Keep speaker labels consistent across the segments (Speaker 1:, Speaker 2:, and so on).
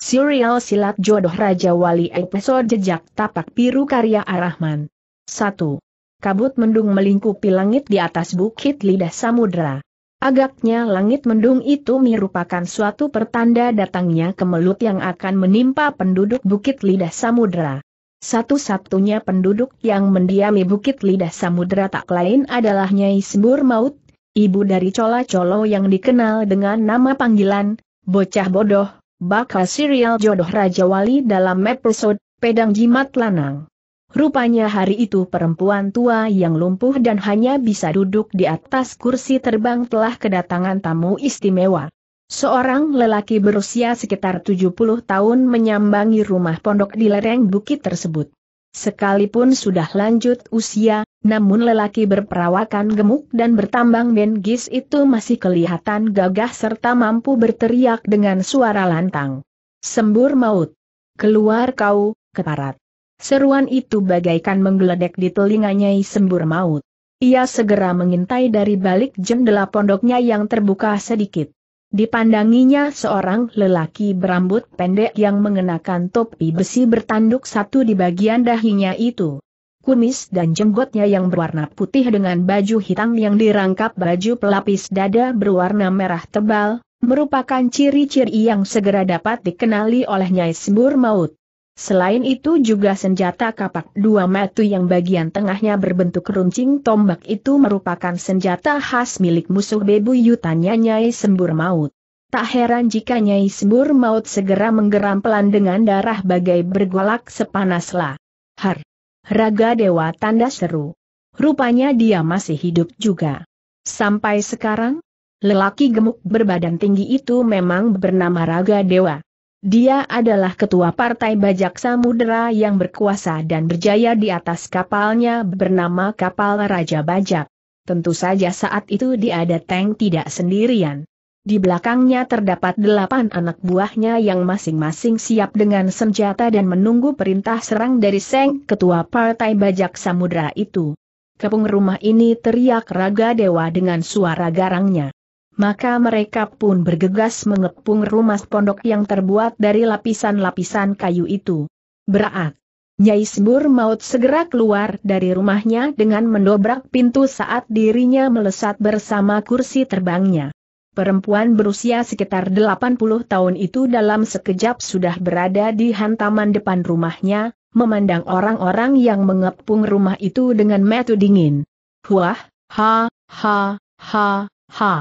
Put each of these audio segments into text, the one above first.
Speaker 1: Serial Silat Jodoh Raja Wali Episode Jejak Tapak Biru Karya Arahman 1. Kabut mendung melingkupi langit di atas bukit lidah samudera. Agaknya langit mendung itu merupakan suatu pertanda datangnya kemelut yang akan menimpa penduduk bukit lidah samudera. Satu-satunya penduduk yang mendiami bukit lidah samudera tak lain adalah Nyai Sembur Maut, ibu dari Cola Colo yang dikenal dengan nama panggilan, Bocah Bodoh, bakal serial jodoh Raja Wali dalam episode Pedang Jimat Lanang. Rupanya hari itu perempuan tua yang lumpuh dan hanya bisa duduk di atas kursi terbang telah kedatangan tamu istimewa. Seorang lelaki berusia sekitar 70 tahun menyambangi rumah pondok di lereng bukit tersebut. Sekalipun sudah lanjut usia, namun lelaki berperawakan gemuk dan bertambang benggis itu masih kelihatan gagah serta mampu berteriak dengan suara lantang. Sembur maut! Keluar kau, keparat! Seruan itu bagaikan menggeledek di telinganya sembur maut. Ia segera mengintai dari balik jendela pondoknya yang terbuka sedikit. Dipandanginya seorang lelaki berambut pendek yang mengenakan topi besi bertanduk satu di bagian dahinya itu kumis dan jenggotnya yang berwarna putih dengan baju hitam yang dirangkap baju pelapis dada berwarna merah tebal, merupakan ciri-ciri yang segera dapat dikenali oleh Nyai Sembur Maut. Selain itu juga senjata kapak dua metu yang bagian tengahnya berbentuk runcing tombak itu merupakan senjata khas milik musuh Bebu yutannya Nyai Sembur Maut. Tak heran jika Nyai Sembur Maut segera menggeram pelan dengan darah bagai bergolak sepanaslah. Har! Raga Dewa tanda seru. Rupanya dia masih hidup juga. Sampai sekarang, lelaki gemuk berbadan tinggi itu memang bernama Raga Dewa. Dia adalah ketua partai bajak samudera yang berkuasa dan berjaya di atas kapalnya bernama Kapal Raja Bajak. Tentu saja saat itu dia ada tank tidak sendirian. Di belakangnya terdapat delapan anak buahnya yang masing-masing siap dengan senjata dan menunggu perintah serang dari Seng Ketua Partai Bajak Samudra itu. Kepung rumah ini teriak Raga Dewa dengan suara garangnya. Maka mereka pun bergegas mengepung rumah pondok yang terbuat dari lapisan-lapisan kayu itu. Berat. Nyai Sembur Maut segera keluar dari rumahnya dengan mendobrak pintu saat dirinya melesat bersama kursi terbangnya. Perempuan berusia sekitar 80 tahun itu dalam sekejap sudah berada di hantaman depan rumahnya, memandang orang-orang yang mengepung rumah itu dengan metu dingin. Wah, ha, ha, ha, ha.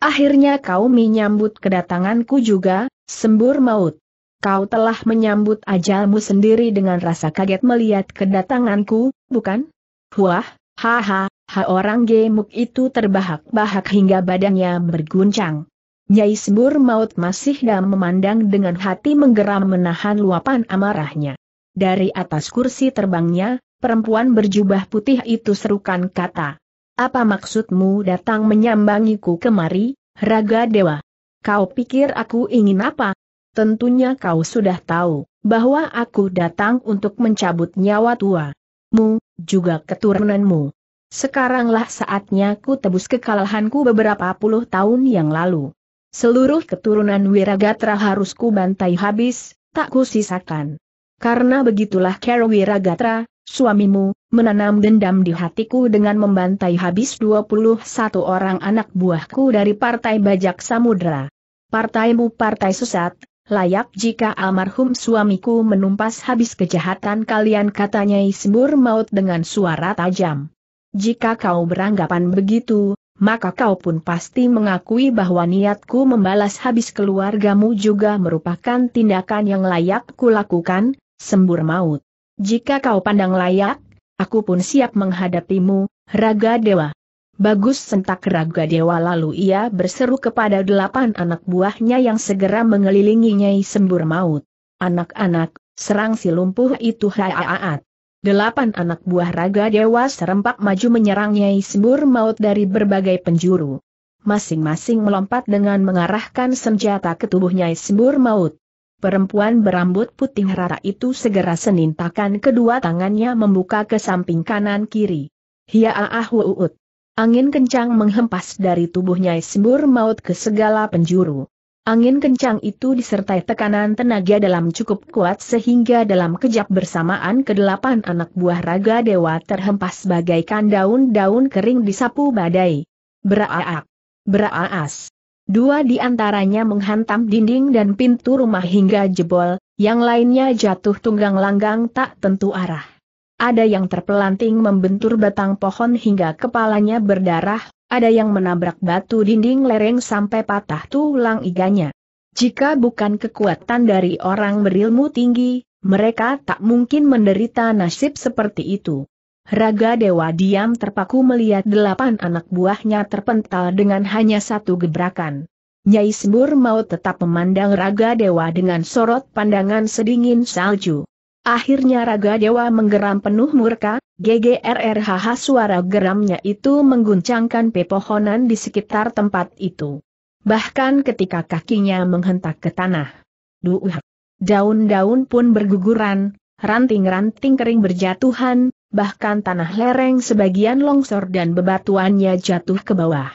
Speaker 1: Akhirnya kau menyambut kedatanganku juga, sembur maut. Kau telah menyambut ajalmu sendiri dengan rasa kaget melihat kedatanganku, bukan? Huah, Haha, ha orang gemuk itu terbahak-bahak hingga badannya berguncang. Nyai Sembur Maut masih dalam memandang dengan hati menggeram menahan luapan amarahnya. Dari atas kursi terbangnya, perempuan berjubah putih itu serukan kata. Apa maksudmu datang menyambangiku kemari, Raga Dewa? Kau pikir aku ingin apa? Tentunya kau sudah tahu, bahwa aku datang untuk mencabut nyawa tua mu, juga keturunanmu. Sekaranglah saatnya ku tebus kekalahanku beberapa puluh tahun yang lalu. Seluruh keturunan Wiragatra harus ku bantai habis, tak ku sisakan. Karena begitulah Kero Wiragatra, suamimu, menanam dendam di hatiku dengan membantai habis 21 orang anak buahku dari partai bajak Samudra. Partaimu partai sesat, layak jika almarhum suamiku menumpas habis kejahatan kalian katanya ismur maut dengan suara tajam. Jika kau beranggapan begitu, maka kau pun pasti mengakui bahwa niatku membalas habis keluargamu juga merupakan tindakan yang layak kulakukan, sembur maut. Jika kau pandang layak, aku pun siap menghadapimu, Raga Dewa. Bagus sentak raga dewa lalu ia berseru kepada delapan anak buahnya yang segera mengelilingi Nyai Sembur Maut. Anak-anak, serang si lumpuh itu haaat. Delapan anak buah raga dewa serempak maju menyerang Nyai Sembur Maut dari berbagai penjuru. Masing-masing melompat dengan mengarahkan senjata ke tubuh Nyai Sembur Maut. Perempuan berambut putih rara itu segera senintakan kedua tangannya membuka ke samping kanan kiri. Hiaahuut. Angin kencang menghempas dari tubuhnya sembur maut ke segala penjuru. Angin kencang itu disertai tekanan tenaga dalam cukup kuat sehingga dalam kejap bersamaan kedelapan anak buah raga dewa terhempas bagaikan daun-daun kering disapu badai. Beraak! Beraas! Dua di antaranya menghantam dinding dan pintu rumah hingga jebol, yang lainnya jatuh tunggang langgang tak tentu arah ada yang terpelanting membentur batang pohon hingga kepalanya berdarah, ada yang menabrak batu dinding lereng sampai patah tulang iganya. Jika bukan kekuatan dari orang berilmu tinggi, mereka tak mungkin menderita nasib seperti itu. Raga Dewa diam terpaku melihat delapan anak buahnya terpental dengan hanya satu gebrakan. Nyai Sembur mau tetap memandang Raga Dewa dengan sorot pandangan sedingin salju. Akhirnya Raga Dewa menggeram penuh murka, GGRRHH suara geramnya itu mengguncangkan pepohonan di sekitar tempat itu. Bahkan ketika kakinya menghentak ke tanah. Duh, daun-daun pun berguguran, ranting-ranting kering berjatuhan, bahkan tanah lereng sebagian longsor dan bebatuannya jatuh ke bawah.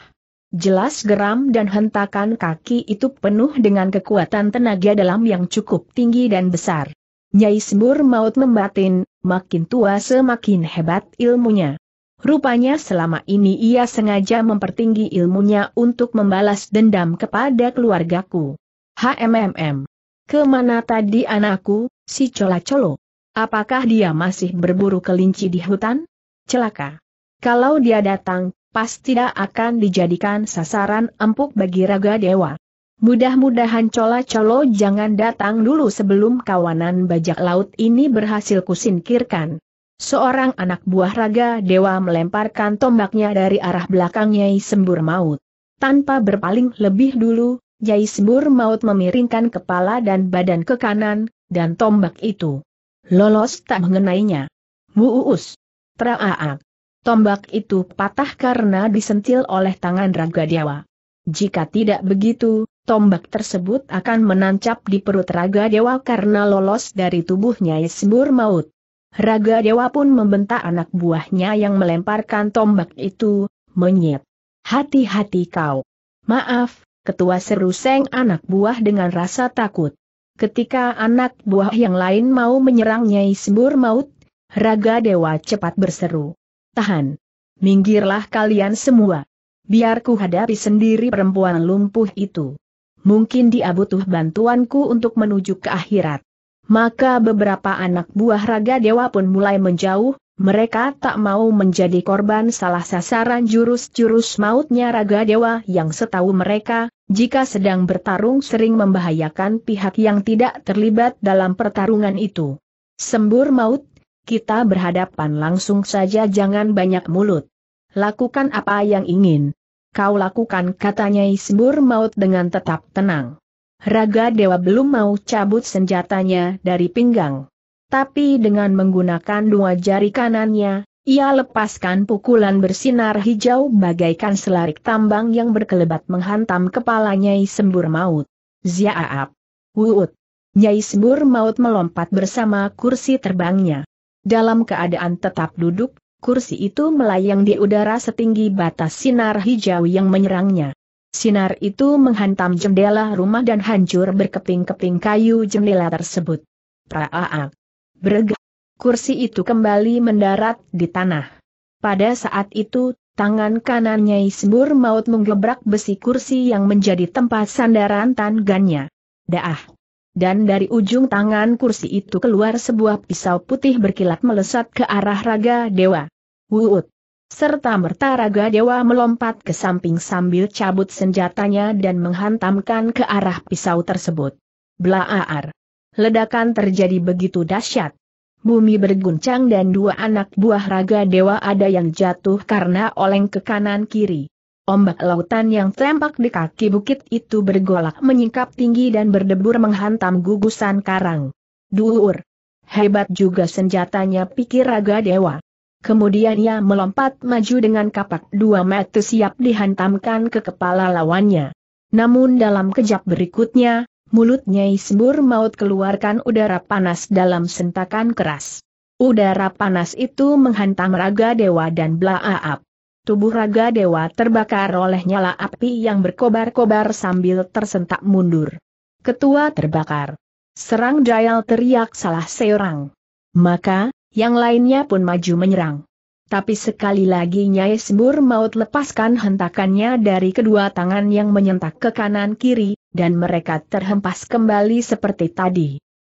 Speaker 1: Jelas geram dan hentakan kaki itu penuh dengan kekuatan tenaga dalam yang cukup tinggi dan besar. Nyai Sembur Maut membatin, makin tua semakin hebat ilmunya. Rupanya selama ini ia sengaja mempertinggi ilmunya untuk membalas dendam kepada keluargaku. HMMM. Kemana tadi anakku, si Cola Colo? Apakah dia masih berburu kelinci di hutan? Celaka. Kalau dia datang, pasti tidak akan dijadikan sasaran empuk bagi raga dewa. Mudah-mudahan Cola Colo jangan datang dulu sebelum kawanan bajak laut ini berhasil kusinkirkan. Seorang anak buah raga dewa melemparkan tombaknya dari arah belakang Nyai Sembur Maut. Tanpa berpaling lebih dulu, Nyai Sembur Maut memiringkan kepala dan badan ke kanan, dan tombak itu lolos tak mengenainya. Muus! Traaak! Tombak itu patah karena disentil oleh tangan raga dewa. Jika tidak begitu, tombak tersebut akan menancap di perut Raga Dewa karena lolos dari tubuhnya Isbur Maut. Raga Dewa pun membentak anak buahnya yang melemparkan tombak itu, menyet. Hati-hati kau. Maaf, ketua seru seng anak buah dengan rasa takut. Ketika anak buah yang lain mau menyerangnya Sembur Maut, Raga Dewa cepat berseru. Tahan. Minggirlah kalian semua. Biar ku hadapi sendiri perempuan lumpuh itu mungkin dia butuh bantuanku untuk menuju ke akhirat. Maka beberapa anak buah Raga Dewa pun mulai menjauh, mereka tak mau menjadi korban salah sasaran jurus-jurus mautnya Raga Dewa yang setahu mereka, jika sedang bertarung sering membahayakan pihak yang tidak terlibat dalam pertarungan itu. Sembur maut, kita berhadapan langsung saja jangan banyak mulut. Lakukan apa yang ingin kau lakukan katanya Isbur Maut dengan tetap tenang. Raga Dewa belum mau cabut senjatanya dari pinggang. Tapi dengan menggunakan dua jari kanannya, ia lepaskan pukulan bersinar hijau bagaikan selarik tambang yang berkelebat menghantam kepalanya Isembur Maut. Ziaap. Wuut. Nyai Sembur Maut melompat bersama kursi terbangnya. Dalam keadaan tetap duduk, kursi itu melayang di udara setinggi batas sinar hijau yang menyerangnya. Sinar itu menghantam jendela rumah dan hancur berkeping-keping kayu jendela tersebut. Praaak. Bergah. Kursi itu kembali mendarat di tanah. Pada saat itu, tangan kanannya Isbur Maut menggebrak besi kursi yang menjadi tempat sandaran tangannya. Daah dan dari ujung tangan kursi itu keluar sebuah pisau putih berkilat melesat ke arah Raga Dewa. Wuut! Serta merta Raga Dewa melompat ke samping sambil cabut senjatanya dan menghantamkan ke arah pisau tersebut. Blaar! Ledakan terjadi begitu dahsyat. Bumi berguncang dan dua anak buah Raga Dewa ada yang jatuh karena oleng ke kanan kiri. Ombak lautan yang terempak di kaki bukit itu bergolak menyingkap tinggi dan berdebur menghantam gugusan karang. Duur. Hebat juga senjatanya pikir raga dewa. Kemudian ia melompat maju dengan kapak dua meter siap dihantamkan ke kepala lawannya. Namun dalam kejap berikutnya, mulutnya isbur maut keluarkan udara panas dalam sentakan keras. Udara panas itu menghantam raga dewa dan blaaap tubuh raga dewa terbakar oleh nyala api yang berkobar-kobar sambil tersentak mundur. Ketua terbakar. Serang Jayal teriak salah seorang. Maka, yang lainnya pun maju menyerang. Tapi sekali lagi Nyai Sembur Maut lepaskan hentakannya dari kedua tangan yang menyentak ke kanan-kiri, dan mereka terhempas kembali seperti tadi.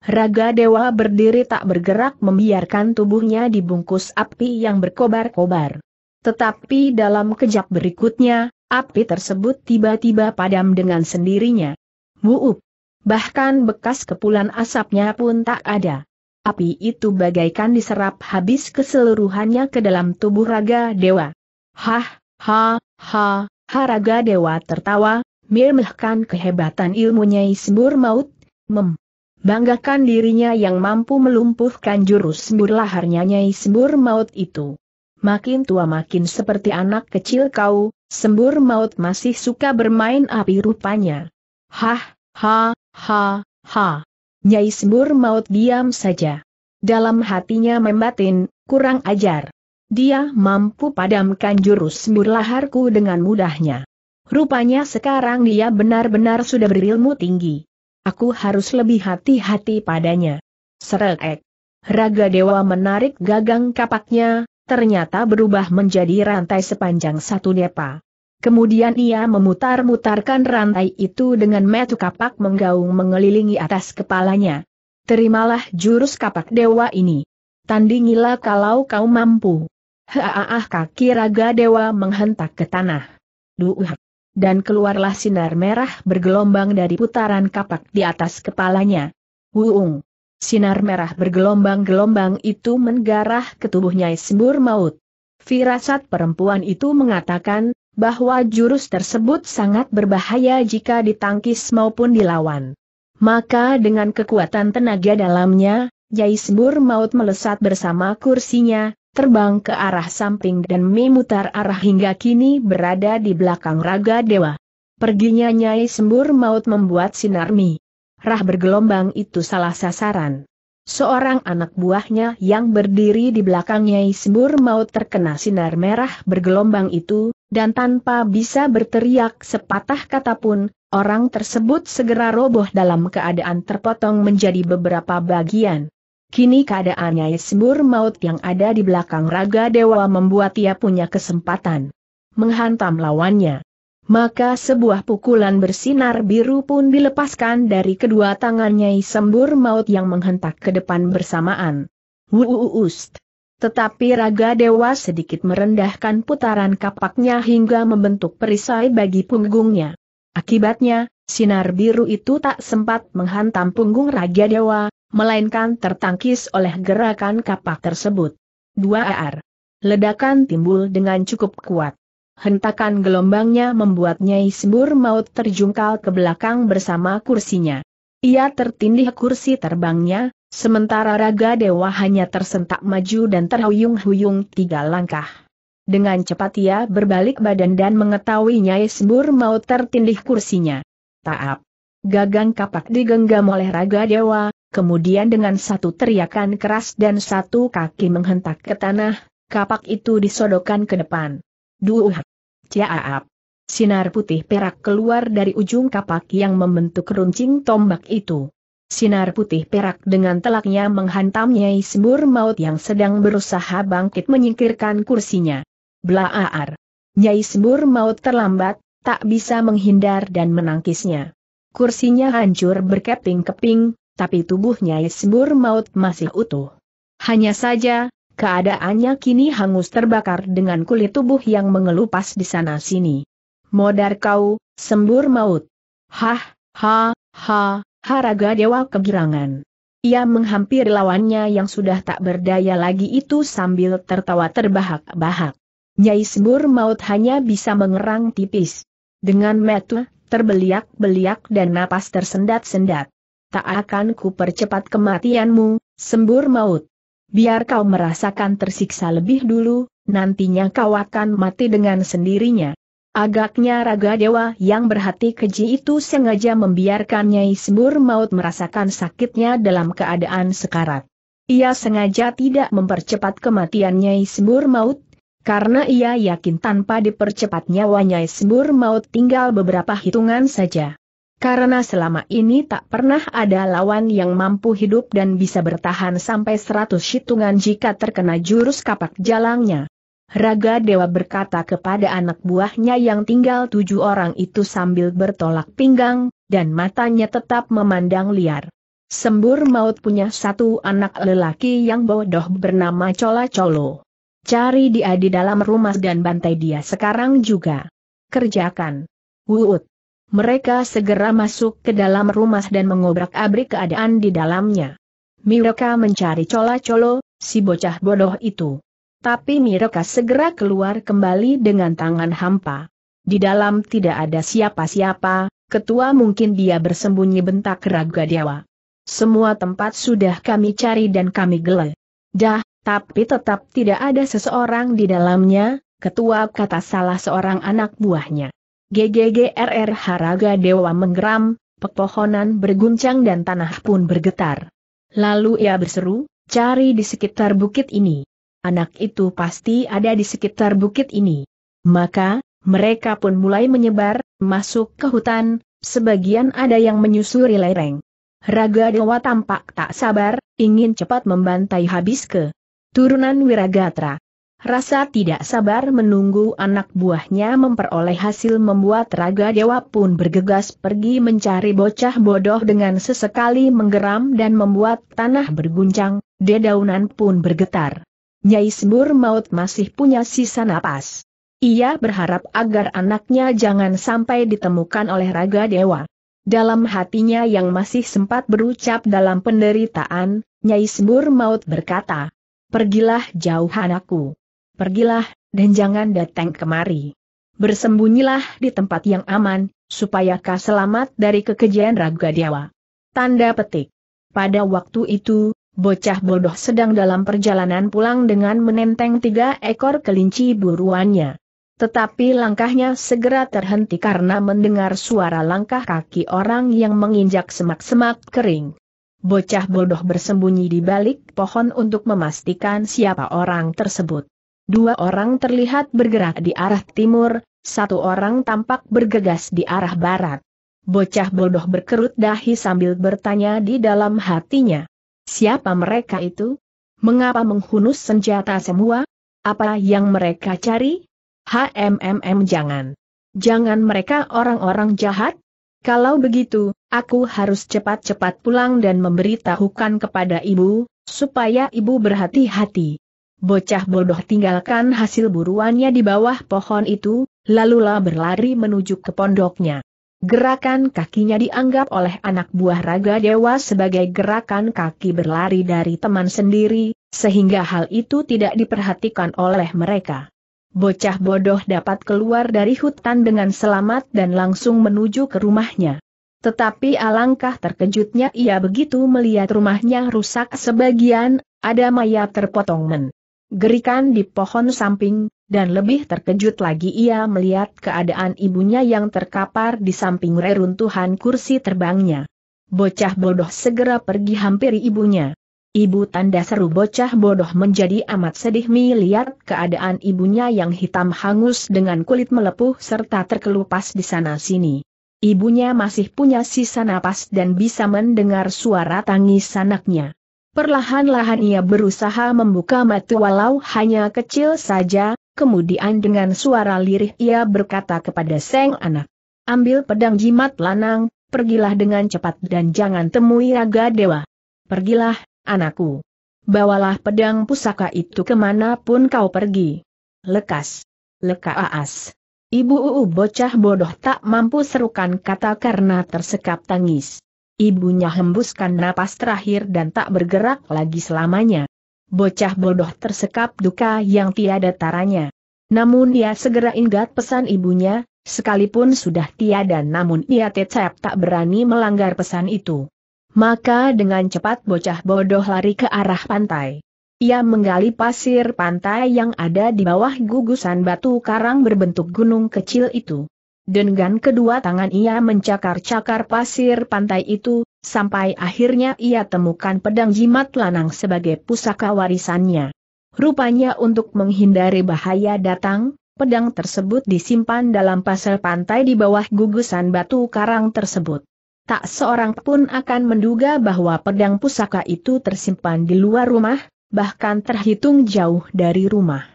Speaker 1: Raga Dewa berdiri tak bergerak membiarkan tubuhnya dibungkus api yang berkobar-kobar. Tetapi dalam kejap berikutnya, api tersebut tiba-tiba padam dengan sendirinya. Wuup! Bahkan bekas kepulan asapnya pun tak ada. Api itu bagaikan diserap habis keseluruhannya ke dalam tubuh raga dewa. Hah, ha, ha, ha raga dewa tertawa, meremehkan kehebatan ilmunya Isbur Maut, mem. Banggakan dirinya yang mampu melumpuhkan jurus sembur laharnya Nyai Sembur Maut itu makin tua makin seperti anak kecil kau, sembur maut masih suka bermain api rupanya. Hah, ha, ha, ha. Nyai sembur maut diam saja. Dalam hatinya membatin, kurang ajar. Dia mampu padamkan jurus sembur laharku dengan mudahnya. Rupanya sekarang dia benar-benar sudah berilmu tinggi. Aku harus lebih hati-hati padanya. Serek. Raga Dewa menarik gagang kapaknya, ternyata berubah menjadi rantai sepanjang satu depa. Kemudian ia memutar-mutarkan rantai itu dengan metu kapak menggaung mengelilingi atas kepalanya. Terimalah jurus kapak dewa ini. Tandingilah kalau kau mampu. Haaah! kaki raga dewa menghentak ke tanah. Duh. Dan keluarlah sinar merah bergelombang dari putaran kapak di atas kepalanya. Wuung. Sinar merah bergelombang-gelombang itu menggarah ke tubuhnya Sembur Maut. Firasat perempuan itu mengatakan, bahwa jurus tersebut sangat berbahaya jika ditangkis maupun dilawan. Maka dengan kekuatan tenaga dalamnya, Nyai Maut melesat bersama kursinya, terbang ke arah samping dan memutar arah hingga kini berada di belakang Raga Dewa. Perginya Nyai Sembur Maut membuat sinar mi Rah bergelombang itu salah sasaran. Seorang anak buahnya yang berdiri di belakangnya Isbur mau terkena sinar merah bergelombang itu, dan tanpa bisa berteriak sepatah kata pun, orang tersebut segera roboh dalam keadaan terpotong menjadi beberapa bagian. Kini keadaannya Isbur maut yang ada di belakang raga dewa membuat ia punya kesempatan menghantam lawannya maka sebuah pukulan bersinar biru pun dilepaskan dari kedua tangannya sembur maut yang menghentak ke depan bersamaan. Wuuust. Tetapi raga dewa sedikit merendahkan putaran kapaknya hingga membentuk perisai bagi punggungnya. Akibatnya, sinar biru itu tak sempat menghantam punggung raga dewa, melainkan tertangkis oleh gerakan kapak tersebut. Dua AR. Ledakan timbul dengan cukup kuat hentakan gelombangnya membuat Nyai Sembur Maut terjungkal ke belakang bersama kursinya. Ia tertindih kursi terbangnya, sementara Raga Dewa hanya tersentak maju dan terhuyung-huyung tiga langkah. Dengan cepat ia berbalik badan dan mengetahui Nyai Sembur Maut tertindih kursinya. Taap. Gagang kapak digenggam oleh Raga Dewa, kemudian dengan satu teriakan keras dan satu kaki menghentak ke tanah, kapak itu disodokkan ke depan. Duh! Caap. Sinar putih perak keluar dari ujung kapak yang membentuk runcing tombak itu. Sinar putih perak dengan telaknya menghantamnya Nyai Sembur Maut yang sedang berusaha bangkit menyingkirkan kursinya. Blaaar. Nyai Sembur Maut terlambat, tak bisa menghindar dan menangkisnya. Kursinya hancur berkeping-keping, tapi tubuh Nyai Sembur Maut masih utuh. Hanya saja, Keadaannya kini hangus terbakar dengan kulit tubuh yang mengelupas di sana-sini. Modar kau, sembur maut. Hah, ha, ha, haraga dewa kegirangan. Ia menghampiri lawannya yang sudah tak berdaya lagi itu sambil tertawa terbahak-bahak. Nyai sembur maut hanya bisa mengerang tipis. Dengan metu, terbeliak-beliak dan napas tersendat-sendat. Tak akan ku percepat kematianmu, sembur maut biar kau merasakan tersiksa lebih dulu, nantinya kau akan mati dengan sendirinya. Agaknya Raga Dewa yang berhati keji itu sengaja membiarkan Nyai Sembur Maut merasakan sakitnya dalam keadaan sekarat. Ia sengaja tidak mempercepat kematian Nyai Sembur Maut, karena ia yakin tanpa dipercepat nyawa Nyai Sembur Maut tinggal beberapa hitungan saja. Karena selama ini tak pernah ada lawan yang mampu hidup dan bisa bertahan sampai seratus hitungan jika terkena jurus kapak jalangnya. Raga Dewa berkata kepada anak buahnya yang tinggal tujuh orang itu sambil bertolak pinggang, dan matanya tetap memandang liar. Sembur maut punya satu anak lelaki yang bodoh bernama Cola Colo. Cari dia di dalam rumah dan bantai dia sekarang juga. Kerjakan. Wuut mereka segera masuk ke dalam rumah dan mengobrak-abrik keadaan di dalamnya. Mireka mencari cola-colo, si bocah bodoh itu. Tapi Mireka segera keluar kembali dengan tangan hampa. Di dalam tidak ada siapa-siapa, ketua mungkin dia bersembunyi bentak raga dewa. Semua tempat sudah kami cari dan kami gele. Dah, tapi tetap tidak ada seseorang di dalamnya, ketua kata salah seorang anak buahnya. GGGRR Haraga Dewa menggeram, pepohonan berguncang dan tanah pun bergetar. Lalu ia berseru, cari di sekitar bukit ini. Anak itu pasti ada di sekitar bukit ini. Maka, mereka pun mulai menyebar, masuk ke hutan, sebagian ada yang menyusuri lereng. Raga Dewa tampak tak sabar, ingin cepat membantai habis ke turunan Wiragatra. Rasa tidak sabar menunggu anak buahnya memperoleh hasil membuat Raga Dewa pun bergegas pergi mencari bocah bodoh dengan sesekali menggeram dan membuat tanah berguncang, dedaunan pun bergetar. Nyai Sembur Maut masih punya sisa napas. Ia berharap agar anaknya jangan sampai ditemukan oleh Raga Dewa. Dalam hatinya yang masih sempat berucap dalam penderitaan, Nyai Sembur Maut berkata, Pergilah jauh anakku pergilah, dan jangan datang kemari. Bersembunyilah di tempat yang aman, supaya kau selamat dari kekejian Raga Dewa. Tanda petik. Pada waktu itu, bocah bodoh sedang dalam perjalanan pulang dengan menenteng tiga ekor kelinci buruannya. Tetapi langkahnya segera terhenti karena mendengar suara langkah kaki orang yang menginjak semak-semak kering. Bocah bodoh bersembunyi di balik pohon untuk memastikan siapa orang tersebut. Dua orang terlihat bergerak di arah timur, satu orang tampak bergegas di arah barat. Bocah bodoh berkerut dahi sambil bertanya di dalam hatinya. Siapa mereka itu? Mengapa menghunus senjata semua? Apa yang mereka cari? HMMM jangan. Jangan mereka orang-orang jahat? Kalau begitu, aku harus cepat-cepat pulang dan memberitahukan kepada ibu, supaya ibu berhati-hati. Bocah bodoh tinggalkan hasil buruannya di bawah pohon itu, lalulah berlari menuju ke pondoknya. Gerakan kakinya dianggap oleh anak buah Raga Dewa sebagai gerakan kaki berlari dari teman sendiri, sehingga hal itu tidak diperhatikan oleh mereka. Bocah bodoh dapat keluar dari hutan dengan selamat dan langsung menuju ke rumahnya. Tetapi alangkah terkejutnya ia begitu melihat rumahnya rusak sebagian, ada mayat terpotong men gerikan di pohon samping, dan lebih terkejut lagi ia melihat keadaan ibunya yang terkapar di samping reruntuhan kursi terbangnya. Bocah bodoh segera pergi hampiri ibunya. Ibu tanda seru bocah bodoh menjadi amat sedih melihat keadaan ibunya yang hitam hangus dengan kulit melepuh serta terkelupas di sana-sini. Ibunya masih punya sisa napas dan bisa mendengar suara tangis anaknya. Perlahan-lahan ia berusaha membuka mata walau hanya kecil saja, kemudian dengan suara lirih ia berkata kepada Seng anak. Ambil pedang jimat lanang, pergilah dengan cepat dan jangan temui raga dewa. Pergilah, anakku. Bawalah pedang pusaka itu kemanapun kau pergi. Lekas. Leka aas. Ibu uu bocah bodoh tak mampu serukan kata karena tersekap tangis. Ibunya hembuskan napas terakhir dan tak bergerak lagi selamanya. Bocah bodoh tersekap duka yang tiada taranya. Namun ia segera ingat pesan ibunya, sekalipun sudah tiada namun ia tetap tak berani melanggar pesan itu. Maka dengan cepat bocah bodoh lari ke arah pantai. Ia menggali pasir pantai yang ada di bawah gugusan batu karang berbentuk gunung kecil itu. Dengan kedua tangan ia mencakar-cakar pasir pantai itu, sampai akhirnya ia temukan pedang jimat lanang sebagai pusaka warisannya. Rupanya untuk menghindari bahaya datang, pedang tersebut disimpan dalam pasir pantai di bawah gugusan batu karang tersebut. Tak seorang pun akan menduga bahwa pedang pusaka itu tersimpan di luar rumah, bahkan terhitung jauh dari rumah.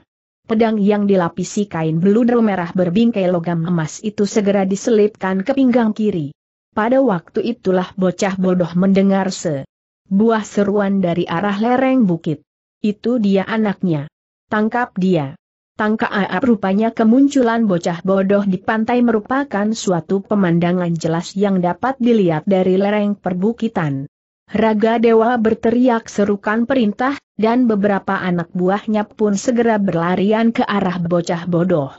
Speaker 1: Pedang yang dilapisi kain beludru merah berbingkai logam emas itu segera diselipkan ke pinggang kiri. Pada waktu itulah bocah bodoh mendengar se buah seruan dari arah lereng bukit. Itu dia anaknya. Tangkap dia. Tangka Aap rupanya kemunculan bocah bodoh di pantai merupakan suatu pemandangan jelas yang dapat dilihat dari lereng perbukitan. Raga Dewa berteriak serukan perintah, dan beberapa anak buahnya pun segera berlarian ke arah bocah bodoh.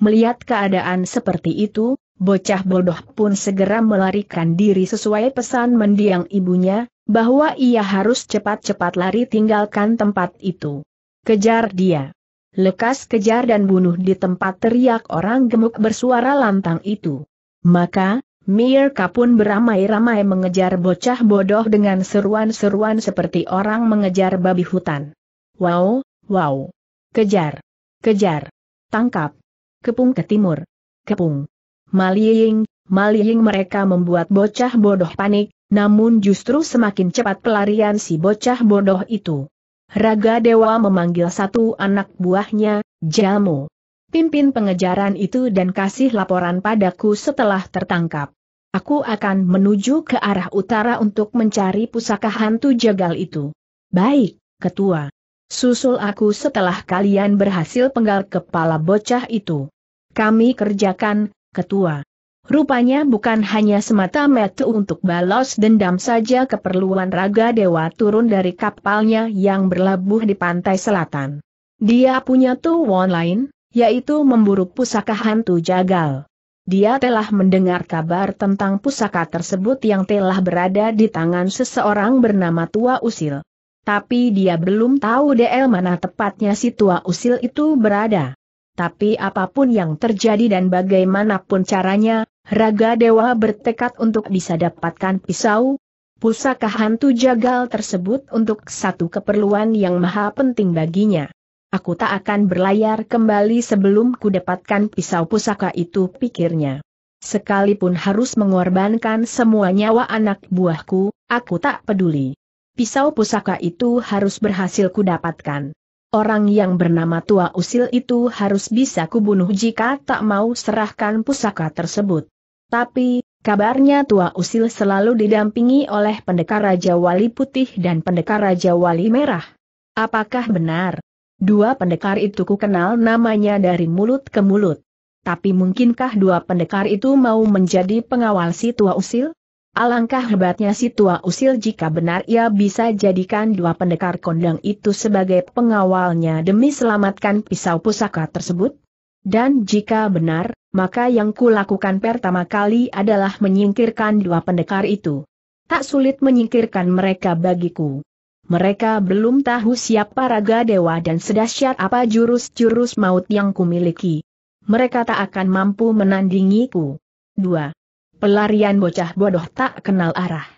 Speaker 1: Melihat keadaan seperti itu, bocah bodoh pun segera melarikan diri sesuai pesan mendiang ibunya, bahwa ia harus cepat-cepat lari tinggalkan tempat itu. Kejar dia. Lekas kejar dan bunuh di tempat teriak orang gemuk bersuara lantang itu. Maka, Mirka pun beramai-ramai mengejar bocah bodoh dengan seruan-seruan seperti orang mengejar babi hutan. Wow, wow. Kejar. Kejar. Tangkap. Kepung ke timur. Kepung. Maliying, maliying mereka membuat bocah bodoh panik, namun justru semakin cepat pelarian si bocah bodoh itu. Raga Dewa memanggil satu anak buahnya, Jamu. Pimpin pengejaran itu dan kasih laporan padaku setelah tertangkap. Aku akan menuju ke arah utara untuk mencari pusaka hantu jagal itu. Baik, ketua. Susul aku setelah kalian berhasil penggal kepala bocah itu. Kami kerjakan, ketua. Rupanya bukan hanya semata metu untuk balas dendam saja keperluan Raga Dewa turun dari kapalnya yang berlabuh di pantai selatan. Dia punya tujuan lain, yaitu memburu pusaka hantu jagal. Dia telah mendengar kabar tentang pusaka tersebut yang telah berada di tangan seseorang bernama Tua Usil. Tapi dia belum tahu DL mana tepatnya si Tua Usil itu berada. Tapi apapun yang terjadi dan bagaimanapun caranya, Raga Dewa bertekad untuk bisa dapatkan pisau, pusaka hantu jagal tersebut untuk satu keperluan yang maha penting baginya. Aku tak akan berlayar kembali sebelum ku dapatkan pisau pusaka itu pikirnya. Sekalipun harus mengorbankan semua nyawa anak buahku, aku tak peduli. Pisau pusaka itu harus berhasil kudapatkan. Orang yang bernama Tua Usil itu harus bisa kubunuh jika tak mau serahkan pusaka tersebut. Tapi, kabarnya Tua Usil selalu didampingi oleh pendekar Raja Wali Putih dan pendekar Raja Wali Merah. Apakah benar? Dua pendekar itu ku kenal namanya dari mulut ke mulut. Tapi mungkinkah dua pendekar itu mau menjadi pengawal si tua usil? Alangkah hebatnya si tua usil jika benar ia bisa jadikan dua pendekar kondang itu sebagai pengawalnya demi selamatkan pisau pusaka tersebut? Dan jika benar, maka yang kulakukan pertama kali adalah menyingkirkan dua pendekar itu. Tak sulit menyingkirkan mereka bagiku. Mereka belum tahu siapa raga dewa dan sedahsyat apa jurus-jurus maut yang kumiliki. Mereka tak akan mampu menandingiku. 2. Pelarian bocah bodoh tak kenal arah.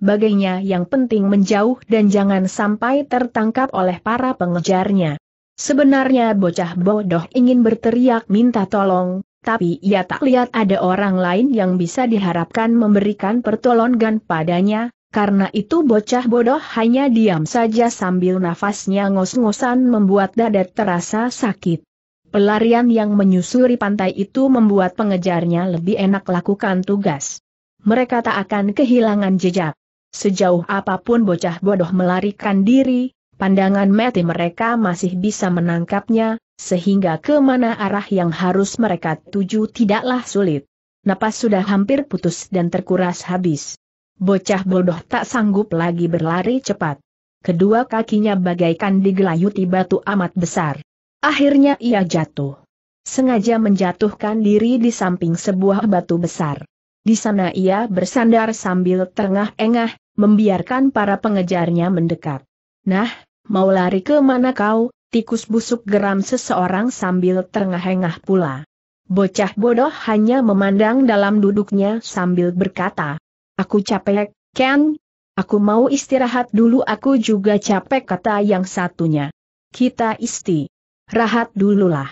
Speaker 1: Bagainya yang penting menjauh dan jangan sampai tertangkap oleh para pengejarnya. Sebenarnya bocah bodoh ingin berteriak minta tolong, tapi ia tak lihat ada orang lain yang bisa diharapkan memberikan pertolongan padanya, karena itu bocah bodoh hanya diam saja sambil nafasnya ngos-ngosan membuat dada terasa sakit. Pelarian yang menyusuri pantai itu membuat pengejarnya lebih enak lakukan tugas. Mereka tak akan kehilangan jejak. Sejauh apapun bocah bodoh melarikan diri, pandangan mati mereka masih bisa menangkapnya, sehingga kemana arah yang harus mereka tuju tidaklah sulit. Napas sudah hampir putus dan terkuras habis. Bocah bodoh tak sanggup lagi berlari cepat. Kedua kakinya bagaikan digelayuti batu amat besar. Akhirnya ia jatuh. Sengaja menjatuhkan diri di samping sebuah batu besar. Di sana ia bersandar sambil terengah-engah, membiarkan para pengejarnya mendekat. Nah, mau lari ke mana kau, tikus busuk geram seseorang sambil terengah-engah pula. Bocah bodoh hanya memandang dalam duduknya sambil berkata, Aku capek, Ken. Aku mau istirahat dulu aku juga capek kata yang satunya. Kita isti. Rahat dululah.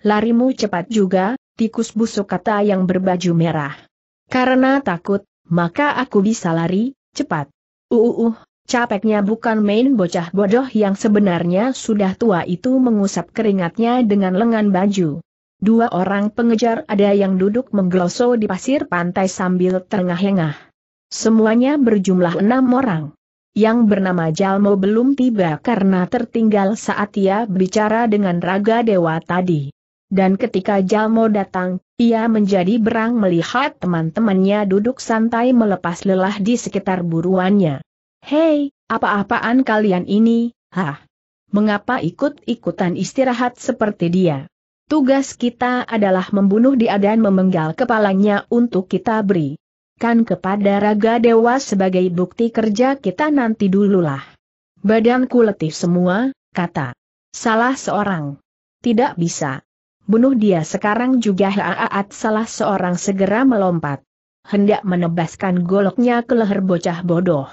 Speaker 1: Larimu cepat juga, tikus busuk kata yang berbaju merah. Karena takut, maka aku bisa lari, cepat. Uh, uh, uh Capeknya bukan main bocah bodoh yang sebenarnya sudah tua itu mengusap keringatnya dengan lengan baju. Dua orang pengejar ada yang duduk menggeloso di pasir pantai sambil terengah-engah. Semuanya berjumlah enam orang. Yang bernama Jalmo belum tiba karena tertinggal saat ia bicara dengan Raga Dewa tadi. Dan ketika Jalmo datang, ia menjadi berang melihat teman-temannya duduk santai melepas lelah di sekitar buruannya. Hei, apa-apaan kalian ini, hah? Mengapa ikut-ikutan istirahat seperti dia? Tugas kita adalah membunuh dia dan memenggal kepalanya untuk kita beri kan kepada Raga Dewa sebagai bukti kerja kita nanti dululah. Badanku letih semua, kata. Salah seorang. Tidak bisa. Bunuh dia sekarang juga Haaat salah seorang segera melompat. Hendak menebaskan goloknya ke leher bocah bodoh.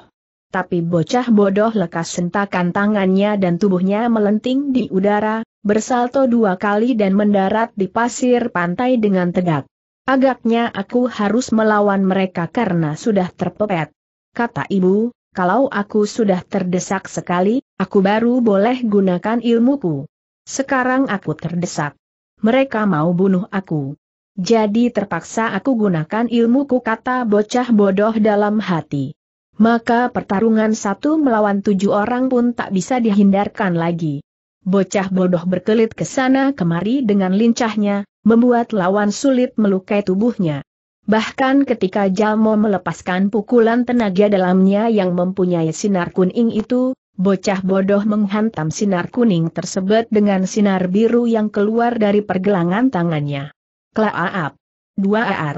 Speaker 1: Tapi bocah bodoh lekas sentakan tangannya dan tubuhnya melenting di udara, bersalto dua kali dan mendarat di pasir pantai dengan tegak. Agaknya aku harus melawan mereka karena sudah terpepet. Kata ibu, kalau aku sudah terdesak sekali, aku baru boleh gunakan ilmuku. Sekarang aku terdesak. Mereka mau bunuh aku. Jadi terpaksa aku gunakan ilmuku kata bocah bodoh dalam hati. Maka pertarungan satu melawan tujuh orang pun tak bisa dihindarkan lagi. Bocah bodoh berkelit ke sana kemari dengan lincahnya, membuat lawan sulit melukai tubuhnya. Bahkan ketika Jalmo melepaskan pukulan tenaga dalamnya yang mempunyai sinar kuning itu, bocah bodoh menghantam sinar kuning tersebut dengan sinar biru yang keluar dari pergelangan tangannya. Klaaap. Dua ar.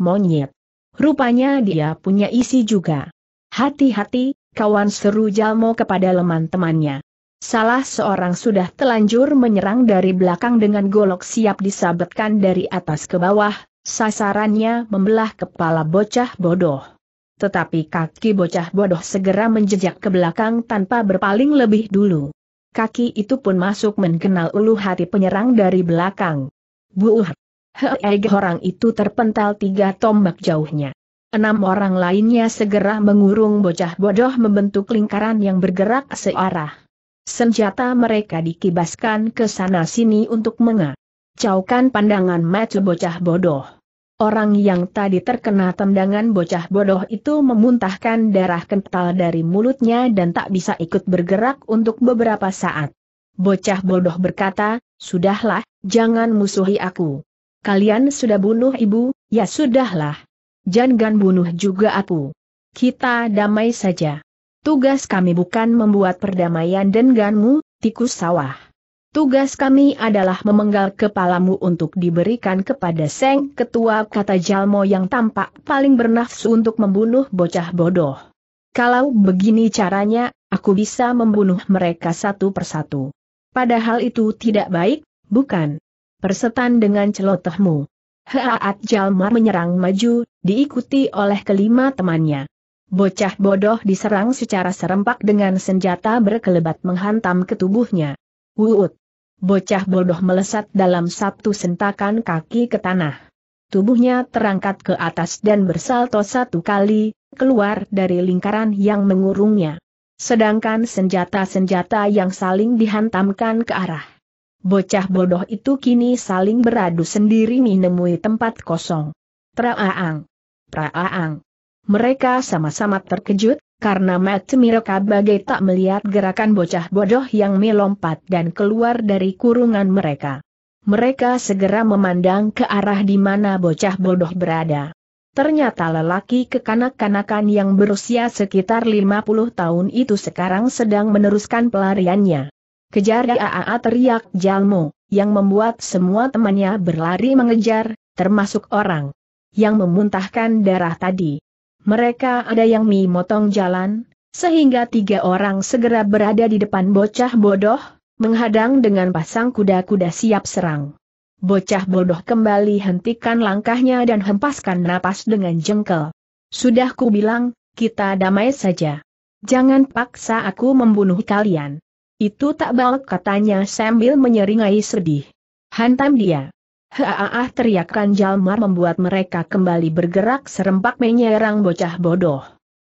Speaker 1: Monyet. Rupanya dia punya isi juga. Hati-hati, kawan seru Jalmo kepada leman temannya. Salah seorang sudah telanjur menyerang dari belakang dengan golok siap disabetkan dari atas ke bawah, sasarannya membelah kepala bocah bodoh. Tetapi kaki bocah bodoh segera menjejak ke belakang tanpa berpaling lebih dulu. Kaki itu pun masuk mengenal ulu hati penyerang dari belakang. Buuh! Heeg orang itu terpental tiga tombak jauhnya. Enam orang lainnya segera mengurung bocah bodoh membentuk lingkaran yang bergerak searah. Senjata mereka dikibaskan ke sana-sini untuk mengacaukan pandangan mata bocah bodoh. Orang yang tadi terkena tendangan bocah bodoh itu memuntahkan darah kental dari mulutnya dan tak bisa ikut bergerak untuk beberapa saat. Bocah bodoh berkata, Sudahlah, jangan musuhi aku. Kalian sudah bunuh ibu, ya sudahlah. Jangan bunuh juga aku. Kita damai saja. Tugas kami bukan membuat perdamaian denganmu, tikus sawah. Tugas kami adalah memenggal kepalamu untuk diberikan kepada Seng Ketua kata Jalmo yang tampak paling bernafsu untuk membunuh bocah bodoh. Kalau begini caranya, aku bisa membunuh mereka satu persatu. Padahal itu tidak baik, bukan? Persetan dengan celotehmu. Haat Jalmar menyerang maju, diikuti oleh kelima temannya. Bocah bodoh diserang secara serempak dengan senjata berkelebat menghantam ke tubuhnya. Wuut. Bocah bodoh melesat dalam satu sentakan kaki ke tanah. Tubuhnya terangkat ke atas dan bersalto satu kali, keluar dari lingkaran yang mengurungnya. Sedangkan senjata-senjata yang saling dihantamkan ke arah bocah bodoh itu kini saling beradu sendiri menemui tempat kosong. Traaang. Praaang. Mereka sama-sama terkejut, karena Matt mereka bagai tak melihat gerakan bocah bodoh yang melompat dan keluar dari kurungan mereka. Mereka segera memandang ke arah di mana bocah bodoh berada. Ternyata lelaki kekanak-kanakan yang berusia sekitar 50 tahun itu sekarang sedang meneruskan pelariannya. Kejar Aa teriak Jalmo, yang membuat semua temannya berlari mengejar, termasuk orang yang memuntahkan darah tadi. Mereka ada yang memotong jalan, sehingga tiga orang segera berada di depan bocah bodoh, menghadang dengan pasang kuda-kuda siap serang. Bocah bodoh kembali hentikan langkahnya dan hempaskan napas dengan jengkel. Sudah ku bilang, kita damai saja. Jangan paksa aku membunuh kalian. Itu tak balik katanya sambil menyeringai sedih. Hantam dia. Haaah teriakan Jalmar membuat mereka kembali bergerak serempak menyerang bocah bodoh.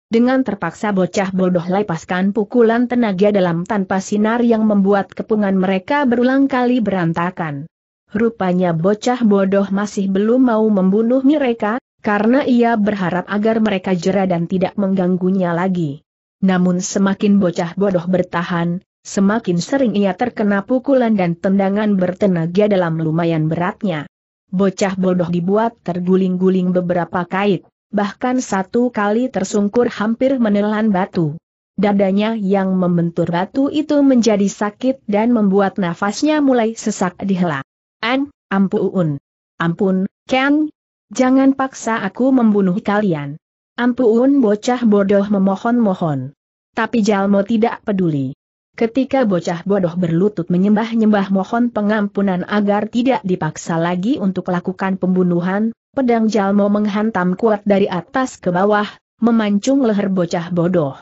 Speaker 1: Dengan terpaksa bocah bodoh lepaskan pukulan tenaga dalam tanpa sinar yang membuat kepungan mereka berulang kali berantakan. Rupanya bocah bodoh masih belum mau membunuh mereka, karena ia berharap agar mereka jera dan tidak mengganggunya lagi. Namun semakin bocah bodoh bertahan, semakin sering ia terkena pukulan dan tendangan bertenaga dalam lumayan beratnya. Bocah bodoh dibuat terguling-guling beberapa kait, bahkan satu kali tersungkur hampir menelan batu. Dadanya yang membentur batu itu menjadi sakit dan membuat nafasnya mulai sesak dihela. An, ampun, Ampun, Ken. Jangan paksa aku membunuh kalian. Ampun, bocah bodoh memohon-mohon. Tapi Jalmo tidak peduli. Ketika bocah bodoh berlutut menyembah-nyembah mohon pengampunan agar tidak dipaksa lagi untuk lakukan pembunuhan, pedang Jalmo menghantam kuat dari atas ke bawah, memancung leher bocah bodoh.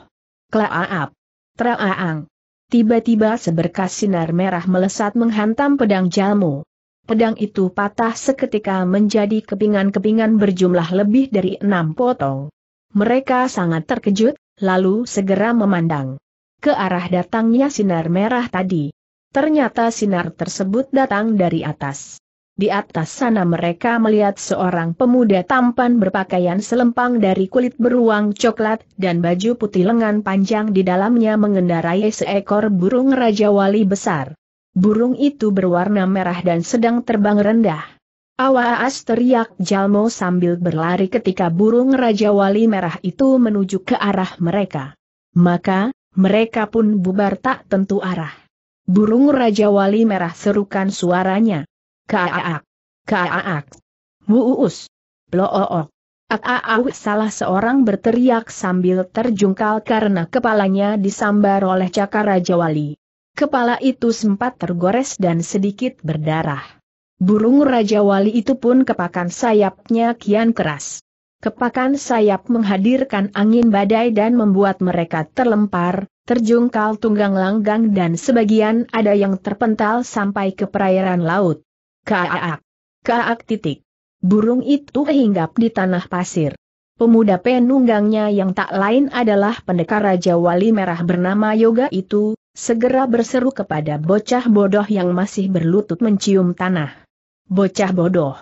Speaker 1: Klaaap! Traaang! Tiba-tiba seberkas sinar merah melesat menghantam pedang Jalmo. Pedang itu patah seketika menjadi kepingan-kepingan berjumlah lebih dari enam potong. Mereka sangat terkejut, lalu segera memandang ke arah datangnya sinar merah tadi. Ternyata sinar tersebut datang dari atas. Di atas sana mereka melihat seorang pemuda tampan berpakaian selempang dari kulit beruang coklat dan baju putih lengan panjang di dalamnya mengendarai seekor burung Raja Wali besar. Burung itu berwarna merah dan sedang terbang rendah. Awas teriak Jalmo sambil berlari ketika burung Raja Wali merah itu menuju ke arah mereka. Maka, mereka pun bubar tak tentu arah. Burung Raja Wali Merah serukan suaranya. Kaaak! Kaaak! Muus! Blook! Aaau salah seorang berteriak sambil terjungkal karena kepalanya disambar oleh cakar Raja Wali. Kepala itu sempat tergores dan sedikit berdarah. Burung Raja Wali itu pun kepakan sayapnya kian keras. Kepakan sayap menghadirkan angin badai dan membuat mereka terlempar, terjungkal tunggang langgang dan sebagian ada yang terpental sampai ke perairan laut. Kaak. Kaak titik. Burung itu hinggap di tanah pasir. Pemuda penunggangnya yang tak lain adalah pendekar Raja Wali Merah bernama Yoga itu, segera berseru kepada bocah bodoh yang masih berlutut mencium tanah. Bocah bodoh.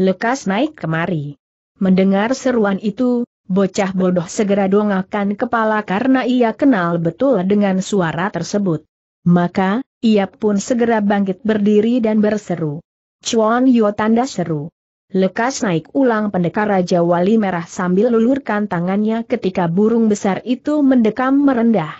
Speaker 1: Lekas naik kemari. Mendengar seruan itu, bocah bodoh segera dongakan kepala karena ia kenal betul dengan suara tersebut. Maka, ia pun segera bangkit berdiri dan berseru. Chuan Yo tanda seru. Lekas naik ulang pendekar Raja Wali Merah sambil lulurkan tangannya ketika burung besar itu mendekam merendah.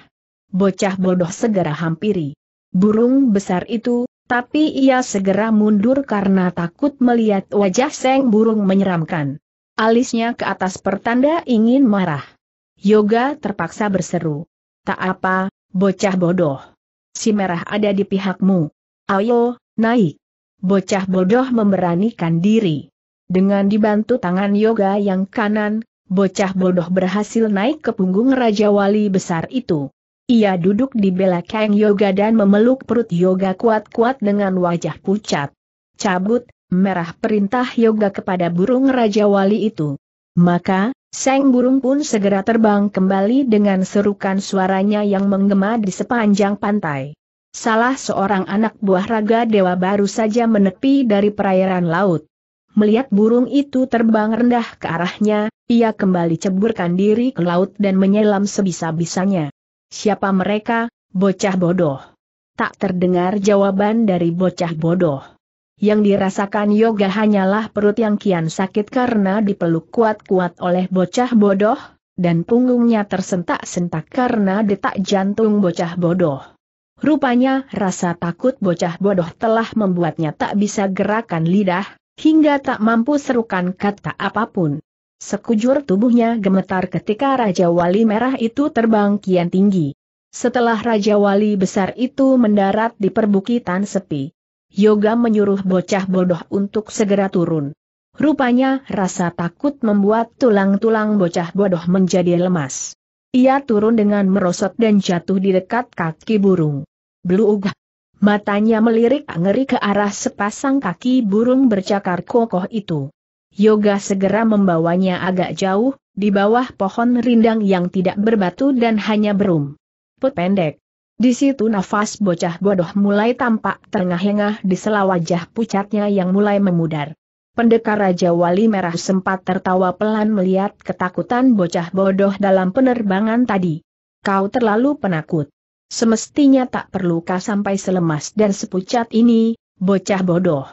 Speaker 1: Bocah bodoh segera hampiri. Burung besar itu, tapi ia segera mundur karena takut melihat wajah Seng Burung menyeramkan alisnya ke atas pertanda ingin marah. Yoga terpaksa berseru. Tak apa, bocah bodoh. Si merah ada di pihakmu. Ayo, naik. Bocah bodoh memberanikan diri. Dengan dibantu tangan yoga yang kanan, bocah bodoh berhasil naik ke punggung Raja Wali besar itu. Ia duduk di belakang Yoga dan memeluk perut Yoga kuat-kuat dengan wajah pucat. Cabut, merah perintah yoga kepada burung Raja Wali itu. Maka, sang burung pun segera terbang kembali dengan serukan suaranya yang menggema di sepanjang pantai. Salah seorang anak buah raga dewa baru saja menepi dari perairan laut. Melihat burung itu terbang rendah ke arahnya, ia kembali ceburkan diri ke laut dan menyelam sebisa-bisanya. Siapa mereka, bocah bodoh? Tak terdengar jawaban dari bocah bodoh yang dirasakan yoga hanyalah perut yang kian sakit karena dipeluk kuat-kuat oleh bocah bodoh, dan punggungnya tersentak-sentak karena detak jantung bocah bodoh. Rupanya rasa takut bocah bodoh telah membuatnya tak bisa gerakan lidah, hingga tak mampu serukan kata apapun. Sekujur tubuhnya gemetar ketika Raja Wali Merah itu terbang kian tinggi. Setelah Raja Wali besar itu mendarat di perbukitan sepi, Yoga menyuruh bocah bodoh untuk segera turun. Rupanya rasa takut membuat tulang-tulang bocah bodoh menjadi lemas. Ia turun dengan merosot dan jatuh di dekat kaki burung. Bluugah. Matanya melirik ngeri ke arah sepasang kaki burung bercakar kokoh itu. Yoga segera membawanya agak jauh, di bawah pohon rindang yang tidak berbatu dan hanya berum. Put pendek. Di situ nafas bocah bodoh mulai tampak terengah-engah di sela wajah pucatnya yang mulai memudar. Pendekar Raja Wali Merah sempat tertawa pelan melihat ketakutan bocah bodoh dalam penerbangan tadi. Kau terlalu penakut. Semestinya tak perlu kau sampai selemas dan sepucat ini, bocah bodoh.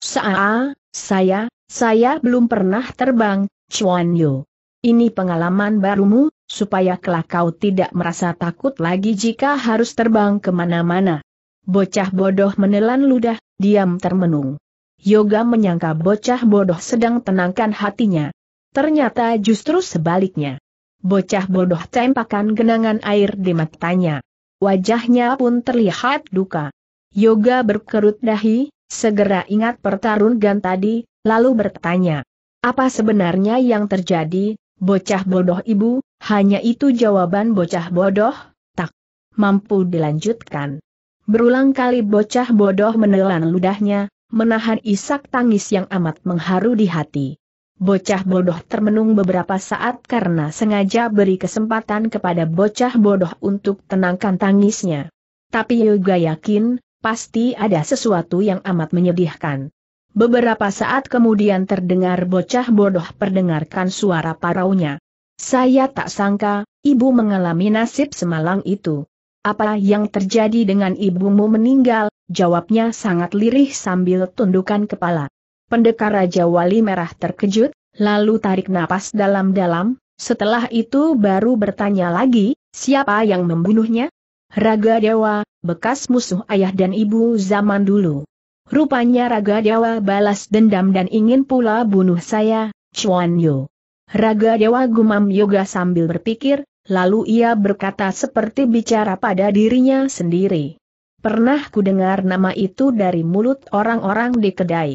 Speaker 1: Saa, saya, saya belum pernah terbang, Chuan Yu. Ini pengalaman barumu, supaya kelak kau tidak merasa takut lagi jika harus terbang kemana-mana. Bocah bodoh menelan ludah, diam termenung. Yoga menyangka bocah bodoh sedang tenangkan hatinya. Ternyata justru sebaliknya. Bocah bodoh tempakan genangan air di matanya. Wajahnya pun terlihat duka. Yoga berkerut dahi, segera ingat pertarungan tadi, lalu bertanya. Apa sebenarnya yang terjadi, bocah bodoh ibu? Hanya itu jawaban bocah bodoh, tak mampu dilanjutkan. Berulang kali bocah bodoh menelan ludahnya, menahan isak tangis yang amat mengharu di hati. Bocah bodoh termenung beberapa saat karena sengaja beri kesempatan kepada bocah bodoh untuk tenangkan tangisnya. Tapi juga yakin, pasti ada sesuatu yang amat menyedihkan. Beberapa saat kemudian terdengar bocah bodoh perdengarkan suara paraunya. Saya tak sangka, ibu mengalami nasib semalang itu. Apa yang terjadi dengan ibumu meninggal, jawabnya sangat lirih sambil tundukkan kepala. Pendekar Raja Wali Merah terkejut, lalu tarik napas dalam-dalam, setelah itu baru bertanya lagi, siapa yang membunuhnya? Raga Dewa, bekas musuh ayah dan ibu zaman dulu. Rupanya Raga Dewa balas dendam dan ingin pula bunuh saya, Chuan Yu. Raga Dewa gumam Yoga sambil berpikir, lalu ia berkata seperti bicara pada dirinya sendiri. Pernah ku dengar nama itu dari mulut orang-orang di kedai.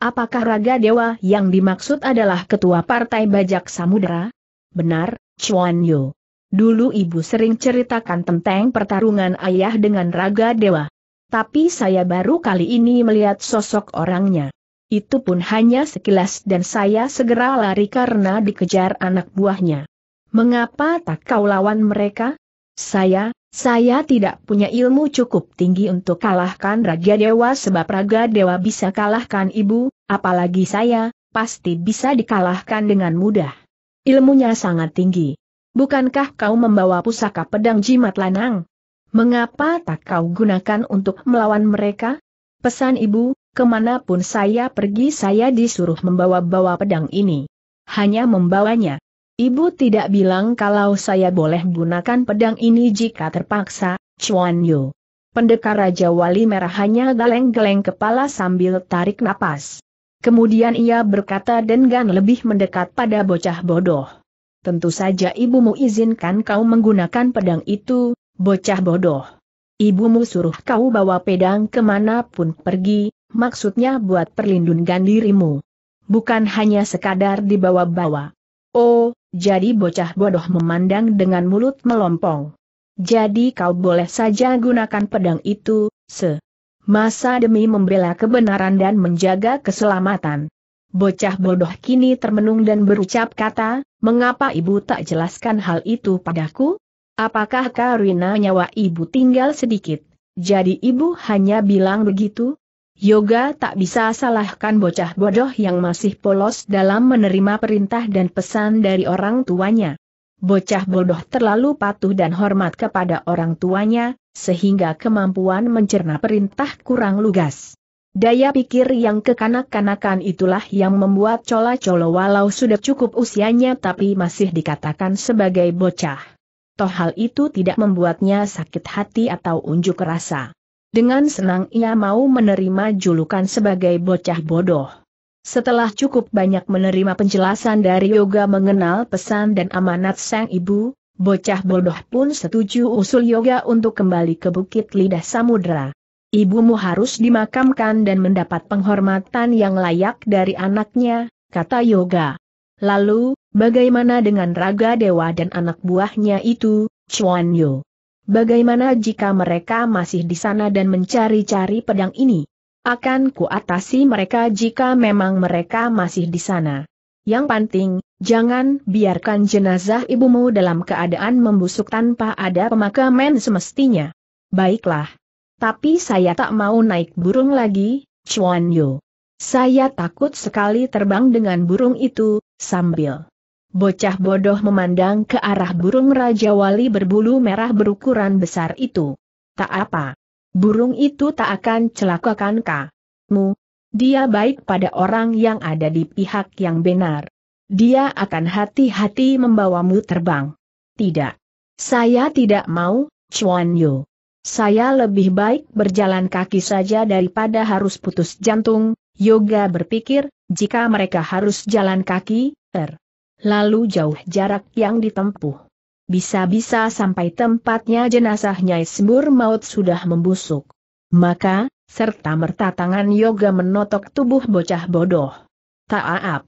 Speaker 1: Apakah Raga Dewa yang dimaksud adalah ketua partai bajak samudera? Benar, Chuan Yu. Dulu ibu sering ceritakan tentang pertarungan ayah dengan Raga Dewa. Tapi saya baru kali ini melihat sosok orangnya. Itu pun hanya sekilas dan saya segera lari karena dikejar anak buahnya. Mengapa tak kau lawan mereka? Saya, saya tidak punya ilmu cukup tinggi untuk kalahkan Raja Dewa sebab Raja Dewa bisa kalahkan ibu, apalagi saya, pasti bisa dikalahkan dengan mudah. Ilmunya sangat tinggi. Bukankah kau membawa pusaka pedang jimat lanang? Mengapa tak kau gunakan untuk melawan mereka? Pesan ibu, kemanapun saya pergi saya disuruh membawa-bawa pedang ini. Hanya membawanya. Ibu tidak bilang kalau saya boleh gunakan pedang ini jika terpaksa, Chuan Yu. Pendekar Raja Wali Merah hanya geleng-geleng kepala sambil tarik napas. Kemudian ia berkata dengan lebih mendekat pada bocah bodoh. Tentu saja ibumu izinkan kau menggunakan pedang itu, bocah bodoh. Ibumu suruh kau bawa pedang kemanapun pergi, maksudnya buat perlindungan dirimu. Bukan hanya sekadar dibawa-bawa. Oh, jadi bocah bodoh memandang dengan mulut melompong. Jadi kau boleh saja gunakan pedang itu, se. Masa demi membela kebenaran dan menjaga keselamatan. Bocah bodoh kini termenung dan berucap kata, mengapa ibu tak jelaskan hal itu padaku? Apakah Karina nyawa ibu tinggal sedikit, jadi ibu hanya bilang begitu? Yoga tak bisa salahkan bocah bodoh yang masih polos dalam menerima perintah dan pesan dari orang tuanya. Bocah bodoh terlalu patuh dan hormat kepada orang tuanya, sehingga kemampuan mencerna perintah kurang lugas. Daya pikir yang kekanak-kanakan itulah yang membuat Cola-Colo walau sudah cukup usianya tapi masih dikatakan sebagai bocah. Toh hal itu tidak membuatnya sakit hati atau unjuk rasa. Dengan senang ia mau menerima julukan sebagai bocah bodoh. Setelah cukup banyak menerima penjelasan dari Yoga mengenal pesan dan amanat sang ibu, bocah bodoh pun setuju usul Yoga untuk kembali ke Bukit Lidah Samudra. Ibumu harus dimakamkan dan mendapat penghormatan yang layak dari anaknya, kata Yoga. Lalu, bagaimana dengan Raga Dewa dan anak buahnya itu, Chuan Yu? Bagaimana jika mereka masih di sana dan mencari-cari pedang ini? Akan kuatasi mereka jika memang mereka masih di sana. Yang penting, jangan biarkan jenazah ibumu dalam keadaan membusuk tanpa ada pemakaman semestinya. Baiklah. Tapi saya tak mau naik burung lagi, Chuan Yu. Saya takut sekali terbang dengan burung itu, sambil Bocah bodoh memandang ke arah burung Raja Wali berbulu merah berukuran besar itu. Tak apa. Burung itu tak akan celakakan kamu. Dia baik pada orang yang ada di pihak yang benar. Dia akan hati-hati membawamu terbang. Tidak. Saya tidak mau, Chuan Yu. Saya lebih baik berjalan kaki saja daripada harus putus jantung, Yoga berpikir, jika mereka harus jalan kaki, er lalu jauh jarak yang ditempuh. Bisa-bisa sampai tempatnya jenazah Nyai Sembur Maut sudah membusuk. Maka, serta merta tangan Yoga menotok tubuh bocah bodoh. aap,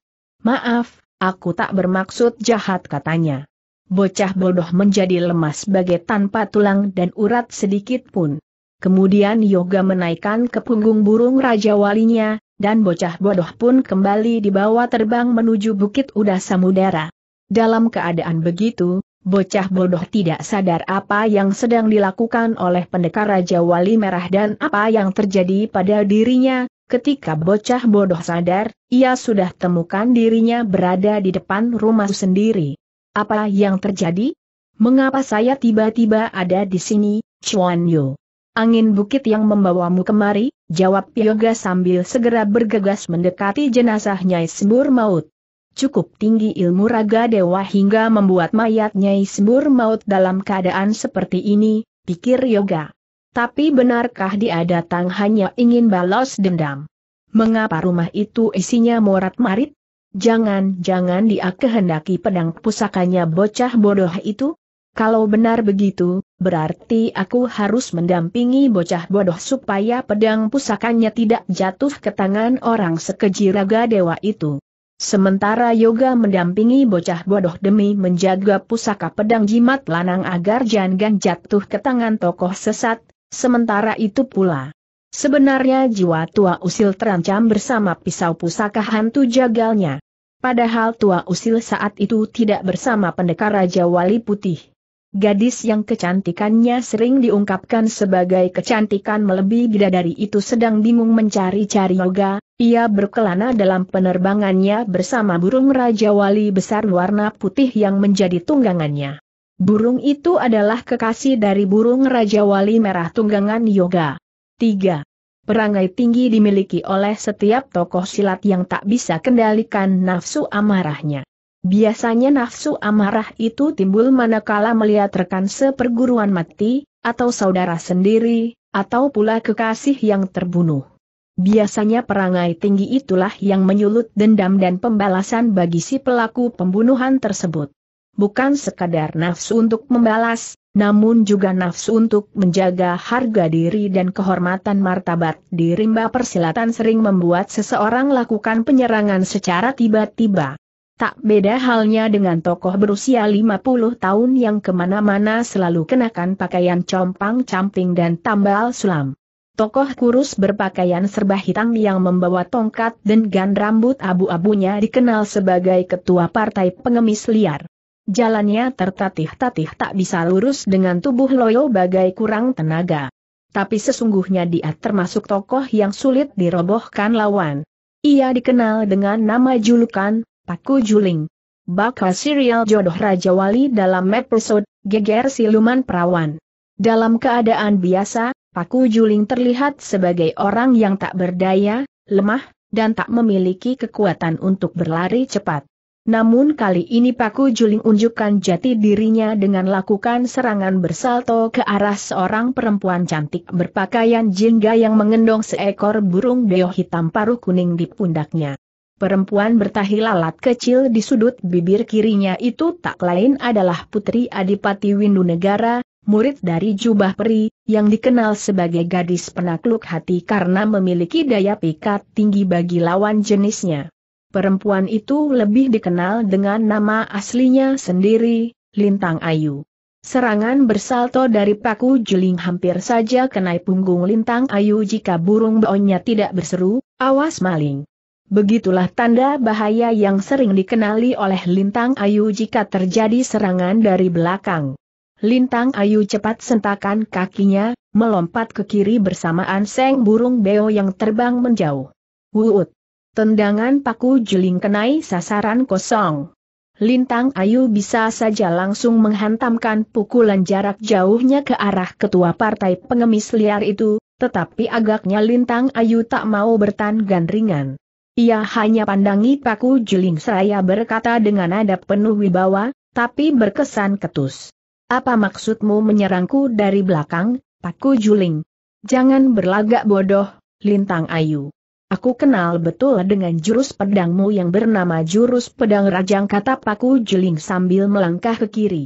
Speaker 1: Maaf, aku tak bermaksud jahat katanya. Bocah bodoh menjadi lemas bagai tanpa tulang dan urat sedikit pun. Kemudian Yoga menaikkan ke punggung burung Raja Walinya, dan bocah bodoh pun kembali dibawa terbang menuju Bukit Udah Samudera. Dalam keadaan begitu, bocah bodoh tidak sadar apa yang sedang dilakukan oleh pendekar Raja Wali Merah dan apa yang terjadi pada dirinya, ketika bocah bodoh sadar, ia sudah temukan dirinya berada di depan rumah sendiri. Apa yang terjadi? Mengapa saya tiba-tiba ada di sini, Chuan Yu? Angin bukit yang membawamu kemari? Jawab Yoga sambil segera bergegas mendekati jenazah Nyai Sembur Maut. Cukup tinggi ilmu raga dewa hingga membuat mayat Nyai Sembur Maut dalam keadaan seperti ini, pikir Yoga. Tapi benarkah dia datang hanya ingin balas dendam? Mengapa rumah itu isinya morat-marit? Jangan-jangan dia kehendaki pedang pusakanya bocah bodoh itu? Kalau benar begitu, berarti aku harus mendampingi bocah bodoh supaya pedang pusakanya tidak jatuh ke tangan orang sekeji raga dewa itu. Sementara Yoga mendampingi bocah bodoh demi menjaga pusaka pedang jimat lanang agar jangan jatuh ke tangan tokoh sesat, sementara itu pula. Sebenarnya jiwa tua usil terancam bersama pisau pusaka hantu jagalnya. Padahal tua usil saat itu tidak bersama pendekar Raja Wali Putih. Gadis yang kecantikannya sering diungkapkan sebagai kecantikan melebihi bidadari itu sedang bingung mencari-cari yoga, ia berkelana dalam penerbangannya bersama burung Raja Wali besar warna putih yang menjadi tunggangannya. Burung itu adalah kekasih dari burung Raja Wali merah tunggangan yoga. 3. Perangai tinggi dimiliki oleh setiap tokoh silat yang tak bisa kendalikan nafsu amarahnya. Biasanya nafsu amarah itu timbul manakala melihat rekan seperguruan mati, atau saudara sendiri, atau pula kekasih yang terbunuh. Biasanya perangai tinggi itulah yang menyulut dendam dan pembalasan bagi si pelaku pembunuhan tersebut. Bukan sekadar nafsu untuk membalas, namun juga nafsu untuk menjaga harga diri dan kehormatan martabat di rimba persilatan sering membuat seseorang lakukan penyerangan secara tiba-tiba. Tak beda halnya dengan tokoh berusia 50 tahun yang kemana-mana selalu kenakan pakaian compang-camping dan tambal sulam. Tokoh kurus berpakaian serba hitam yang membawa tongkat dan gan rambut abu-abunya dikenal sebagai ketua partai pengemis liar. Jalannya tertatih-tatih tak bisa lurus dengan tubuh loyo bagai kurang tenaga. Tapi sesungguhnya dia termasuk tokoh yang sulit dirobohkan lawan. Ia dikenal dengan nama julukan Paku Juling. Bakal serial jodoh Raja Wali dalam episode Geger Siluman Perawan. Dalam keadaan biasa, Paku Juling terlihat sebagai orang yang tak berdaya, lemah, dan tak memiliki kekuatan untuk berlari cepat. Namun kali ini Paku Juling unjukkan jati dirinya dengan lakukan serangan bersalto ke arah seorang perempuan cantik berpakaian jingga yang mengendong seekor burung beo hitam paruh kuning di pundaknya. Perempuan bertahi lalat kecil di sudut bibir kirinya itu tak lain adalah Putri Adipati Windu Negara, murid dari Jubah Peri, yang dikenal sebagai gadis penakluk hati karena memiliki daya pikat tinggi bagi lawan jenisnya. Perempuan itu lebih dikenal dengan nama aslinya sendiri, Lintang Ayu. Serangan bersalto dari paku juling hampir saja kenai punggung Lintang Ayu jika burung beonnya tidak berseru, awas maling. Begitulah tanda bahaya yang sering dikenali oleh Lintang Ayu jika terjadi serangan dari belakang. Lintang Ayu cepat sentakan kakinya, melompat ke kiri bersamaan seng burung beo yang terbang menjauh. Wuut! Tendangan paku juling kenai sasaran kosong. Lintang Ayu bisa saja langsung menghantamkan pukulan jarak jauhnya ke arah ketua partai pengemis liar itu, tetapi agaknya Lintang Ayu tak mau bertan ringan. Ia hanya pandangi Paku Juling seraya berkata dengan adab penuh wibawa, tapi berkesan ketus. Apa maksudmu menyerangku dari belakang, Paku Juling? Jangan berlagak bodoh, Lintang Ayu. Aku kenal betul dengan jurus pedangmu yang bernama jurus pedang rajang kata Paku Juling sambil melangkah ke kiri.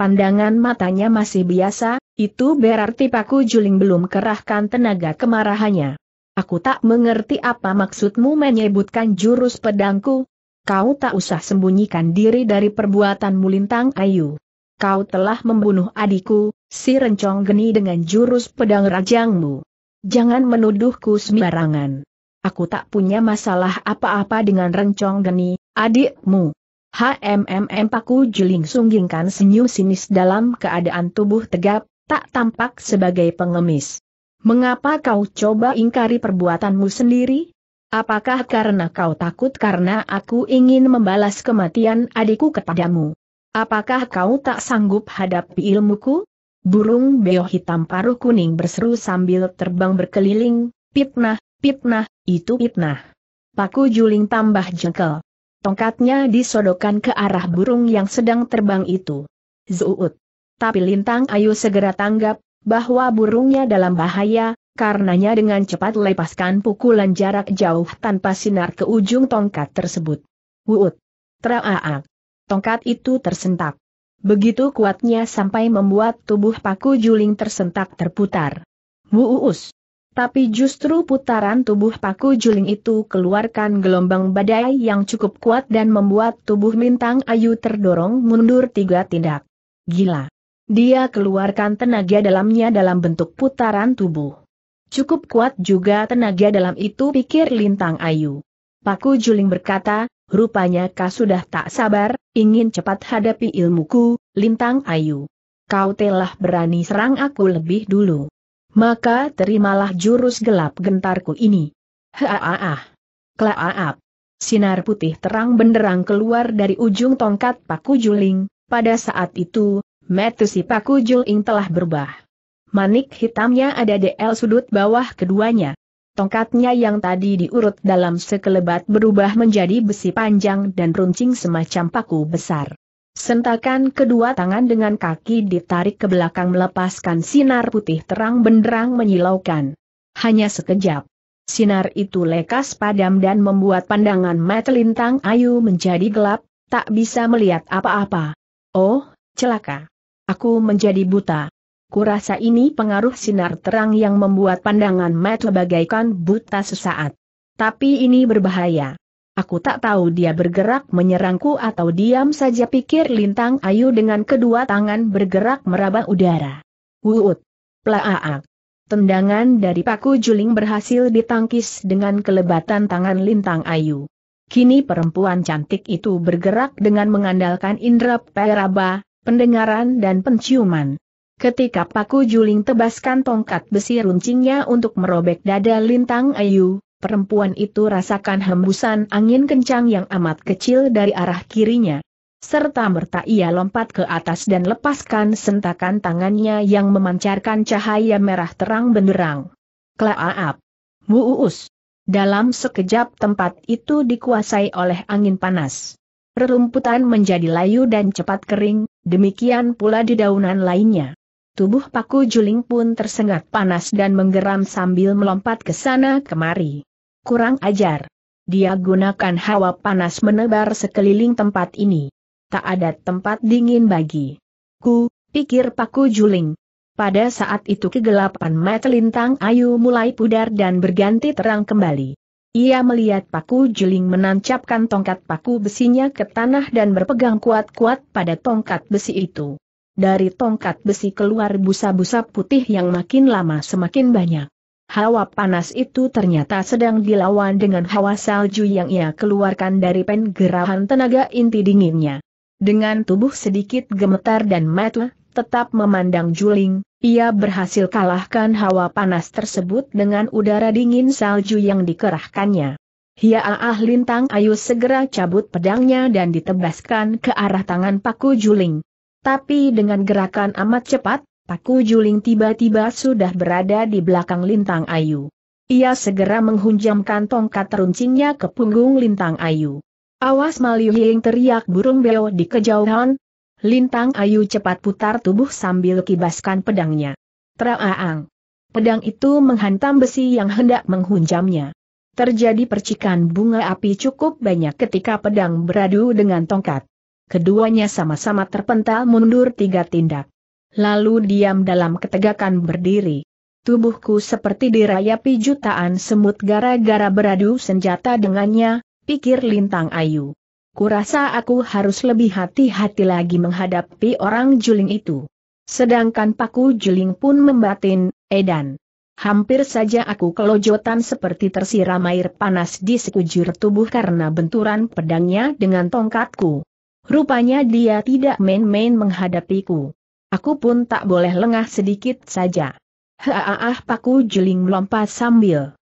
Speaker 1: Pandangan matanya masih biasa, itu berarti Paku Juling belum kerahkan tenaga kemarahannya. Aku tak mengerti apa maksudmu menyebutkan jurus pedangku. Kau tak usah sembunyikan diri dari perbuatan mulintang Ayu. Kau telah membunuh adikku, si Rencong Geni dengan jurus pedang rajangmu. Jangan menuduhku sembarangan. Aku tak punya masalah apa-apa dengan Rencong Geni, adikmu. HMMM Paku Juling sunggingkan senyum sinis dalam keadaan tubuh tegap, tak tampak sebagai pengemis. Mengapa kau coba ingkari perbuatanmu sendiri? Apakah karena kau takut karena aku ingin membalas kematian adikku kepadamu? Apakah kau tak sanggup hadapi ilmuku? Burung beo hitam paruh kuning berseru sambil terbang berkeliling, Pipnah, pipnah, itu pipnah. Paku Juling tambah jengkel. Tongkatnya disodokan ke arah burung yang sedang terbang itu. Zuut. Tapi Lintang Ayu segera tanggap, bahwa burungnya dalam bahaya, karenanya dengan cepat lepaskan pukulan jarak jauh tanpa sinar ke ujung tongkat tersebut. Wuut! Traaak! Tongkat itu tersentak. Begitu kuatnya sampai membuat tubuh paku juling tersentak terputar. Wuus! Tapi justru putaran tubuh paku juling itu keluarkan gelombang badai yang cukup kuat dan membuat tubuh mintang Ayu terdorong mundur tiga tindak. Gila! dia keluarkan tenaga dalamnya dalam bentuk putaran tubuh. Cukup kuat juga tenaga dalam itu pikir Lintang Ayu. Paku Juling berkata, rupanya kau sudah tak sabar, ingin cepat hadapi ilmuku, Lintang Ayu. Kau telah berani serang aku lebih dulu. Maka terimalah jurus gelap gentarku ini. Haaah. Klaaap. Sinar putih terang benderang keluar dari ujung tongkat Paku Juling, pada saat itu, si Paku Juling telah berubah. Manik hitamnya ada di el sudut bawah keduanya. Tongkatnya yang tadi diurut dalam sekelebat berubah menjadi besi panjang dan runcing semacam paku besar. Sentakan kedua tangan dengan kaki ditarik ke belakang melepaskan sinar putih terang benderang menyilaukan. Hanya sekejap. Sinar itu lekas padam dan membuat pandangan mata lintang ayu menjadi gelap, tak bisa melihat apa-apa. Oh, celaka. Aku menjadi buta. Kurasa ini pengaruh sinar terang yang membuat pandangan Matt bagaikan buta sesaat. Tapi ini berbahaya. Aku tak tahu dia bergerak menyerangku atau diam saja pikir Lintang Ayu dengan kedua tangan bergerak meraba udara. Wuut. Plaaak. Tendangan dari paku juling berhasil ditangkis dengan kelebatan tangan Lintang Ayu. Kini perempuan cantik itu bergerak dengan mengandalkan indera peraba, pendengaran dan penciuman. Ketika Paku Juling tebaskan tongkat besi runcingnya untuk merobek dada Lintang Ayu, perempuan itu rasakan hembusan angin kencang yang amat kecil dari arah kirinya. Serta merta ia lompat ke atas dan lepaskan sentakan tangannya yang memancarkan cahaya merah terang benderang. Klaaap! Muus! Dalam sekejap tempat itu dikuasai oleh angin panas. Rerumputan menjadi layu dan cepat kering, Demikian pula di daunan lainnya. Tubuh paku juling pun tersengat panas dan menggeram sambil melompat ke sana kemari. Kurang ajar. Dia gunakan hawa panas menebar sekeliling tempat ini. Tak ada tempat dingin bagi. Ku, pikir paku juling. Pada saat itu kegelapan mata lintang ayu mulai pudar dan berganti terang kembali. Ia melihat paku juling menancapkan tongkat paku besinya ke tanah dan berpegang kuat-kuat pada tongkat besi itu. Dari tongkat besi keluar busa-busa putih yang makin lama semakin banyak. Hawa panas itu ternyata sedang dilawan dengan hawa salju yang ia keluarkan dari penggerahan tenaga inti dinginnya. Dengan tubuh sedikit gemetar dan mata, tetap memandang Juling, ia berhasil kalahkan hawa panas tersebut dengan udara dingin salju yang dikerahkannya. Aah Lintang Ayu segera cabut pedangnya dan ditebaskan ke arah tangan Paku Juling. Tapi dengan gerakan amat cepat, Paku Juling tiba-tiba sudah berada di belakang Lintang Ayu. Ia segera menghunjamkan tongkat runcingnya ke punggung Lintang Ayu. Awas Maliu teriak burung beo di kejauhan, Lintang Ayu cepat putar tubuh sambil kibaskan pedangnya. Traaang. Pedang itu menghantam besi yang hendak menghunjamnya. Terjadi percikan bunga api cukup banyak ketika pedang beradu dengan tongkat. Keduanya sama-sama terpental mundur tiga tindak. Lalu diam dalam ketegakan berdiri. Tubuhku seperti dirayapi jutaan semut gara-gara beradu senjata dengannya, pikir Lintang Ayu kurasa aku harus lebih hati-hati lagi menghadapi orang juling itu. Sedangkan paku juling pun membatin, edan. Hampir saja aku kelojotan seperti tersiram air panas di sekujur tubuh karena benturan pedangnya dengan tongkatku. Rupanya dia tidak main-main menghadapiku. Aku pun tak boleh lengah sedikit saja. Haaah paku juling melompat sambil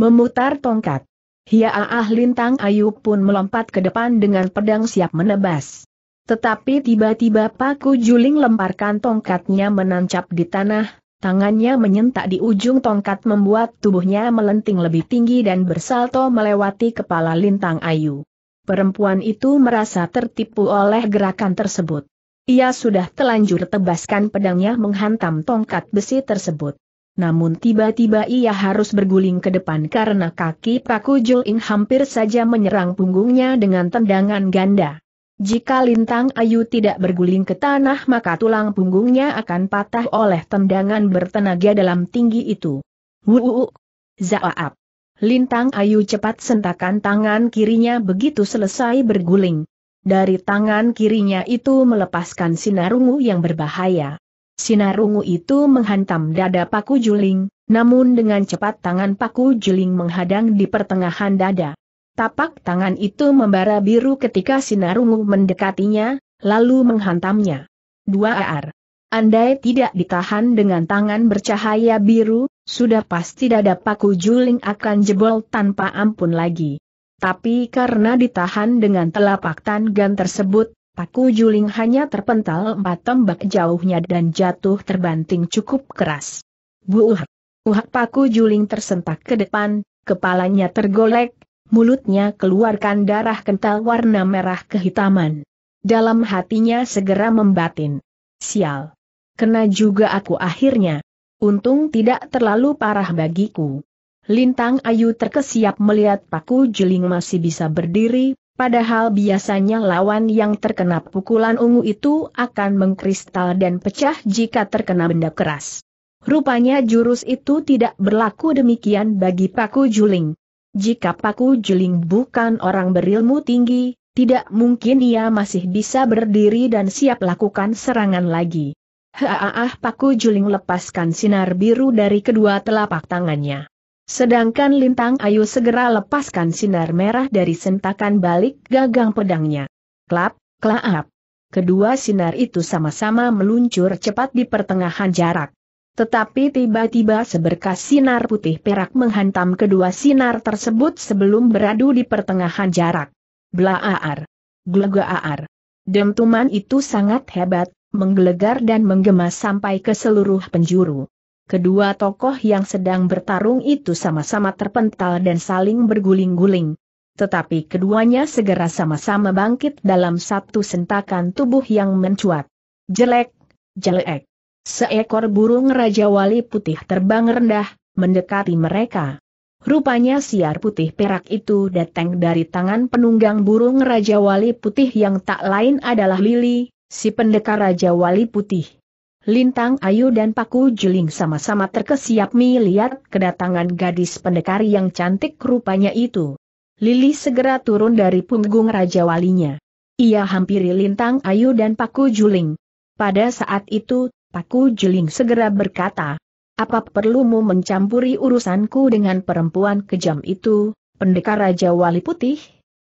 Speaker 1: memutar tongkat. Aah Lintang Ayu pun melompat ke depan dengan pedang siap menebas. Tetapi tiba-tiba Paku Juling lemparkan tongkatnya menancap di tanah, tangannya menyentak di ujung tongkat membuat tubuhnya melenting lebih tinggi dan bersalto melewati kepala Lintang Ayu. Perempuan itu merasa tertipu oleh gerakan tersebut. Ia sudah telanjur tebaskan pedangnya menghantam tongkat besi tersebut. Namun tiba-tiba ia harus berguling ke depan karena kaki Paku Juling hampir saja menyerang punggungnya dengan tendangan ganda. Jika lintang ayu tidak berguling ke tanah maka tulang punggungnya akan patah oleh tendangan bertenaga dalam tinggi itu. Wuuu! Zaaap! Lintang ayu cepat sentakan tangan kirinya begitu selesai berguling. Dari tangan kirinya itu melepaskan sinar ungu yang berbahaya. Sinar ungu itu menghantam dada Paku Juling, namun dengan cepat tangan Paku Juling menghadang di pertengahan dada. Tapak tangan itu membara biru ketika sinar ungu mendekatinya, lalu menghantamnya. Dua ar. Andai tidak ditahan dengan tangan bercahaya biru, sudah pasti dada Paku Juling akan jebol tanpa ampun lagi. Tapi karena ditahan dengan telapak tangan tersebut, Paku Juling hanya terpental empat tembak jauhnya dan jatuh terbanting cukup keras. Buuh! Uhak Paku Juling tersentak ke depan, kepalanya tergolek, mulutnya keluarkan darah kental warna merah kehitaman. Dalam hatinya segera membatin. Sial! Kena juga aku akhirnya. Untung tidak terlalu parah bagiku. Lintang Ayu terkesiap melihat Paku Juling masih bisa berdiri, Padahal biasanya lawan yang terkena pukulan ungu itu akan mengkristal dan pecah jika terkena benda keras. Rupanya jurus itu tidak berlaku demikian bagi Paku Juling. Jika Paku Juling bukan orang berilmu tinggi, tidak mungkin ia masih bisa berdiri dan siap lakukan serangan lagi. Haaah Paku Juling lepaskan sinar biru dari kedua telapak tangannya. Sedangkan Lintang Ayu segera lepaskan sinar merah dari sentakan balik gagang pedangnya. Klap, klaap. Kedua sinar itu sama-sama meluncur cepat di pertengahan jarak. Tetapi tiba-tiba seberkas sinar putih perak menghantam kedua sinar tersebut sebelum beradu di pertengahan jarak. Blaaar. Glegaar. Dentuman itu sangat hebat, menggelegar dan menggema sampai ke seluruh penjuru. Kedua tokoh yang sedang bertarung itu sama-sama terpental dan saling berguling-guling. Tetapi keduanya segera sama-sama bangkit dalam satu sentakan tubuh yang mencuat. Jelek, jelek. Seekor burung Raja Wali putih terbang rendah, mendekati mereka. Rupanya siar putih perak itu datang dari tangan penunggang burung Raja Wali putih yang tak lain adalah Lili, si pendekar Raja Wali putih. Lintang Ayu dan Paku Juling sama-sama terkesiap melihat kedatangan gadis pendekar yang cantik rupanya itu. Lili segera turun dari punggung Raja Walinya. Ia hampiri Lintang Ayu dan Paku Juling. Pada saat itu, Paku Juling segera berkata, apa perlumu mencampuri urusanku dengan perempuan kejam itu, pendekar Raja Wali Putih?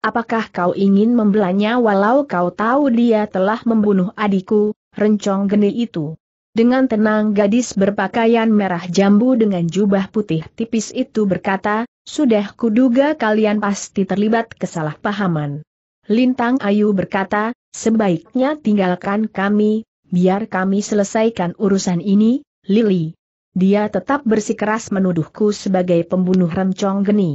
Speaker 1: Apakah kau ingin membelanya walau kau tahu dia telah membunuh adikku, rencong geni itu. Dengan tenang gadis berpakaian merah jambu dengan jubah putih tipis itu berkata, sudah kuduga kalian pasti terlibat kesalahpahaman. Lintang Ayu berkata, sebaiknya tinggalkan kami, biar kami selesaikan urusan ini, Lili. Dia tetap bersikeras menuduhku sebagai pembunuh rencong geni.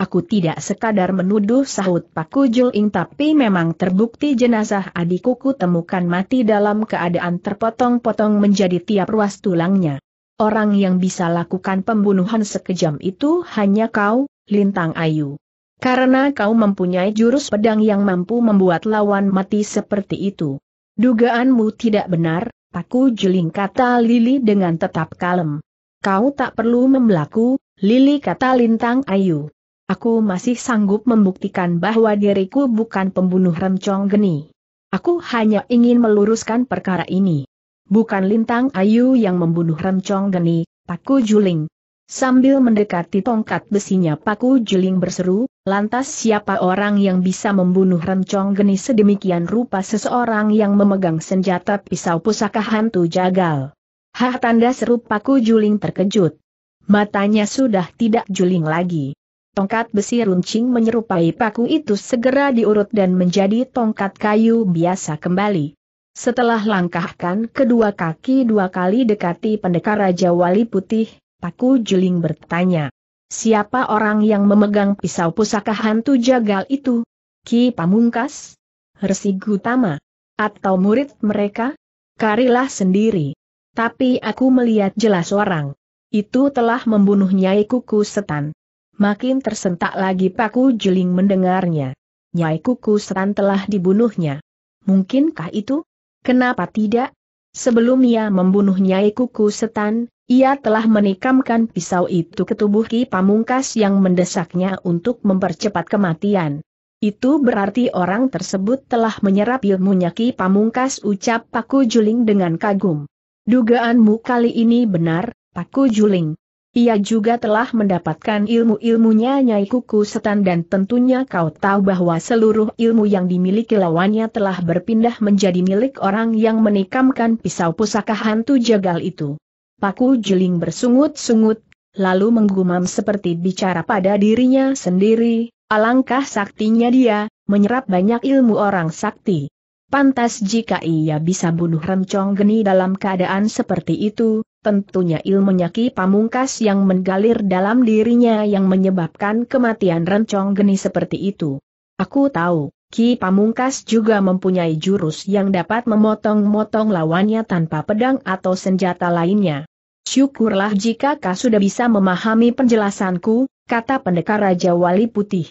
Speaker 1: Aku tidak sekadar menuduh sahut Paku Juling tapi memang terbukti jenazah adikku temukan mati dalam keadaan terpotong-potong menjadi tiap ruas tulangnya. Orang yang bisa lakukan pembunuhan sekejam itu hanya kau, Lintang Ayu. Karena kau mempunyai jurus pedang yang mampu membuat lawan mati seperti itu. Dugaanmu tidak benar, Paku Juling kata Lili dengan tetap kalem. Kau tak perlu membelaku, Lili kata Lintang Ayu. Aku masih sanggup membuktikan bahwa diriku bukan pembunuh remcong geni. Aku hanya ingin meluruskan perkara ini. Bukan Lintang Ayu yang membunuh remcong geni, Paku Juling. Sambil mendekati tongkat besinya Paku Juling berseru, lantas siapa orang yang bisa membunuh remcong geni sedemikian rupa seseorang yang memegang senjata pisau pusaka hantu jagal. Hah tanda seru Paku Juling terkejut. Matanya sudah tidak juling lagi. Tongkat besi runcing menyerupai paku itu segera diurut dan menjadi tongkat kayu biasa kembali. Setelah langkahkan kedua kaki dua kali dekati pendekar Raja Wali Putih, Paku Juling bertanya. Siapa orang yang memegang pisau pusaka hantu jagal itu? Ki Pamungkas? Resi Gutama? Atau murid mereka? Karilah sendiri. Tapi aku melihat jelas orang. Itu telah membunuh Nyai Kuku Setan makin tersentak lagi Paku Juling mendengarnya. Nyai Kuku Setan telah dibunuhnya. Mungkinkah itu? Kenapa tidak? Sebelum ia membunuh Nyai Kuku Setan, ia telah menikamkan pisau itu ke tubuh Ki Pamungkas yang mendesaknya untuk mempercepat kematian. Itu berarti orang tersebut telah menyerap ilmunya Ki Pamungkas ucap Paku Juling dengan kagum. Dugaanmu kali ini benar, Paku Juling. Ia juga telah mendapatkan ilmu-ilmunya Nyai Kuku Setan dan tentunya kau tahu bahwa seluruh ilmu yang dimiliki lawannya telah berpindah menjadi milik orang yang menikamkan pisau pusaka hantu jagal itu. Paku Jeling bersungut-sungut, lalu menggumam seperti bicara pada dirinya sendiri, alangkah saktinya dia, menyerap banyak ilmu orang sakti. Pantas jika ia bisa bunuh rencong geni dalam keadaan seperti itu, Tentunya ilmunya Ki Pamungkas yang menggalir dalam dirinya yang menyebabkan kematian rencong geni seperti itu. Aku tahu, Ki Pamungkas juga mempunyai jurus yang dapat memotong-motong lawannya tanpa pedang atau senjata lainnya. Syukurlah jika kau sudah bisa memahami penjelasanku, kata pendekar Raja Wali Putih.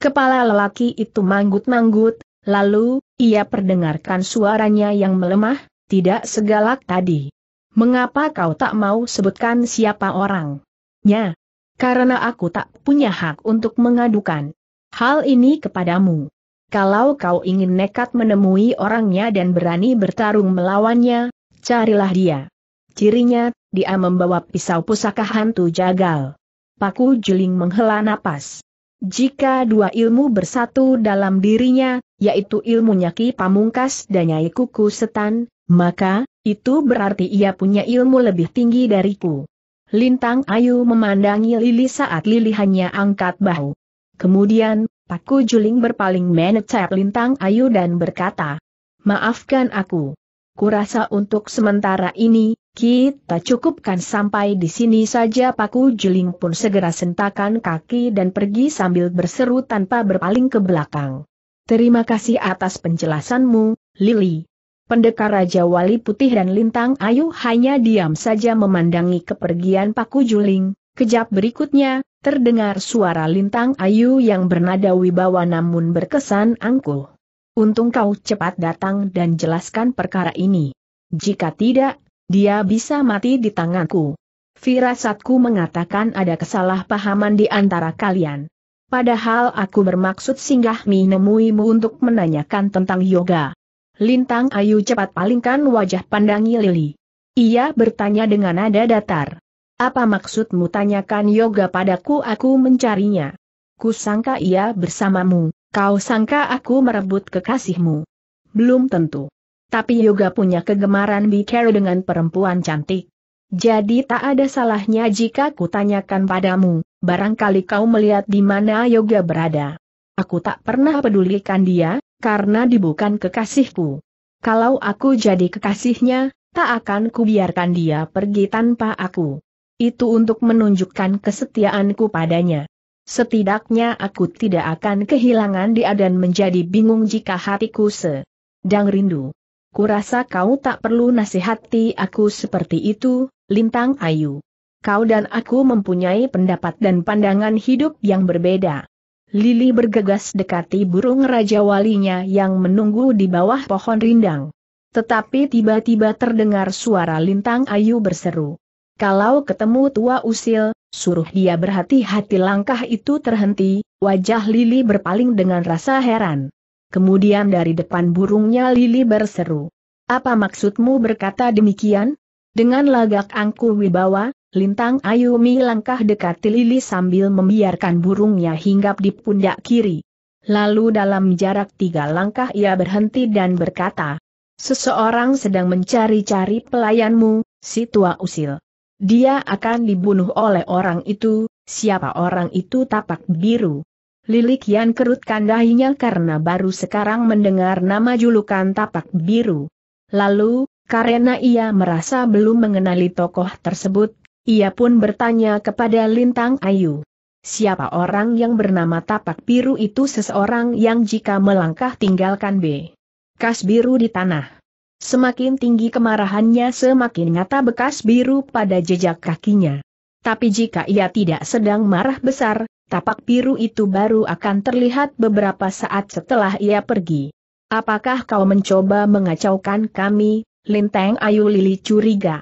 Speaker 1: Kepala lelaki itu manggut-manggut, lalu, ia perdengarkan suaranya yang melemah, tidak segalak tadi. Mengapa kau tak mau sebutkan siapa orang? Ya, karena aku tak punya hak untuk mengadukan hal ini kepadamu. Kalau kau ingin nekat menemui orangnya dan berani bertarung melawannya, carilah dia. Cirinya, dia membawa pisau pusaka hantu jagal. Paku Juling menghela napas. Jika dua ilmu bersatu dalam dirinya, yaitu ilmu Ki Pamungkas dan Nyai Kuku Setan, maka, itu berarti ia punya ilmu lebih tinggi dariku. Lintang Ayu memandangi Lili saat Lili hanya angkat bahu. Kemudian, Paku Juling berpaling menetap Lintang Ayu dan berkata, Maafkan aku. Kurasa untuk sementara ini, kita cukupkan sampai di sini saja Paku Juling pun segera sentakan kaki dan pergi sambil berseru tanpa berpaling ke belakang. Terima kasih atas penjelasanmu, Lili. Pendekar Raja Wali Putih dan Lintang Ayu hanya diam saja memandangi kepergian Paku Juling. Kejap berikutnya, terdengar suara Lintang Ayu yang bernada wibawa namun berkesan angkuh. Untung kau cepat datang dan jelaskan perkara ini. Jika tidak, dia bisa mati di tanganku. Firasatku mengatakan ada kesalahpahaman di antara kalian. Padahal aku bermaksud singgah menemuimu untuk menanyakan tentang yoga. Lintang Ayu cepat palingkan wajah pandangi Lili. Ia bertanya dengan nada datar. Apa maksudmu tanyakan yoga padaku aku mencarinya? Ku sangka ia bersamamu, kau sangka aku merebut kekasihmu. Belum tentu. Tapi yoga punya kegemaran bicara dengan perempuan cantik. Jadi tak ada salahnya jika kutanyakan padamu, barangkali kau melihat di mana yoga berada. Aku tak pernah pedulikan dia, karena dibukan kekasihku. Kalau aku jadi kekasihnya, tak akan kubiarkan dia pergi tanpa aku. Itu untuk menunjukkan kesetiaanku padanya. Setidaknya aku tidak akan kehilangan dia dan menjadi bingung jika hatiku sedang rindu. Kurasa kau tak perlu nasihati aku seperti itu, Lintang Ayu. Kau dan aku mempunyai pendapat dan pandangan hidup yang berbeda. Lili bergegas dekati burung Raja Walinya yang menunggu di bawah pohon rindang. Tetapi tiba-tiba terdengar suara lintang ayu berseru. Kalau ketemu tua usil, suruh dia berhati-hati langkah itu terhenti, wajah Lili berpaling dengan rasa heran. Kemudian dari depan burungnya Lili berseru. Apa maksudmu berkata demikian? Dengan lagak angkuh wibawa, Lintang Ayumi langkah dekat Lili sambil membiarkan burungnya hinggap di pundak kiri. Lalu dalam jarak tiga langkah ia berhenti dan berkata, Seseorang sedang mencari-cari pelayanmu, si tua usil. Dia akan dibunuh oleh orang itu, siapa orang itu tapak biru. Lili kian kerutkan dahinya karena baru sekarang mendengar nama julukan tapak biru. Lalu, karena ia merasa belum mengenali tokoh tersebut, ia pun bertanya kepada Lintang Ayu. Siapa orang yang bernama Tapak Biru itu seseorang yang jika melangkah tinggalkan B. Kas biru di tanah. Semakin tinggi kemarahannya semakin nyata bekas biru pada jejak kakinya. Tapi jika ia tidak sedang marah besar, tapak biru itu baru akan terlihat beberapa saat setelah ia pergi. Apakah kau mencoba mengacaukan kami, Lintang Ayu Lili curiga?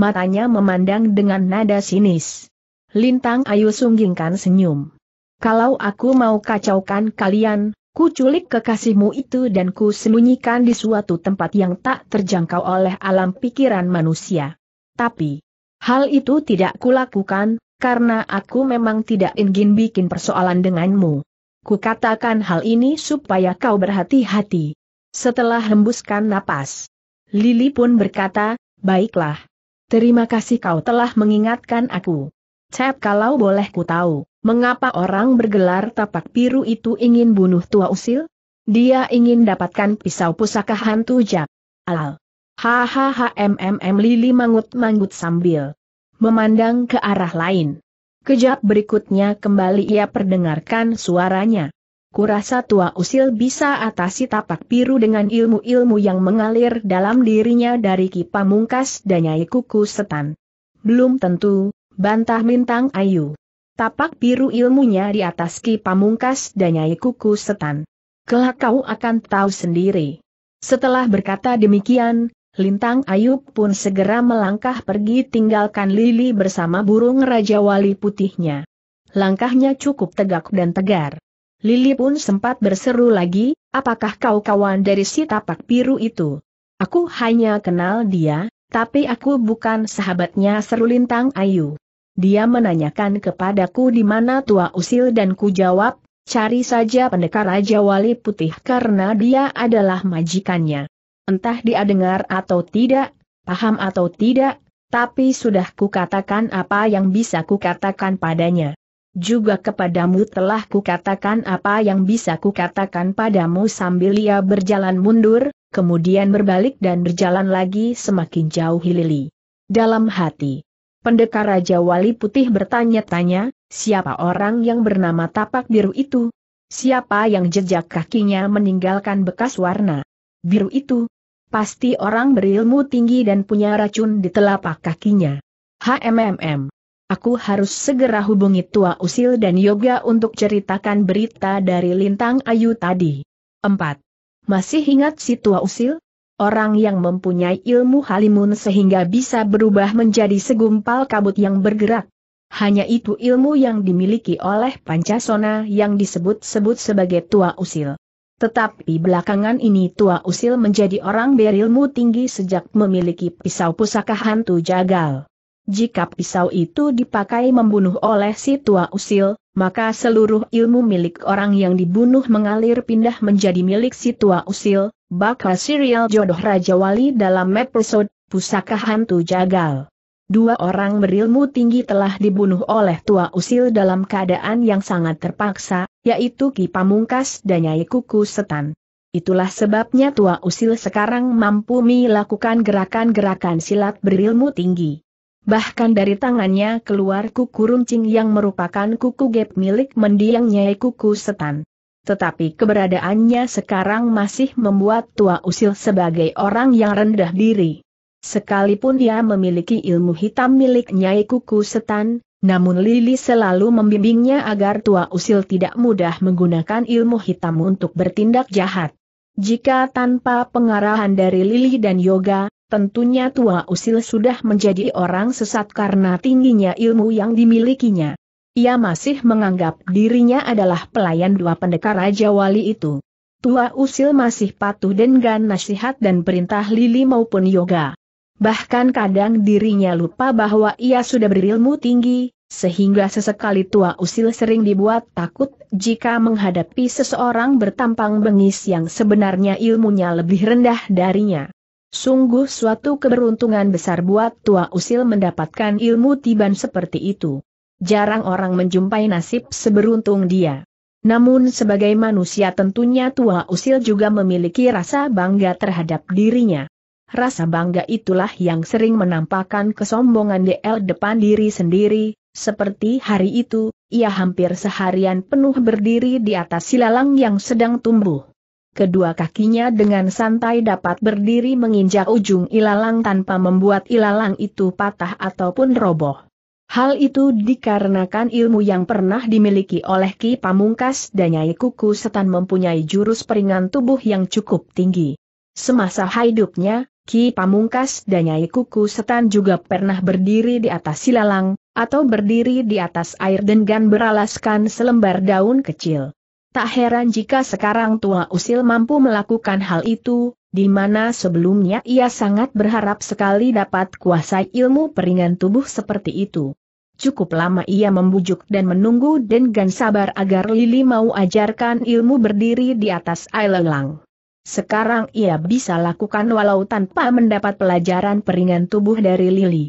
Speaker 1: matanya memandang dengan nada sinis. Lintang Ayu sunggingkan senyum. Kalau aku mau kacaukan kalian, ku culik kekasihmu itu dan ku sembunyikan di suatu tempat yang tak terjangkau oleh alam pikiran manusia. Tapi, hal itu tidak kulakukan, karena aku memang tidak ingin bikin persoalan denganmu. Ku katakan hal ini supaya kau berhati-hati. Setelah hembuskan napas, Lili pun berkata, baiklah, Terima kasih kau telah mengingatkan aku. Cep kalau boleh ku tahu, mengapa orang bergelar tapak biru itu ingin bunuh tua usil? Dia ingin dapatkan pisau pusaka hantu jak. Alal. Hahaha. mmm Lili mangut-mangut sambil memandang ke arah lain. Kejap berikutnya kembali ia perdengarkan suaranya kurasa tua usil bisa atasi tapak biru dengan ilmu-ilmu yang mengalir dalam dirinya dari Kipamungkas dan Nyai Kuku Setan. Belum tentu, bantah Mintang Ayu. Tapak biru ilmunya di atas Kipamungkas dan Nyai Kuku Setan. Kelak kau akan tahu sendiri. Setelah berkata demikian, Lintang Ayub pun segera melangkah pergi tinggalkan Lili bersama burung Raja Wali putihnya. Langkahnya cukup tegak dan tegar. Lili pun sempat berseru lagi, apakah kau kawan dari si tapak biru itu? Aku hanya kenal dia, tapi aku bukan sahabatnya seru lintang ayu. Dia menanyakan kepadaku di mana tua usil dan ku jawab, cari saja pendekar Raja Wali Putih karena dia adalah majikannya. Entah dia dengar atau tidak, paham atau tidak, tapi sudah kukatakan apa yang bisa kukatakan padanya. Juga kepadamu telah kukatakan apa yang bisa kukatakan padamu sambil ia berjalan mundur, kemudian berbalik dan berjalan lagi semakin jauh Hilili. Dalam hati. Pendekar Raja Wali Putih bertanya-tanya, siapa orang yang bernama Tapak Biru itu? Siapa yang jejak kakinya meninggalkan bekas warna biru itu? Pasti orang berilmu tinggi dan punya racun di telapak kakinya. HMMM. Aku harus segera hubungi Tua Usil dan Yoga untuk ceritakan berita dari Lintang Ayu tadi. 4. Masih ingat si Tua Usil? Orang yang mempunyai ilmu halimun sehingga bisa berubah menjadi segumpal kabut yang bergerak. Hanya itu ilmu yang dimiliki oleh Pancasona yang disebut-sebut sebagai Tua Usil. Tetapi belakangan ini Tua Usil menjadi orang berilmu tinggi sejak memiliki pisau pusaka hantu jagal. Jika pisau itu dipakai membunuh oleh si tua usil, maka seluruh ilmu milik orang yang dibunuh mengalir pindah menjadi milik si tua usil, bakal serial jodoh Raja Wali dalam episode Pusaka Hantu Jagal. Dua orang berilmu tinggi telah dibunuh oleh tua usil dalam keadaan yang sangat terpaksa, yaitu Ki Pamungkas dan Nyai Kuku Setan. Itulah sebabnya tua usil sekarang mampu melakukan gerakan-gerakan silat berilmu tinggi. Bahkan dari tangannya keluar kuku runcing yang merupakan kuku gap milik mendiang Nyai Kuku Setan. Tetapi keberadaannya sekarang masih membuat Tua Usil sebagai orang yang rendah diri. Sekalipun ia memiliki ilmu hitam milik Nyai Kuku Setan, namun Lili selalu membimbingnya agar Tua Usil tidak mudah menggunakan ilmu hitam untuk bertindak jahat. Jika tanpa pengarahan dari Lili dan Yoga, Tentunya Tua Usil sudah menjadi orang sesat karena tingginya ilmu yang dimilikinya. Ia masih menganggap dirinya adalah pelayan dua pendekar Raja Wali itu. Tua Usil masih patuh dengan nasihat dan perintah Lili maupun Yoga. Bahkan kadang dirinya lupa bahwa ia sudah berilmu tinggi, sehingga sesekali tua usil sering dibuat takut jika menghadapi seseorang bertampang bengis yang sebenarnya ilmunya lebih rendah darinya. Sungguh suatu keberuntungan besar buat tua usil mendapatkan ilmu tiban seperti itu. Jarang orang menjumpai nasib seberuntung dia. Namun sebagai manusia tentunya tua usil juga memiliki rasa bangga terhadap dirinya. Rasa bangga itulah yang sering menampakkan kesombongan DL depan diri sendiri, seperti hari itu, ia hampir seharian penuh berdiri di atas silalang yang sedang tumbuh kedua kakinya dengan santai dapat berdiri menginjak ujung ilalang tanpa membuat ilalang itu patah ataupun roboh. Hal itu dikarenakan ilmu yang pernah dimiliki oleh Ki Pamungkas dan Nyai Kuku Setan mempunyai jurus peringan tubuh yang cukup tinggi. Semasa hidupnya, Ki Pamungkas dan Nyai Kuku Setan juga pernah berdiri di atas ilalang, atau berdiri di atas air dengan beralaskan selembar daun kecil. Tak heran jika sekarang Tua Usil mampu melakukan hal itu, di mana sebelumnya ia sangat berharap sekali dapat kuasai ilmu peringan tubuh seperti itu. Cukup lama ia membujuk dan menunggu dengan sabar agar Lili mau ajarkan ilmu berdiri di atas ailelang. Sekarang ia bisa lakukan walau tanpa mendapat pelajaran peringan tubuh dari Lili.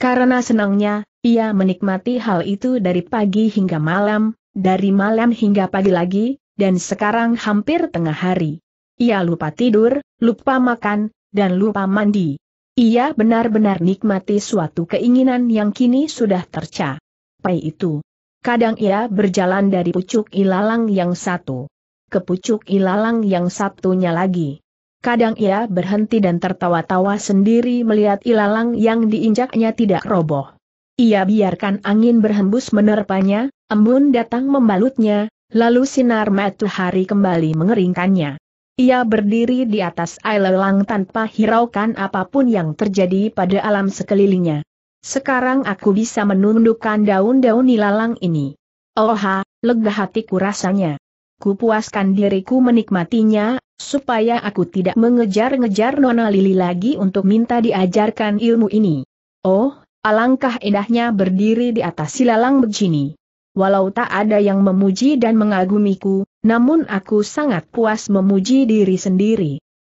Speaker 1: Karena senangnya, ia menikmati hal itu dari pagi hingga malam, dari malam hingga pagi lagi, dan sekarang hampir tengah hari. Ia lupa tidur, lupa makan, dan lupa mandi. Ia benar-benar nikmati suatu keinginan yang kini sudah tercapai itu. Kadang ia berjalan dari pucuk ilalang yang satu ke pucuk ilalang yang satunya lagi. Kadang ia berhenti dan tertawa-tawa sendiri melihat ilalang yang diinjaknya tidak roboh. Ia biarkan angin berhembus menerpanya, Embun datang membalutnya, lalu sinar matahari kembali mengeringkannya. Ia berdiri di atas air lelang tanpa hiraukan apapun yang terjadi pada alam sekelilingnya. Sekarang aku bisa menundukkan daun-daun ilalang ini. Oha, lega hatiku rasanya. Kupuaskan diriku menikmatinya, supaya aku tidak mengejar-ngejar Nona Lili lagi untuk minta diajarkan ilmu ini. Oh, alangkah indahnya berdiri di atas silalang begini walau tak ada yang memuji dan mengagumiku, namun aku sangat puas memuji diri sendiri.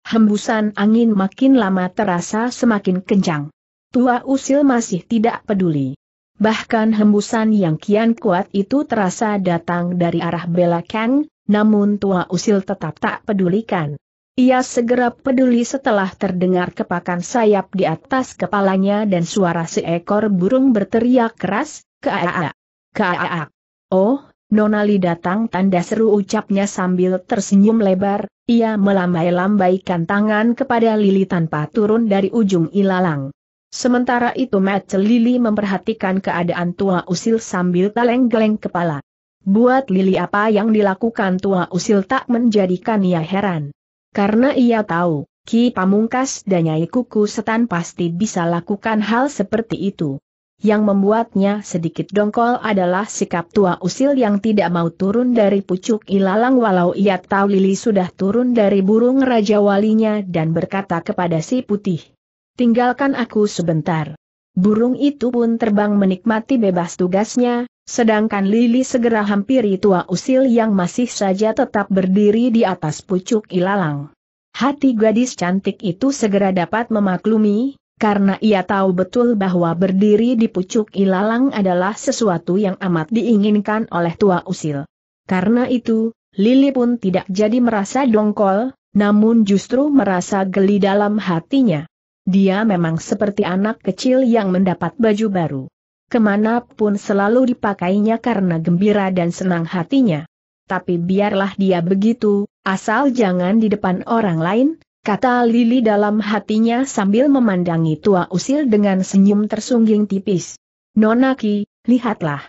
Speaker 1: Hembusan angin makin lama terasa semakin kencang. Tua usil masih tidak peduli. Bahkan hembusan yang kian kuat itu terasa datang dari arah belakang, namun tua usil tetap tak pedulikan. Ia segera peduli setelah terdengar kepakan sayap di atas kepalanya dan suara seekor burung berteriak keras, keaa. Kaaak. Oh, Nonali datang tanda seru ucapnya sambil tersenyum lebar, ia melambai-lambaikan tangan kepada Lili tanpa turun dari ujung ilalang. Sementara itu Mace Lili memperhatikan keadaan tua usil sambil geleng-geleng kepala. Buat Lili apa yang dilakukan tua usil tak menjadikan ia heran. Karena ia tahu, Ki Pamungkas dan Nyai Kuku Setan pasti bisa lakukan hal seperti itu. Yang membuatnya sedikit dongkol adalah sikap tua usil yang tidak mau turun dari pucuk ilalang walau ia tahu Lili sudah turun dari burung Raja Walinya dan berkata kepada si putih. Tinggalkan aku sebentar. Burung itu pun terbang menikmati bebas tugasnya, sedangkan Lili segera hampiri tua usil yang masih saja tetap berdiri di atas pucuk ilalang. Hati gadis cantik itu segera dapat memaklumi, karena ia tahu betul bahwa berdiri di pucuk ilalang adalah sesuatu yang amat diinginkan oleh tua usil. Karena itu, Lili pun tidak jadi merasa dongkol, namun justru merasa geli dalam hatinya. Dia memang seperti anak kecil yang mendapat baju baru. Kemanapun selalu dipakainya karena gembira dan senang hatinya. Tapi biarlah dia begitu, asal jangan di depan orang lain, Kata Lili dalam hatinya sambil memandangi tua usil dengan senyum tersungging tipis. Nonaki, lihatlah.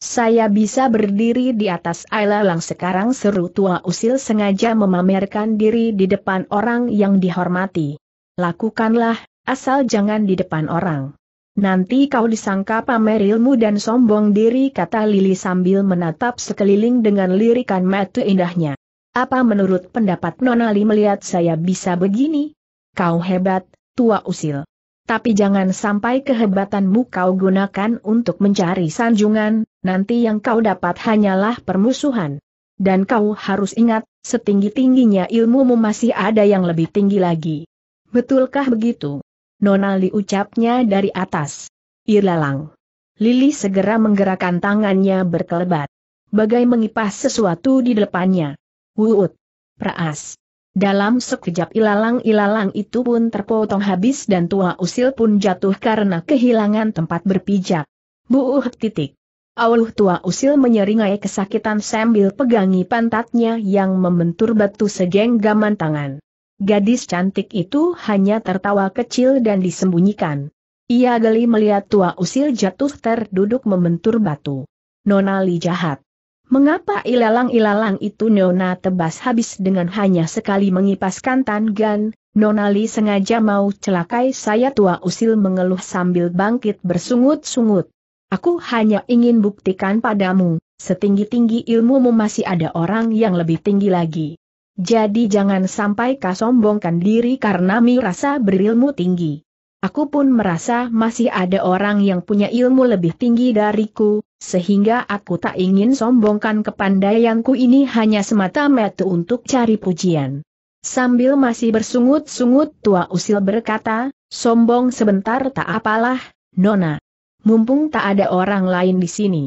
Speaker 1: Saya bisa berdiri di atas ailalang sekarang seru tua usil sengaja memamerkan diri di depan orang yang dihormati. Lakukanlah, asal jangan di depan orang. Nanti kau disangka pamer ilmu dan sombong diri kata Lili sambil menatap sekeliling dengan lirikan mata indahnya. Apa menurut pendapat Nonali melihat saya bisa begini? Kau hebat, tua usil. Tapi jangan sampai kehebatanmu kau gunakan untuk mencari sanjungan, nanti yang kau dapat hanyalah permusuhan. Dan kau harus ingat, setinggi-tingginya ilmumu masih ada yang lebih tinggi lagi. Betulkah begitu? Nonali ucapnya dari atas. Irlalang. Lili segera menggerakkan tangannya berkelebat. Bagai mengipas sesuatu di depannya. Wuut. Praas. Dalam sekejap ilalang-ilalang itu pun terpotong habis dan tua usil pun jatuh karena kehilangan tempat berpijak. Buuh titik. Auluh tua usil menyeringai kesakitan sambil pegangi pantatnya yang membentur batu segenggaman tangan. Gadis cantik itu hanya tertawa kecil dan disembunyikan. Ia geli melihat tua usil jatuh terduduk membentur batu. Nona Li jahat. Mengapa ilalang-ilalang itu Nona tebas habis dengan hanya sekali mengipaskan tanggan, Nona Li sengaja mau celakai saya tua usil mengeluh sambil bangkit bersungut-sungut. Aku hanya ingin buktikan padamu, setinggi-tinggi ilmumu masih ada orang yang lebih tinggi lagi. Jadi jangan sampai kau sombongkan diri karena merasa berilmu tinggi. Aku pun merasa masih ada orang yang punya ilmu lebih tinggi dariku, sehingga aku tak ingin sombongkan kepandaianku ini hanya semata-mata untuk cari pujian. Sambil masih bersungut-sungut tua usil berkata, sombong sebentar tak apalah, Nona. Mumpung tak ada orang lain di sini.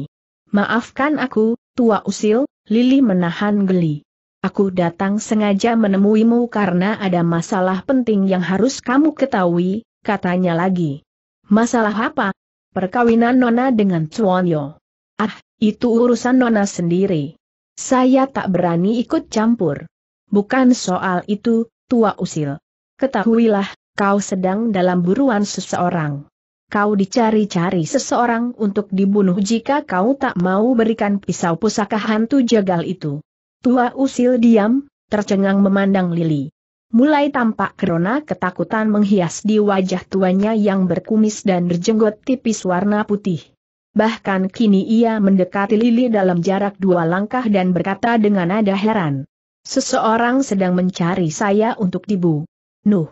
Speaker 1: Maafkan aku, tua usil, Lili menahan geli. Aku datang sengaja menemuimu karena ada masalah penting yang harus kamu ketahui, katanya lagi. Masalah apa? Perkawinan Nona dengan yo. Ah, itu urusan Nona sendiri. Saya tak berani ikut campur. Bukan soal itu, tua usil. Ketahuilah, kau sedang dalam buruan seseorang. Kau dicari-cari seseorang untuk dibunuh jika kau tak mau berikan pisau pusaka hantu jagal itu. Tua usil diam, tercengang memandang Lili. Mulai tampak kerona ketakutan menghias di wajah tuanya yang berkumis dan berjenggot tipis warna putih bahkan kini ia mendekati Lili dalam jarak dua langkah dan berkata dengan nada heran. Seseorang sedang mencari saya untuk dibu. Nuh.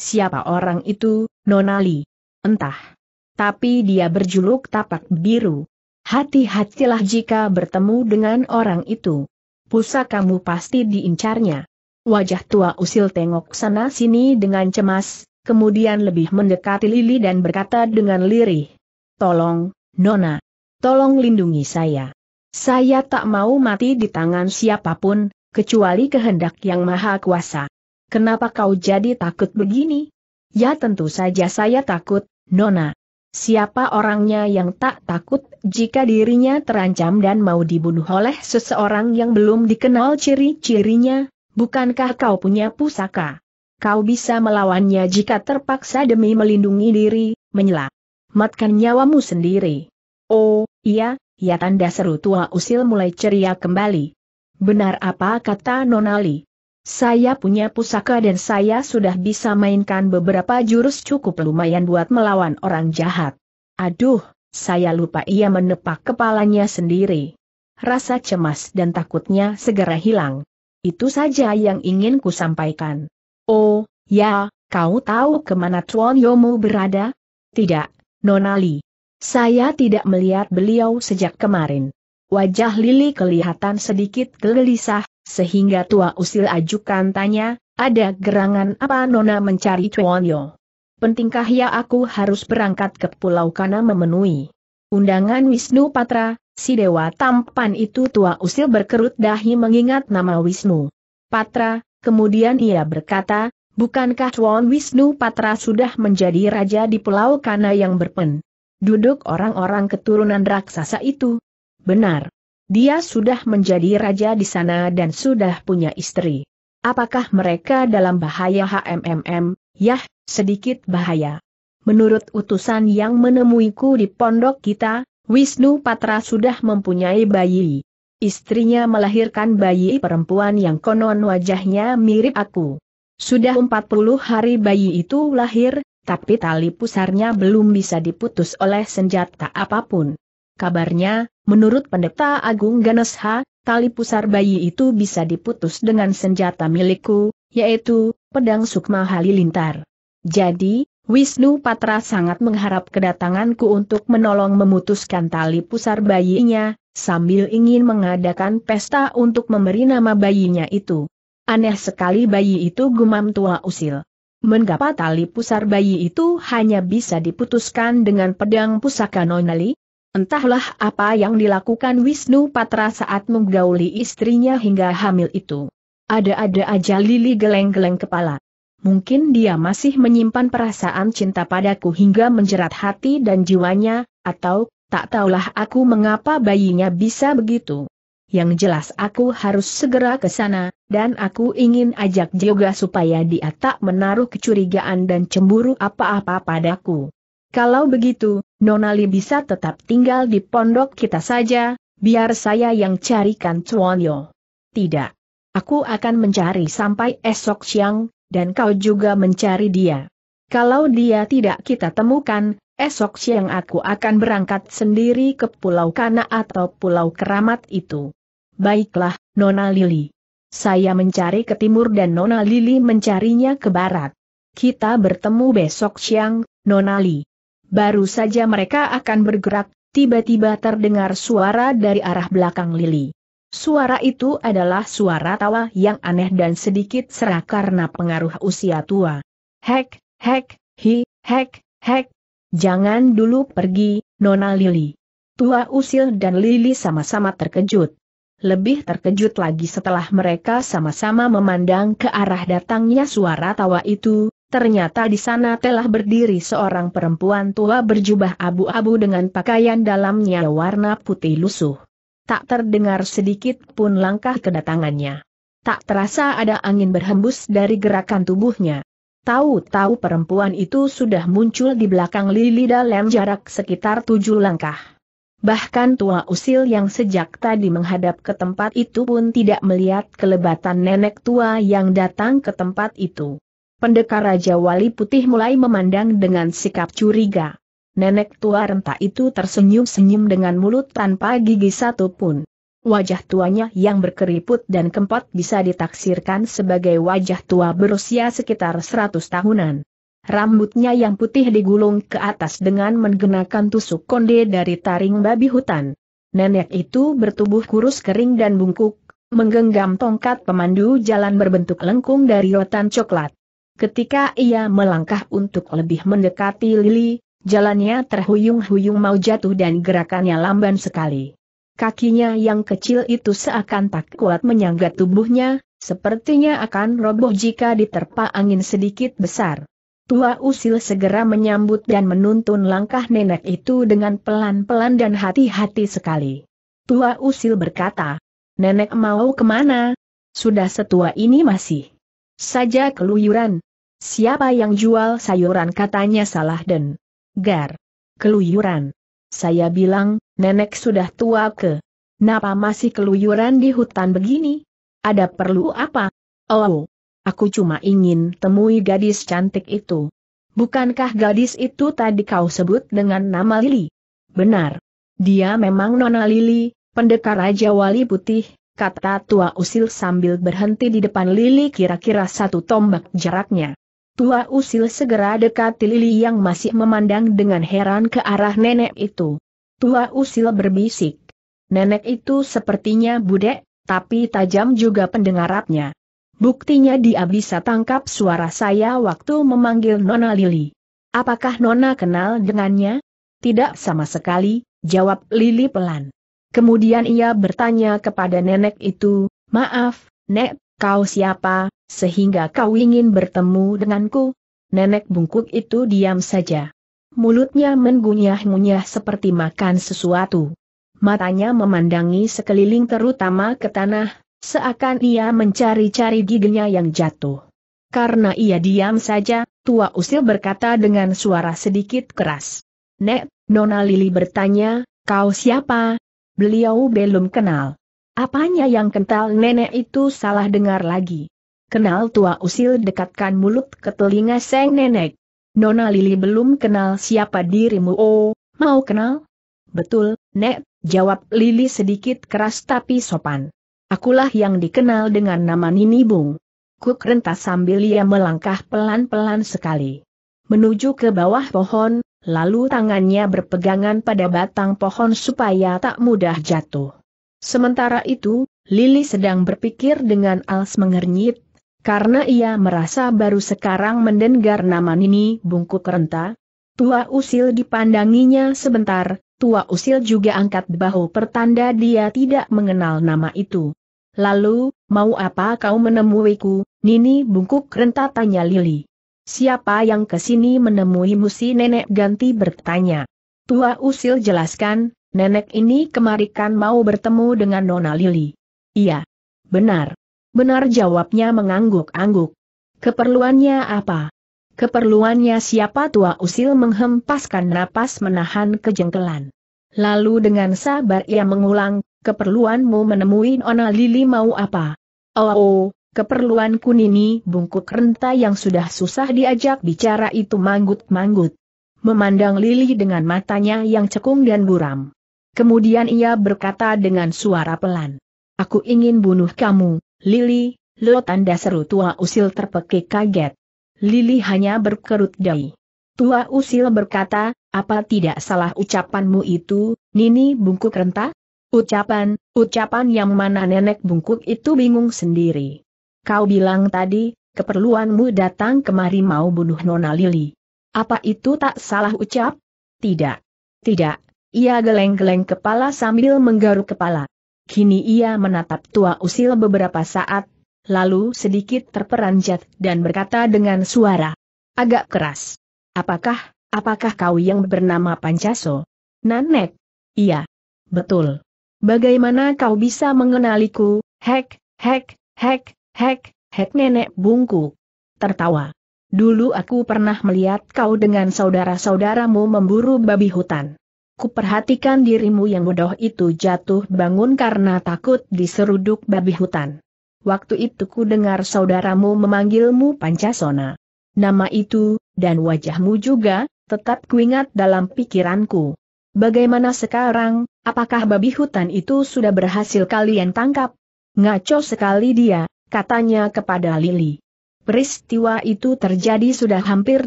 Speaker 1: Siapa orang itu, Nonali? Entah. Tapi dia berjuluk tapak biru. Hati-hatilah jika bertemu dengan orang itu. Pusaka kamu pasti diincarnya. Wajah tua usil tengok sana-sini dengan cemas, kemudian lebih mendekati Lili dan berkata dengan lirih. Tolong, Nona, tolong lindungi saya. Saya tak mau mati di tangan siapapun, kecuali kehendak yang maha kuasa. Kenapa kau jadi takut begini? Ya tentu saja saya takut, Nona. Siapa orangnya yang tak takut jika dirinya terancam dan mau dibunuh oleh seseorang yang belum dikenal ciri-cirinya? Bukankah kau punya pusaka? Kau bisa melawannya jika terpaksa demi melindungi diri, menyela matkan nyawamu sendiri. Oh, iya, ya tanda seru tua usil mulai ceria kembali. Benar apa kata Nonali? Saya punya pusaka dan saya sudah bisa mainkan beberapa jurus cukup lumayan buat melawan orang jahat. Aduh, saya lupa ia menepak kepalanya sendiri. Rasa cemas dan takutnya segera hilang. Itu saja yang ingin ku sampaikan. Oh, ya, kau tahu kemana Tuan Yomu berada? Tidak, Nonali. Saya tidak melihat beliau sejak kemarin. Wajah Lili kelihatan sedikit gelisah, sehingga tua usil ajukan tanya, ada gerangan apa Nona mencari Cuonyo? Pentingkah ya aku harus berangkat ke Pulau Kana memenuhi undangan Wisnu Patra, si dewa tampan itu tua usil berkerut dahi mengingat nama Wisnu. Patra, kemudian ia berkata, Bukankah Tuan Wisnu Patra sudah menjadi raja di Pulau Kana yang berpen? Duduk orang-orang keturunan raksasa itu? Benar. Dia sudah menjadi raja di sana dan sudah punya istri. Apakah mereka dalam bahaya HMMM? Yah, sedikit bahaya. Menurut utusan yang menemuiku di pondok kita, Wisnu Patra sudah mempunyai bayi. Istrinya melahirkan bayi perempuan yang konon wajahnya mirip aku. Sudah 40 hari bayi itu lahir, tapi tali pusarnya belum bisa diputus oleh senjata apapun. Kabarnya, menurut pendeta Agung Ganesha, tali pusar bayi itu bisa diputus dengan senjata milikku, yaitu pedang Sukma Halilintar. Jadi, Wisnu Patra sangat mengharap kedatanganku untuk menolong memutuskan tali pusar bayinya, sambil ingin mengadakan pesta untuk memberi nama bayinya itu. Aneh sekali bayi itu gumam tua usil. Mengapa tali pusar bayi itu hanya bisa diputuskan dengan pedang pusaka Nonali? Entahlah apa yang dilakukan Wisnu Patra saat menggauli istrinya hingga hamil itu. Ada-ada aja Lili geleng-geleng kepala. Mungkin dia masih menyimpan perasaan cinta padaku hingga menjerat hati dan jiwanya, atau, tak tahulah aku mengapa bayinya bisa begitu. Yang jelas aku harus segera ke sana, dan aku ingin ajak Joga supaya dia tak menaruh kecurigaan dan cemburu apa-apa padaku. Kalau begitu, Nonali bisa tetap tinggal di pondok kita saja, biar saya yang carikan Cuonyo. Tidak. Aku akan mencari sampai esok siang, dan kau juga mencari dia. Kalau dia tidak kita temukan, esok siang aku akan berangkat sendiri ke Pulau Kana atau Pulau Keramat itu. Baiklah, Nona Lili. Saya mencari ke timur dan Nona Lili mencarinya ke barat. Kita bertemu besok siang, Nona Li. Baru saja mereka akan bergerak, tiba-tiba terdengar suara dari arah belakang Lili. Suara itu adalah suara tawa yang aneh dan sedikit serak karena pengaruh usia tua. Hek, hek, hi, hek, hek. Jangan dulu pergi, Nona Lili. Tua usil dan Lili sama-sama terkejut. Lebih terkejut lagi setelah mereka sama-sama memandang ke arah datangnya suara tawa itu, ternyata di sana telah berdiri seorang perempuan tua berjubah abu-abu dengan pakaian dalamnya warna putih lusuh. Tak terdengar sedikit pun langkah kedatangannya. Tak terasa ada angin berhembus dari gerakan tubuhnya. Tahu-tahu perempuan itu sudah muncul di belakang Lili dalam jarak sekitar tujuh langkah. Bahkan tua usil yang sejak tadi menghadap ke tempat itu pun tidak melihat kelebatan nenek tua yang datang ke tempat itu. Pendekar Raja Wali Putih mulai memandang dengan sikap curiga. Nenek tua renta itu tersenyum-senyum dengan mulut tanpa gigi satu pun. Wajah tuanya yang berkeriput dan kempot bisa ditaksirkan sebagai wajah tua berusia sekitar 100 tahunan rambutnya yang putih digulung ke atas dengan menggunakan tusuk konde dari taring babi hutan. Nenek itu bertubuh kurus kering dan bungkuk, menggenggam tongkat pemandu jalan berbentuk lengkung dari rotan coklat. Ketika ia melangkah untuk lebih mendekati Lily, jalannya terhuyung-huyung mau jatuh dan gerakannya lamban sekali. Kakinya yang kecil itu seakan tak kuat menyangga tubuhnya, sepertinya akan roboh jika diterpa angin sedikit besar. Tua Usil segera menyambut dan menuntun langkah nenek itu dengan pelan-pelan dan hati-hati sekali. Tua Usil berkata, Nenek mau kemana? Sudah setua ini masih saja keluyuran. Siapa yang jual sayuran katanya salah den. Gar. Keluyuran. Saya bilang, nenek sudah tua ke. Napa masih keluyuran di hutan begini? Ada perlu apa? Oh, Aku cuma ingin temui gadis cantik itu. Bukankah gadis itu tadi kau sebut dengan nama Lili? Benar. Dia memang Nona Lili, pendekar Raja Wali Putih, kata Tua Usil sambil berhenti di depan Lili kira-kira satu tombak jaraknya. Tua Usil segera dekati Lili yang masih memandang dengan heran ke arah nenek itu. Tua Usil berbisik. Nenek itu sepertinya budek, tapi tajam juga pendengarannya. Buktinya dia bisa tangkap suara saya waktu memanggil Nona Lili. Apakah Nona kenal dengannya? Tidak sama sekali, jawab Lili pelan. Kemudian ia bertanya kepada nenek itu, maaf, Nek, kau siapa, sehingga kau ingin bertemu denganku? Nenek bungkuk itu diam saja. Mulutnya mengunyah ngunyah seperti makan sesuatu. Matanya memandangi sekeliling terutama ke tanah, Seakan ia mencari-cari giginya yang jatuh. Karena ia diam saja, tua usil berkata dengan suara sedikit keras. Nek, Nona Lili bertanya, kau siapa? Beliau belum kenal. Apanya yang kental nenek itu salah dengar lagi. Kenal tua usil dekatkan mulut ke telinga seng nenek. Nona Lili belum kenal siapa dirimu oh, mau kenal? Betul, Nek, jawab Lili sedikit keras tapi sopan. Akulah yang dikenal dengan nama Nini Bung. Kuk rentas sambil ia melangkah pelan-pelan sekali. Menuju ke bawah pohon, lalu tangannya berpegangan pada batang pohon supaya tak mudah jatuh. Sementara itu, Lili sedang berpikir dengan alas mengernyit, karena ia merasa baru sekarang mendengar nama Nini Bungkuk Renta. Tua usil dipandanginya sebentar, Tua usil juga angkat bahu pertanda dia tidak mengenal nama itu. Lalu, mau apa kau menemuiku, Nini bungkuk renta tanya Lili. Siapa yang kesini menemuimu si nenek ganti bertanya. Tua usil jelaskan, nenek ini kemarikan mau bertemu dengan Nona Lili. Iya. Benar. Benar jawabnya mengangguk-angguk. Keperluannya apa? Keperluannya siapa tua usil menghempaskan napas menahan kejengkelan. Lalu dengan sabar ia mengulang, keperluanmu menemui Nona Lili mau apa? Oh, oh keperluanku Nini bungkuk renta yang sudah susah diajak bicara itu manggut-manggut. Memandang Lili dengan matanya yang cekung dan buram. Kemudian ia berkata dengan suara pelan. Aku ingin bunuh kamu, Lili, lo tanda seru tua usil terpekik kaget. Lili hanya berkerut dai. Tua usil berkata, apa tidak salah ucapanmu itu, Nini bungkuk renta? Ucapan, ucapan yang mana nenek bungkuk itu bingung sendiri. Kau bilang tadi, keperluanmu datang kemari mau bunuh Nona Lili. Apa itu tak salah ucap? Tidak. Tidak, ia geleng-geleng kepala sambil menggaruk kepala. Kini ia menatap tua usil beberapa saat, lalu sedikit terperanjat dan berkata dengan suara agak keras. Apakah, apakah kau yang bernama Pancaso? Nanek. Iya. Betul. Bagaimana kau bisa mengenaliku, hek, hek, hek, hek, hek nenek bungku. Tertawa. Dulu aku pernah melihat kau dengan saudara-saudaramu memburu babi hutan. Kuperhatikan dirimu yang bodoh itu jatuh bangun karena takut diseruduk babi hutan. Waktu itu ku dengar saudaramu memanggilmu Pancasona. Nama itu, dan wajahmu juga, tetap kuingat dalam pikiranku. Bagaimana sekarang, apakah babi hutan itu sudah berhasil kalian tangkap? Ngaco sekali dia, katanya kepada Lili. Peristiwa itu terjadi sudah hampir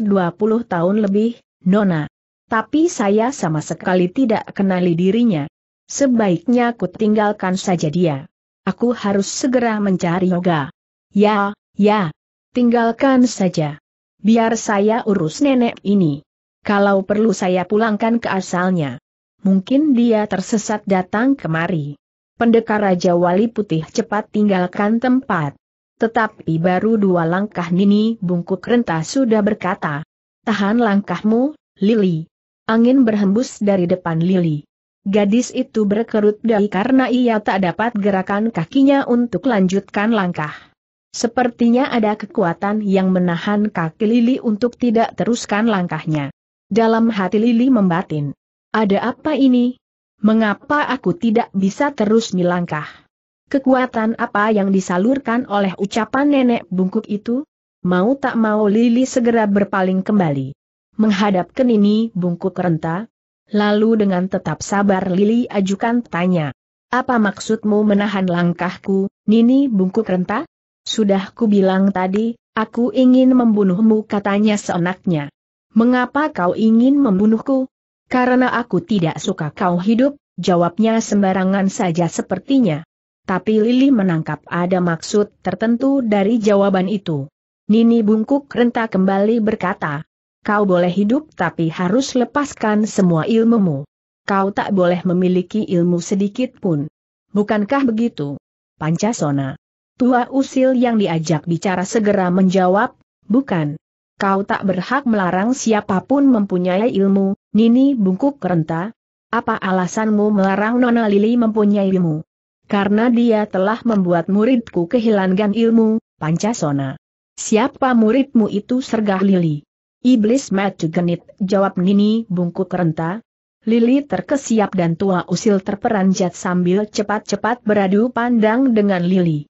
Speaker 1: 20 tahun lebih, Nona. Tapi saya sama sekali tidak kenali dirinya. Sebaiknya ku tinggalkan saja dia. Aku harus segera mencari Yoga. Ya, ya. Tinggalkan saja. Biar saya urus nenek ini. Kalau perlu saya pulangkan ke asalnya. Mungkin dia tersesat datang kemari. Pendekar Raja Wali Putih cepat tinggalkan tempat. Tetapi baru dua langkah Nini bungkuk Renta sudah berkata. Tahan langkahmu, Lili. Angin berhembus dari depan Lili. Gadis itu berkerut dahi karena ia tak dapat gerakan kakinya untuk lanjutkan langkah. Sepertinya ada kekuatan yang menahan kaki Lili untuk tidak teruskan langkahnya. Dalam hati Lili membatin. Ada apa ini? Mengapa aku tidak bisa terus melangkah? Kekuatan apa yang disalurkan oleh ucapan nenek bungkuk itu? Mau tak mau Lili segera berpaling kembali. Menghadap ke Nini bungkuk renta. Lalu dengan tetap sabar Lili ajukan tanya. Apa maksudmu menahan langkahku, Nini bungkuk renta? Sudah ku bilang tadi, aku ingin membunuhmu katanya seenaknya. Mengapa kau ingin membunuhku? Karena aku tidak suka kau hidup, jawabnya sembarangan saja sepertinya. Tapi Lili menangkap ada maksud tertentu dari jawaban itu. Nini bungkuk renta kembali berkata, Kau boleh hidup tapi harus lepaskan semua ilmumu. Kau tak boleh memiliki ilmu sedikit pun. Bukankah begitu? Pancasona. Tua usil yang diajak bicara segera menjawab, bukan kau tak berhak melarang siapapun mempunyai ilmu, Nini bungkuk renta. Apa alasanmu melarang Nona Lili mempunyai ilmu? Karena dia telah membuat muridku kehilangan ilmu, Pancasona. Siapa muridmu itu sergah Lili? Iblis mati genit, jawab Nini bungkuk renta. Lili terkesiap dan tua usil terperanjat sambil cepat-cepat beradu pandang dengan Lili.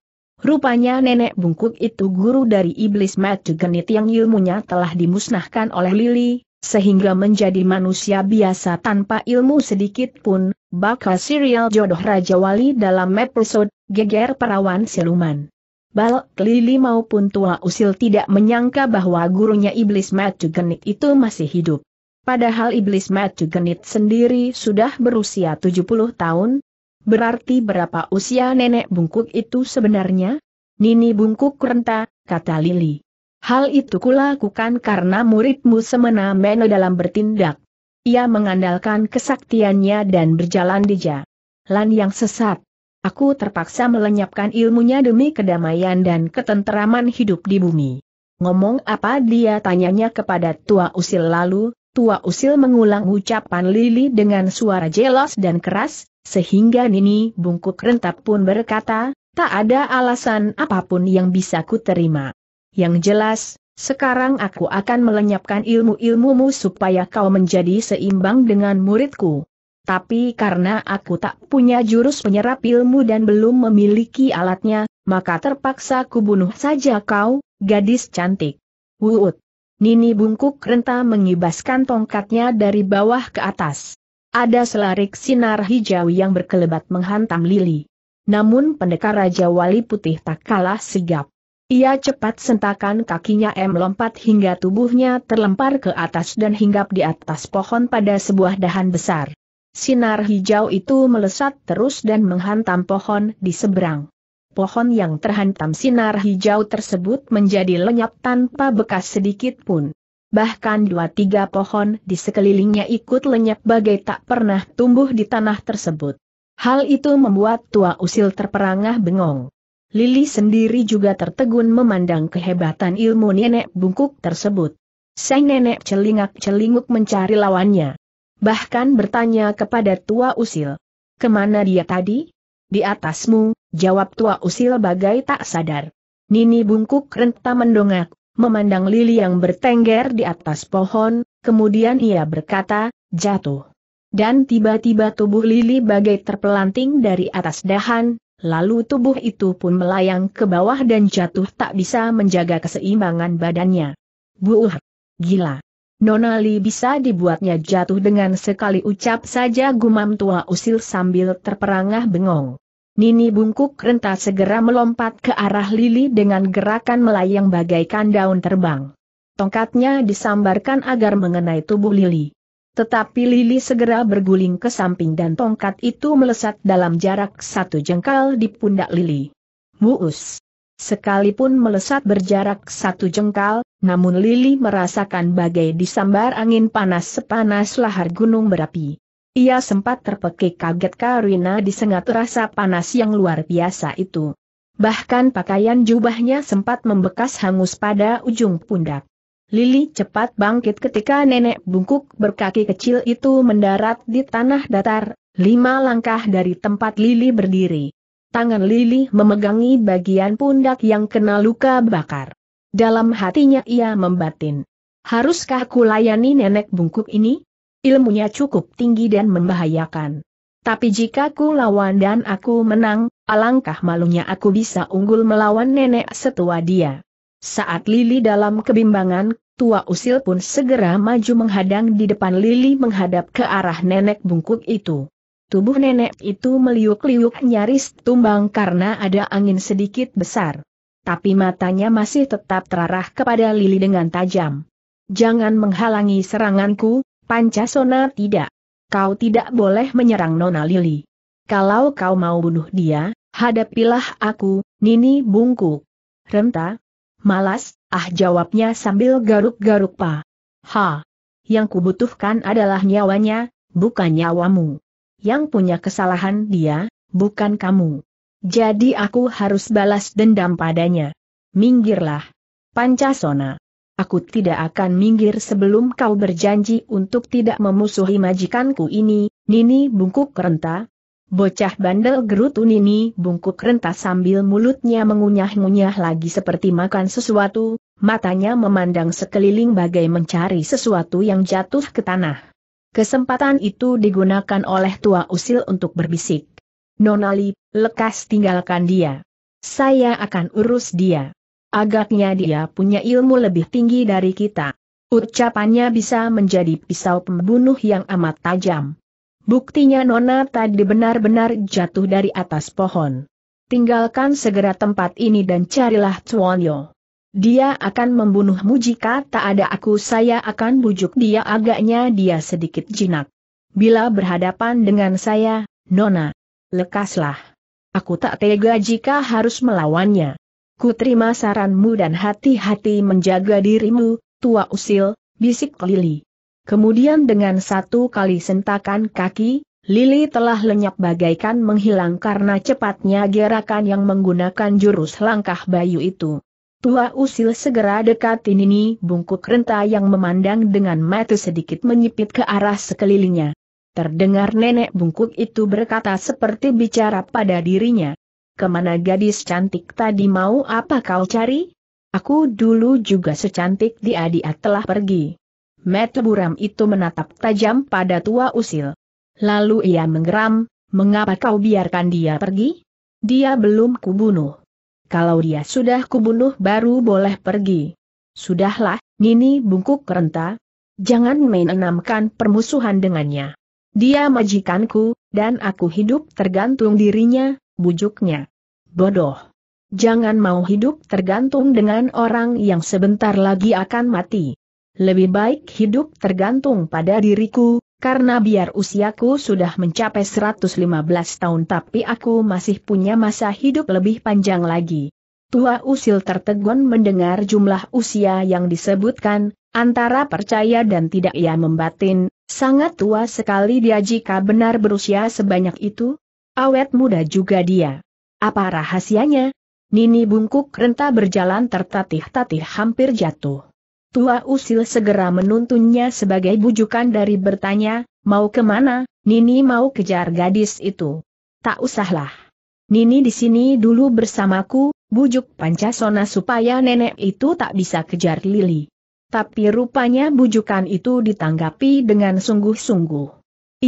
Speaker 1: Rupanya nenek bungkuk itu guru dari iblis matu genit yang ilmunya telah dimusnahkan oleh Lili, sehingga menjadi manusia biasa tanpa ilmu sedikit pun, bakal serial jodoh Raja Wali dalam episode, geger perawan siluman. Bal Lili maupun Tua Usil tidak menyangka bahwa gurunya Iblis Matu Genit itu masih hidup. Padahal Iblis Matu Genit sendiri sudah berusia 70 tahun, Berarti berapa usia nenek bungkuk itu sebenarnya? Nini bungkuk renta, kata Lili. Hal itu kulakukan karena muridmu semena-mena dalam bertindak. Ia mengandalkan kesaktiannya dan berjalan di jalan yang sesat. Aku terpaksa melenyapkan ilmunya demi kedamaian dan ketenteraman hidup di bumi. Ngomong apa dia tanyanya kepada Tua Usil lalu, Tua Usil mengulang ucapan Lili dengan suara jelas dan keras, sehingga Nini bungkuk rentap pun berkata, tak ada alasan apapun yang bisa ku terima. Yang jelas, sekarang aku akan melenyapkan ilmu-ilmumu supaya kau menjadi seimbang dengan muridku. Tapi karena aku tak punya jurus penyerap ilmu dan belum memiliki alatnya, maka terpaksa kubunuh saja kau, gadis cantik. Wuut. Nini bungkuk renta mengibaskan tongkatnya dari bawah ke atas. Ada selarik sinar hijau yang berkelebat menghantam Lili. Namun pendekar Raja Wali Putih tak kalah sigap. Ia cepat sentakan kakinya M lompat hingga tubuhnya terlempar ke atas dan hinggap di atas pohon pada sebuah dahan besar. Sinar hijau itu melesat terus dan menghantam pohon di seberang. Pohon yang terhantam sinar hijau tersebut menjadi lenyap tanpa bekas sedikit pun bahkan dua tiga pohon di sekelilingnya ikut lenyap bagai tak pernah tumbuh di tanah tersebut. Hal itu membuat tua usil terperangah bengong. Lili sendiri juga tertegun memandang kehebatan ilmu nenek bungkuk tersebut. Sang nenek celingak-celinguk mencari lawannya. Bahkan bertanya kepada tua usil. Kemana dia tadi? Di atasmu, jawab tua usil bagai tak sadar. Nini bungkuk renta mendongak, memandang lili yang bertengger di atas pohon, kemudian ia berkata, jatuh. Dan tiba-tiba tubuh lili bagai terpelanting dari atas dahan, lalu tubuh itu pun melayang ke bawah dan jatuh tak bisa menjaga keseimbangan badannya. Buuh! Gila! Nona Nonali bisa dibuatnya jatuh dengan sekali ucap saja gumam tua usil sambil terperangah bengong. Nini bungkuk renta segera melompat ke arah Lili dengan gerakan melayang bagaikan daun terbang. Tongkatnya disambarkan agar mengenai tubuh Lili. Tetapi Lili segera berguling ke samping dan tongkat itu melesat dalam jarak satu jengkal di pundak Lili. Muus. Sekalipun melesat berjarak satu jengkal, namun Lili merasakan bagai disambar angin panas sepanas lahar gunung berapi. Ia sempat terpekik kaget karena disengat rasa panas yang luar biasa itu. Bahkan pakaian jubahnya sempat membekas hangus pada ujung pundak. Lili cepat bangkit ketika nenek bungkuk berkaki kecil itu mendarat di tanah datar, lima langkah dari tempat Lili berdiri. Tangan Lili memegangi bagian pundak yang kena luka bakar. Dalam hatinya ia membatin. Haruskah kulayani nenek bungkuk ini? Ilmunya cukup tinggi dan membahayakan. Tapi jika ku lawan dan aku menang, alangkah malunya aku bisa unggul melawan nenek setua dia. Saat Lili dalam kebimbangan, tua usil pun segera maju menghadang di depan Lili menghadap ke arah nenek bungkuk itu. Tubuh nenek itu meliuk-liuk nyaris tumbang karena ada angin sedikit besar. Tapi matanya masih tetap terarah kepada Lili dengan tajam. Jangan menghalangi seranganku, Pancasona tidak. Kau tidak boleh menyerang Nona Lili. Kalau kau mau bunuh dia, hadapilah aku, Nini Bungku. Renta? Malas, ah jawabnya sambil garuk-garuk pa. Ha! Yang kubutuhkan adalah nyawanya, bukan nyawamu. Yang punya kesalahan dia, bukan kamu. Jadi aku harus balas dendam padanya. Minggirlah. Pancasona. Aku tidak akan minggir sebelum kau berjanji untuk tidak memusuhi majikanku ini, Nini bungkuk renta. Bocah bandel gerutu Nini bungkuk renta sambil mulutnya mengunyah-ngunyah lagi seperti makan sesuatu, matanya memandang sekeliling bagai mencari sesuatu yang jatuh ke tanah. Kesempatan itu digunakan oleh tua usil untuk berbisik. Nonali, lekas tinggalkan dia. Saya akan urus dia. Agaknya dia punya ilmu lebih tinggi dari kita. Ucapannya bisa menjadi pisau pembunuh yang amat tajam. Buktinya Nona tadi benar-benar jatuh dari atas pohon. Tinggalkan segera tempat ini dan carilah Yo. Dia akan membunuhmu jika tak ada aku saya akan bujuk dia agaknya dia sedikit jinak. Bila berhadapan dengan saya, Nona, lekaslah. Aku tak tega jika harus melawannya ku terima saranmu dan hati-hati menjaga dirimu, tua usil, bisik Lili. Kemudian dengan satu kali sentakan kaki, Lili telah lenyap bagaikan menghilang karena cepatnya gerakan yang menggunakan jurus langkah bayu itu. Tua usil segera dekati Nini bungkuk renta yang memandang dengan mata sedikit menyipit ke arah sekelilingnya. Terdengar nenek bungkuk itu berkata seperti bicara pada dirinya kemana gadis cantik tadi mau apa kau cari? Aku dulu juga secantik dia dia telah pergi. Mata buram itu menatap tajam pada tua usil. Lalu ia menggeram, mengapa kau biarkan dia pergi? Dia belum kubunuh. Kalau dia sudah kubunuh baru boleh pergi. Sudahlah, Nini bungkuk renta. Jangan main-enamkan permusuhan dengannya. Dia majikanku, dan aku hidup tergantung dirinya, bujuknya. Bodoh. Jangan mau hidup tergantung dengan orang yang sebentar lagi akan mati. Lebih baik hidup tergantung pada diriku, karena biar usiaku sudah mencapai 115 tahun tapi aku masih punya masa hidup lebih panjang lagi. Tua usil tertegun mendengar jumlah usia yang disebutkan, antara percaya dan tidak ia membatin, sangat tua sekali dia jika benar berusia sebanyak itu, Awet muda juga dia. Apa rahasianya? Nini bungkuk renta berjalan tertatih-tatih hampir jatuh. Tua usil segera menuntunnya sebagai bujukan dari bertanya, mau kemana, Nini mau kejar gadis itu. Tak usahlah. Nini di sini dulu bersamaku, bujuk Pancasona supaya nenek itu tak bisa kejar Lili. Tapi rupanya bujukan itu ditanggapi dengan sungguh-sungguh.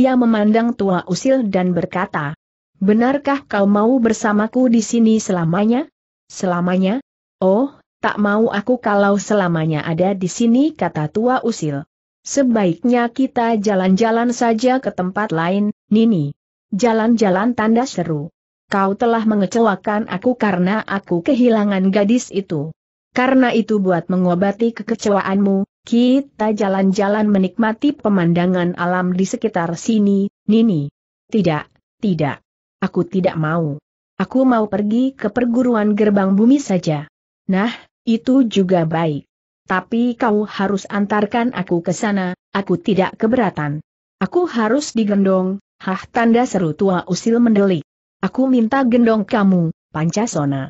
Speaker 1: Ia memandang tua usil dan berkata, Benarkah kau mau bersamaku di sini selamanya? Selamanya? Oh, tak mau aku kalau selamanya ada di sini kata tua usil. Sebaiknya kita jalan-jalan saja ke tempat lain, Nini. Jalan-jalan tanda seru. Kau telah mengecewakan aku karena aku kehilangan gadis itu. Karena itu buat mengobati kekecewaanmu, kita jalan-jalan menikmati pemandangan alam di sekitar sini, Nini. Tidak, tidak. Aku tidak mau. Aku mau pergi ke perguruan gerbang bumi saja. Nah, itu juga baik. Tapi kau harus antarkan aku ke sana, aku tidak keberatan. Aku harus digendong, hah tanda seru tua usil mendelik. Aku minta gendong kamu, Pancasona.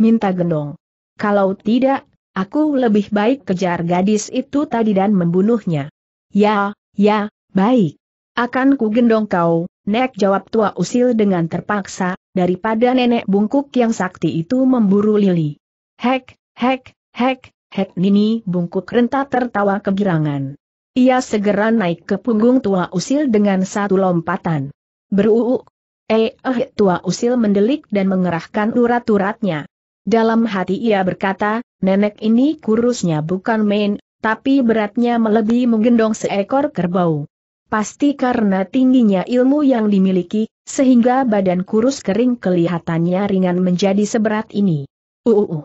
Speaker 1: Minta gendong. Kalau tidak, aku lebih baik kejar gadis itu tadi dan membunuhnya. Ya, ya, baik. Akan ku gendong kau, Nek jawab tua usil dengan terpaksa, daripada nenek bungkuk yang sakti itu memburu lili. Hek, hek, hek, hek nini bungkuk renta tertawa kegirangan. Ia segera naik ke punggung tua usil dengan satu lompatan. Beruuk. Eh, eh tua usil mendelik dan mengerahkan urat-uratnya. Dalam hati ia berkata, nenek ini kurusnya bukan main, tapi beratnya melebihi menggendong seekor kerbau. Pasti karena tingginya ilmu yang dimiliki, sehingga badan kurus kering kelihatannya ringan menjadi seberat ini. Uuuh, uh, uh.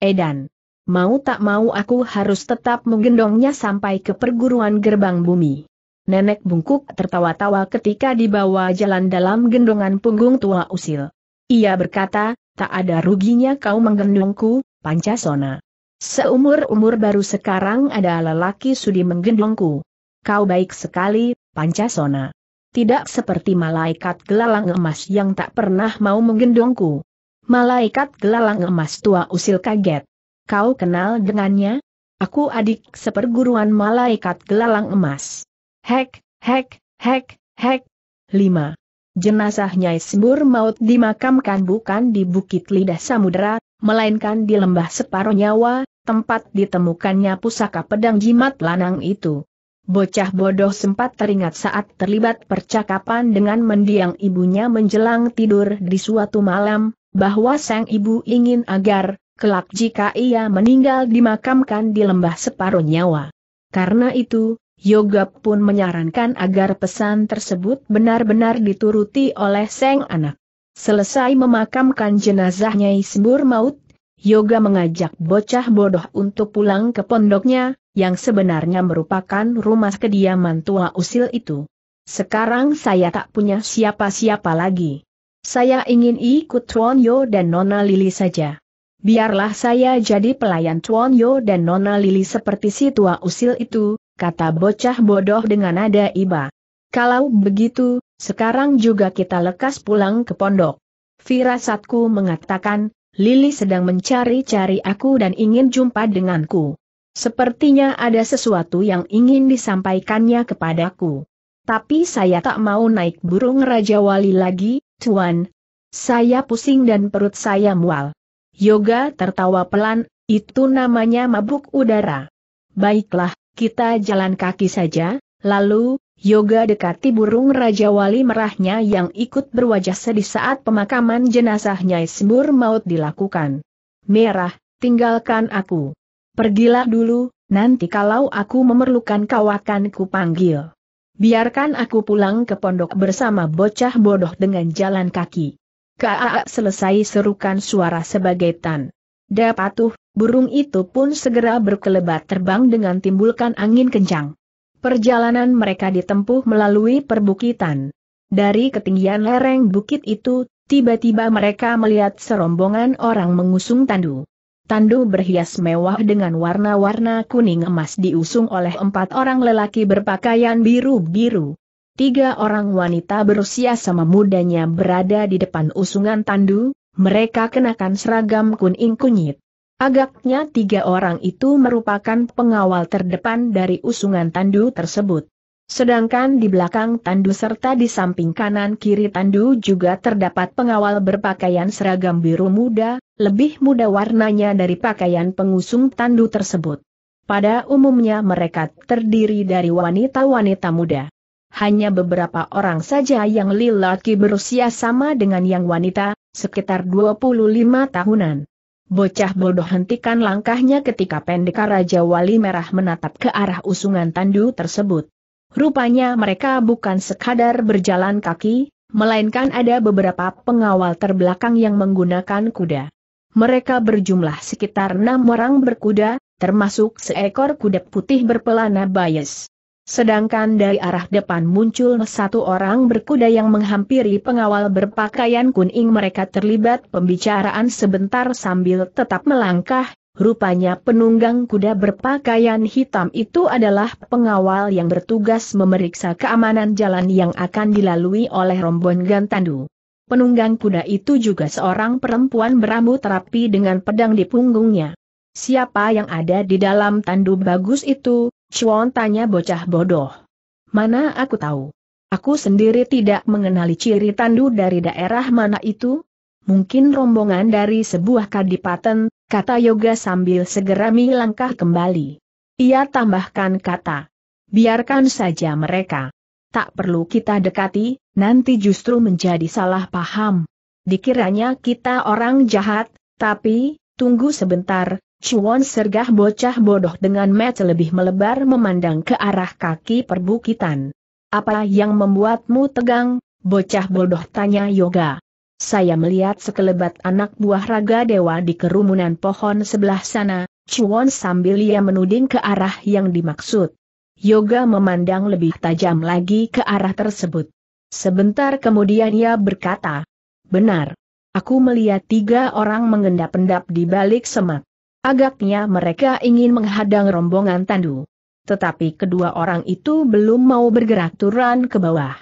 Speaker 1: Edan. Mau tak mau aku harus tetap menggendongnya sampai ke perguruan gerbang bumi. Nenek bungkuk tertawa-tawa ketika dibawa jalan dalam gendongan punggung tua usil. Ia berkata, tak ada ruginya kau menggendongku, Pancasona. Seumur-umur baru sekarang ada lelaki sudi menggendongku. Kau baik sekali, Pancasona. Tidak seperti malaikat gelalang emas yang tak pernah mau menggendongku. Malaikat gelalang emas tua usil kaget. Kau kenal dengannya? Aku adik seperguruan malaikat gelalang emas. Hek, hek, hek, hek. 5. Jenazah Nyai Sembur Maut dimakamkan bukan di Bukit Lidah Samudera, melainkan di lembah separuh nyawa, tempat ditemukannya pusaka pedang jimat lanang itu. Bocah bodoh sempat teringat saat terlibat percakapan dengan mendiang ibunya menjelang tidur di suatu malam, bahwa sang ibu ingin agar, kelak jika ia meninggal dimakamkan di lembah separuh nyawa. Karena itu, Yoga pun menyarankan agar pesan tersebut benar-benar dituruti oleh sang anak. Selesai memakamkan jenazahnya Isbur Maut, Yoga mengajak bocah bodoh untuk pulang ke pondoknya, yang sebenarnya merupakan rumah kediaman tua usil itu. Sekarang saya tak punya siapa-siapa lagi. Saya ingin ikut Tuan Yo dan Nona Lili saja. Biarlah saya jadi pelayan Tuan Yo dan Nona Lili seperti si tua usil itu, kata bocah bodoh dengan nada iba. Kalau begitu, sekarang juga kita lekas pulang ke pondok. Firasatku mengatakan, Lili sedang mencari-cari aku dan ingin jumpa denganku. Sepertinya ada sesuatu yang ingin disampaikannya kepadaku. Tapi saya tak mau naik burung Raja Wali lagi, Tuan. Saya pusing dan perut saya mual. Yoga tertawa pelan, itu namanya mabuk udara. Baiklah, kita jalan kaki saja, lalu, Yoga dekati burung Raja Wali merahnya yang ikut berwajah sedih saat pemakaman jenazah Nyai Sembur Maut dilakukan. Merah, tinggalkan aku. Pergilah dulu, nanti kalau aku memerlukan kau akan kupanggil. Biarkan aku pulang ke pondok bersama bocah bodoh dengan jalan kaki. Kaa selesai serukan suara sebagai tan. Dapatuh, burung itu pun segera berkelebat terbang dengan timbulkan angin kencang. Perjalanan mereka ditempuh melalui perbukitan. Dari ketinggian lereng bukit itu, tiba-tiba mereka melihat serombongan orang mengusung tandu. Tandu berhias mewah dengan warna-warna kuning emas diusung oleh empat orang lelaki berpakaian biru-biru. Tiga orang wanita berusia sama mudanya berada di depan usungan tandu, mereka kenakan seragam kuning kunyit. Agaknya tiga orang itu merupakan pengawal terdepan dari usungan tandu tersebut. Sedangkan di belakang tandu serta di samping kanan kiri tandu juga terdapat pengawal berpakaian seragam biru muda, lebih muda warnanya dari pakaian pengusung tandu tersebut. Pada umumnya mereka terdiri dari wanita-wanita muda. Hanya beberapa orang saja yang lelaki berusia sama dengan yang wanita, sekitar 25 tahunan. Bocah bodoh hentikan langkahnya ketika pendekar Raja Wali Merah menatap ke arah usungan tandu tersebut. Rupanya mereka bukan sekadar berjalan kaki, melainkan ada beberapa pengawal terbelakang yang menggunakan kuda. Mereka berjumlah sekitar enam orang berkuda, termasuk seekor kuda putih berpelana bias. Sedangkan dari arah depan muncul satu orang berkuda yang menghampiri pengawal berpakaian kuning mereka terlibat pembicaraan sebentar sambil tetap melangkah, rupanya penunggang kuda berpakaian hitam itu adalah pengawal yang bertugas memeriksa keamanan jalan yang akan dilalui oleh rombongan tandu. Penunggang kuda itu juga seorang perempuan berambut rapi dengan pedang di punggungnya. Siapa yang ada di dalam tandu bagus itu, Chuan tanya bocah bodoh. Mana aku tahu? Aku sendiri tidak mengenali ciri tandu dari daerah mana itu? Mungkin rombongan dari sebuah kadipaten, kata Yoga sambil segera melangkah kembali. Ia tambahkan kata, biarkan saja mereka. Tak perlu kita dekati, nanti justru menjadi salah paham. Dikiranya kita orang jahat, tapi, tunggu sebentar, Cuan Sergah bocah bodoh dengan mata lebih melebar memandang ke arah kaki perbukitan. Apa yang membuatmu tegang, bocah bodoh tanya Yoga. Saya melihat sekelebat anak buah raga dewa di kerumunan pohon sebelah sana, Cuan sambil ia menuding ke arah yang dimaksud. Yoga memandang lebih tajam lagi ke arah tersebut. Sebentar kemudian ia berkata, Benar. Aku melihat tiga orang mengendap-endap di balik semak. Agaknya mereka ingin menghadang rombongan tandu. Tetapi kedua orang itu belum mau bergerak turun ke bawah.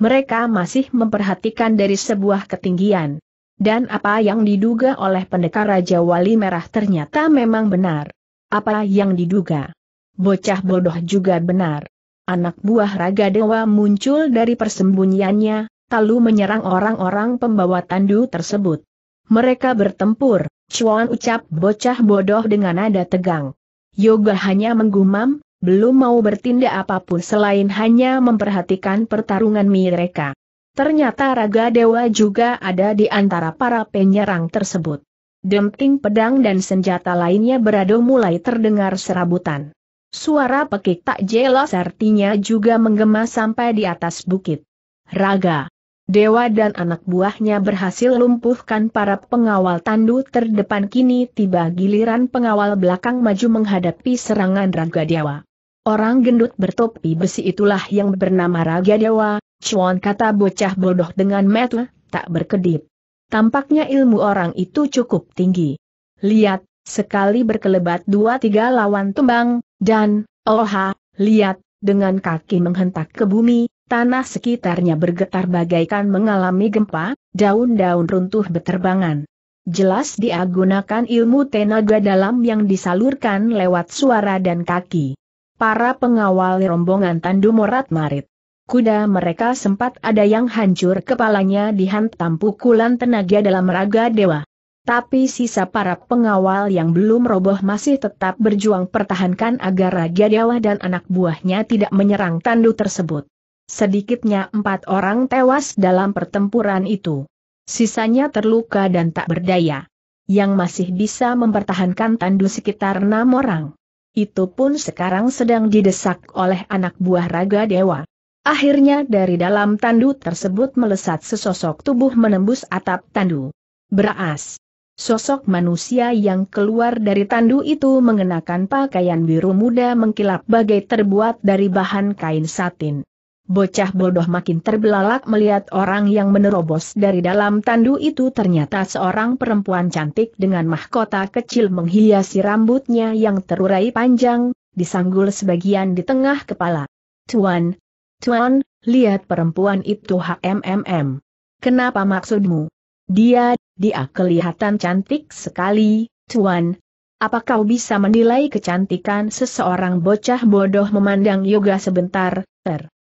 Speaker 1: Mereka masih memperhatikan dari sebuah ketinggian. Dan apa yang diduga oleh pendekar Raja Wali Merah ternyata memang benar. Apa yang diduga. Bocah bodoh juga benar. Anak buah Raga Dewa muncul dari persembunyiannya, lalu menyerang orang-orang pembawa tandu tersebut. Mereka bertempur, Cuan ucap bocah bodoh dengan nada tegang. Yoga hanya menggumam, belum mau bertindak apapun selain hanya memperhatikan pertarungan mereka. Ternyata Raga Dewa juga ada di antara para penyerang tersebut. Demping pedang dan senjata lainnya beradu mulai terdengar serabutan. Suara pekik tak jelas artinya juga menggema sampai di atas bukit. Raga Dewa dan anak buahnya berhasil lumpuhkan para pengawal tandu terdepan kini tiba giliran pengawal belakang maju menghadapi serangan Raga Dewa. Orang gendut bertopi besi itulah yang bernama Raga Dewa, cuan kata bocah bodoh dengan metu, tak berkedip. Tampaknya ilmu orang itu cukup tinggi. Lihat, sekali berkelebat dua tiga lawan tumbang, dan, oha, lihat, dengan kaki menghentak ke bumi, Tanah sekitarnya bergetar bagaikan mengalami gempa, daun-daun runtuh beterbangan. Jelas dia gunakan ilmu tenaga dalam yang disalurkan lewat suara dan kaki. Para pengawal rombongan Tandu Morat Marit. Kuda mereka sempat ada yang hancur kepalanya dihantam pukulan tenaga dalam raga dewa. Tapi sisa para pengawal yang belum roboh masih tetap berjuang pertahankan agar Raja Dewa dan anak buahnya tidak menyerang tandu tersebut. Sedikitnya empat orang tewas dalam pertempuran itu. Sisanya terluka dan tak berdaya. Yang masih bisa mempertahankan tandu sekitar enam orang. Itu pun sekarang sedang didesak oleh anak buah Raga Dewa. Akhirnya dari dalam tandu tersebut melesat sesosok tubuh menembus atap tandu. Beras. Sosok manusia yang keluar dari tandu itu mengenakan pakaian biru muda mengkilap bagai terbuat dari bahan kain satin. Bocah bodoh makin terbelalak melihat orang yang menerobos dari dalam tandu itu ternyata seorang perempuan cantik dengan mahkota kecil menghiasi rambutnya yang terurai panjang, disanggul sebagian di tengah kepala. Tuan, Tuan, lihat perempuan itu HMMM. Kenapa maksudmu? Dia, dia kelihatan cantik sekali, Tuan. Apa kau bisa menilai kecantikan seseorang bocah bodoh memandang yoga sebentar,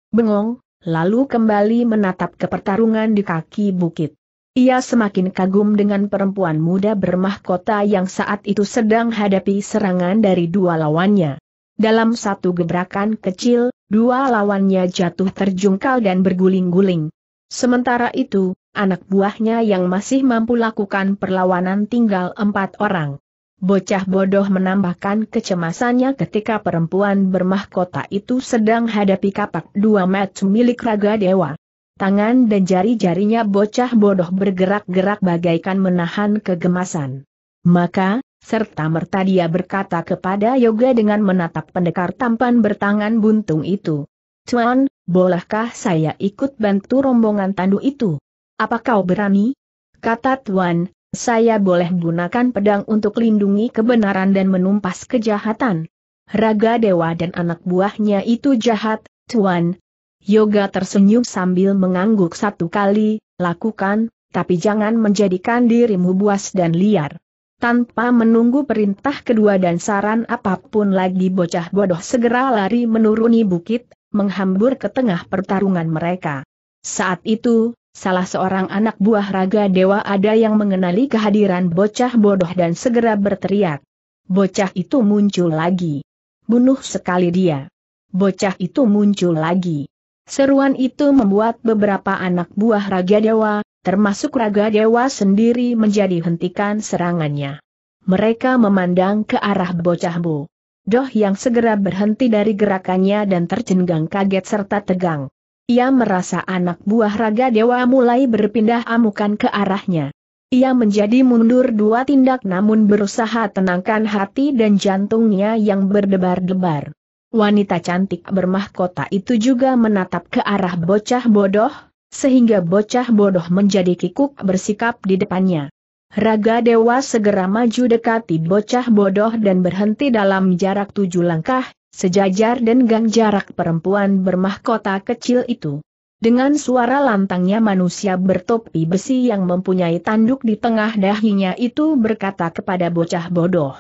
Speaker 1: bengong, lalu kembali menatap ke pertarungan di kaki bukit. Ia semakin kagum dengan perempuan muda bermahkota yang saat itu sedang hadapi serangan dari dua lawannya. Dalam satu gebrakan kecil, dua lawannya jatuh terjungkal dan berguling-guling. Sementara itu, anak buahnya yang masih mampu lakukan perlawanan tinggal empat orang. Bocah bodoh menambahkan kecemasannya ketika perempuan bermahkota itu sedang hadapi kapak dua match milik raga dewa. Tangan dan jari-jarinya bocah bodoh bergerak-gerak bagaikan menahan kegemasan. Maka, serta merta dia berkata kepada Yoga dengan menatap pendekar tampan bertangan buntung itu. Tuan, bolehkah saya ikut bantu rombongan tandu itu? Apa kau berani? Kata Tuan, saya boleh gunakan pedang untuk lindungi kebenaran dan menumpas kejahatan. Raga Dewa dan anak buahnya itu jahat, Tuan. Yoga tersenyum sambil mengangguk satu kali, lakukan, tapi jangan menjadikan dirimu buas dan liar. Tanpa menunggu perintah kedua dan saran apapun lagi bocah bodoh segera lari menuruni bukit, menghambur ke tengah pertarungan mereka. Saat itu, salah seorang anak buah raga dewa ada yang mengenali kehadiran bocah bodoh dan segera berteriak. Bocah itu muncul lagi. Bunuh sekali dia. Bocah itu muncul lagi. Seruan itu membuat beberapa anak buah raga dewa, termasuk raga dewa sendiri menjadi hentikan serangannya. Mereka memandang ke arah bocah bu. Doh yang segera berhenti dari gerakannya dan tercengang kaget serta tegang. Ia merasa anak buah Raga Dewa mulai berpindah amukan ke arahnya. Ia menjadi mundur dua tindak namun berusaha tenangkan hati dan jantungnya yang berdebar-debar. Wanita cantik bermahkota itu juga menatap ke arah bocah bodoh, sehingga bocah bodoh menjadi kikuk bersikap di depannya. Raga Dewa segera maju dekati bocah bodoh dan berhenti dalam jarak tujuh langkah, Sejajar dan gang jarak perempuan bermahkota kecil itu. Dengan suara lantangnya manusia bertopi besi yang mempunyai tanduk di tengah dahinya itu berkata kepada bocah bodoh.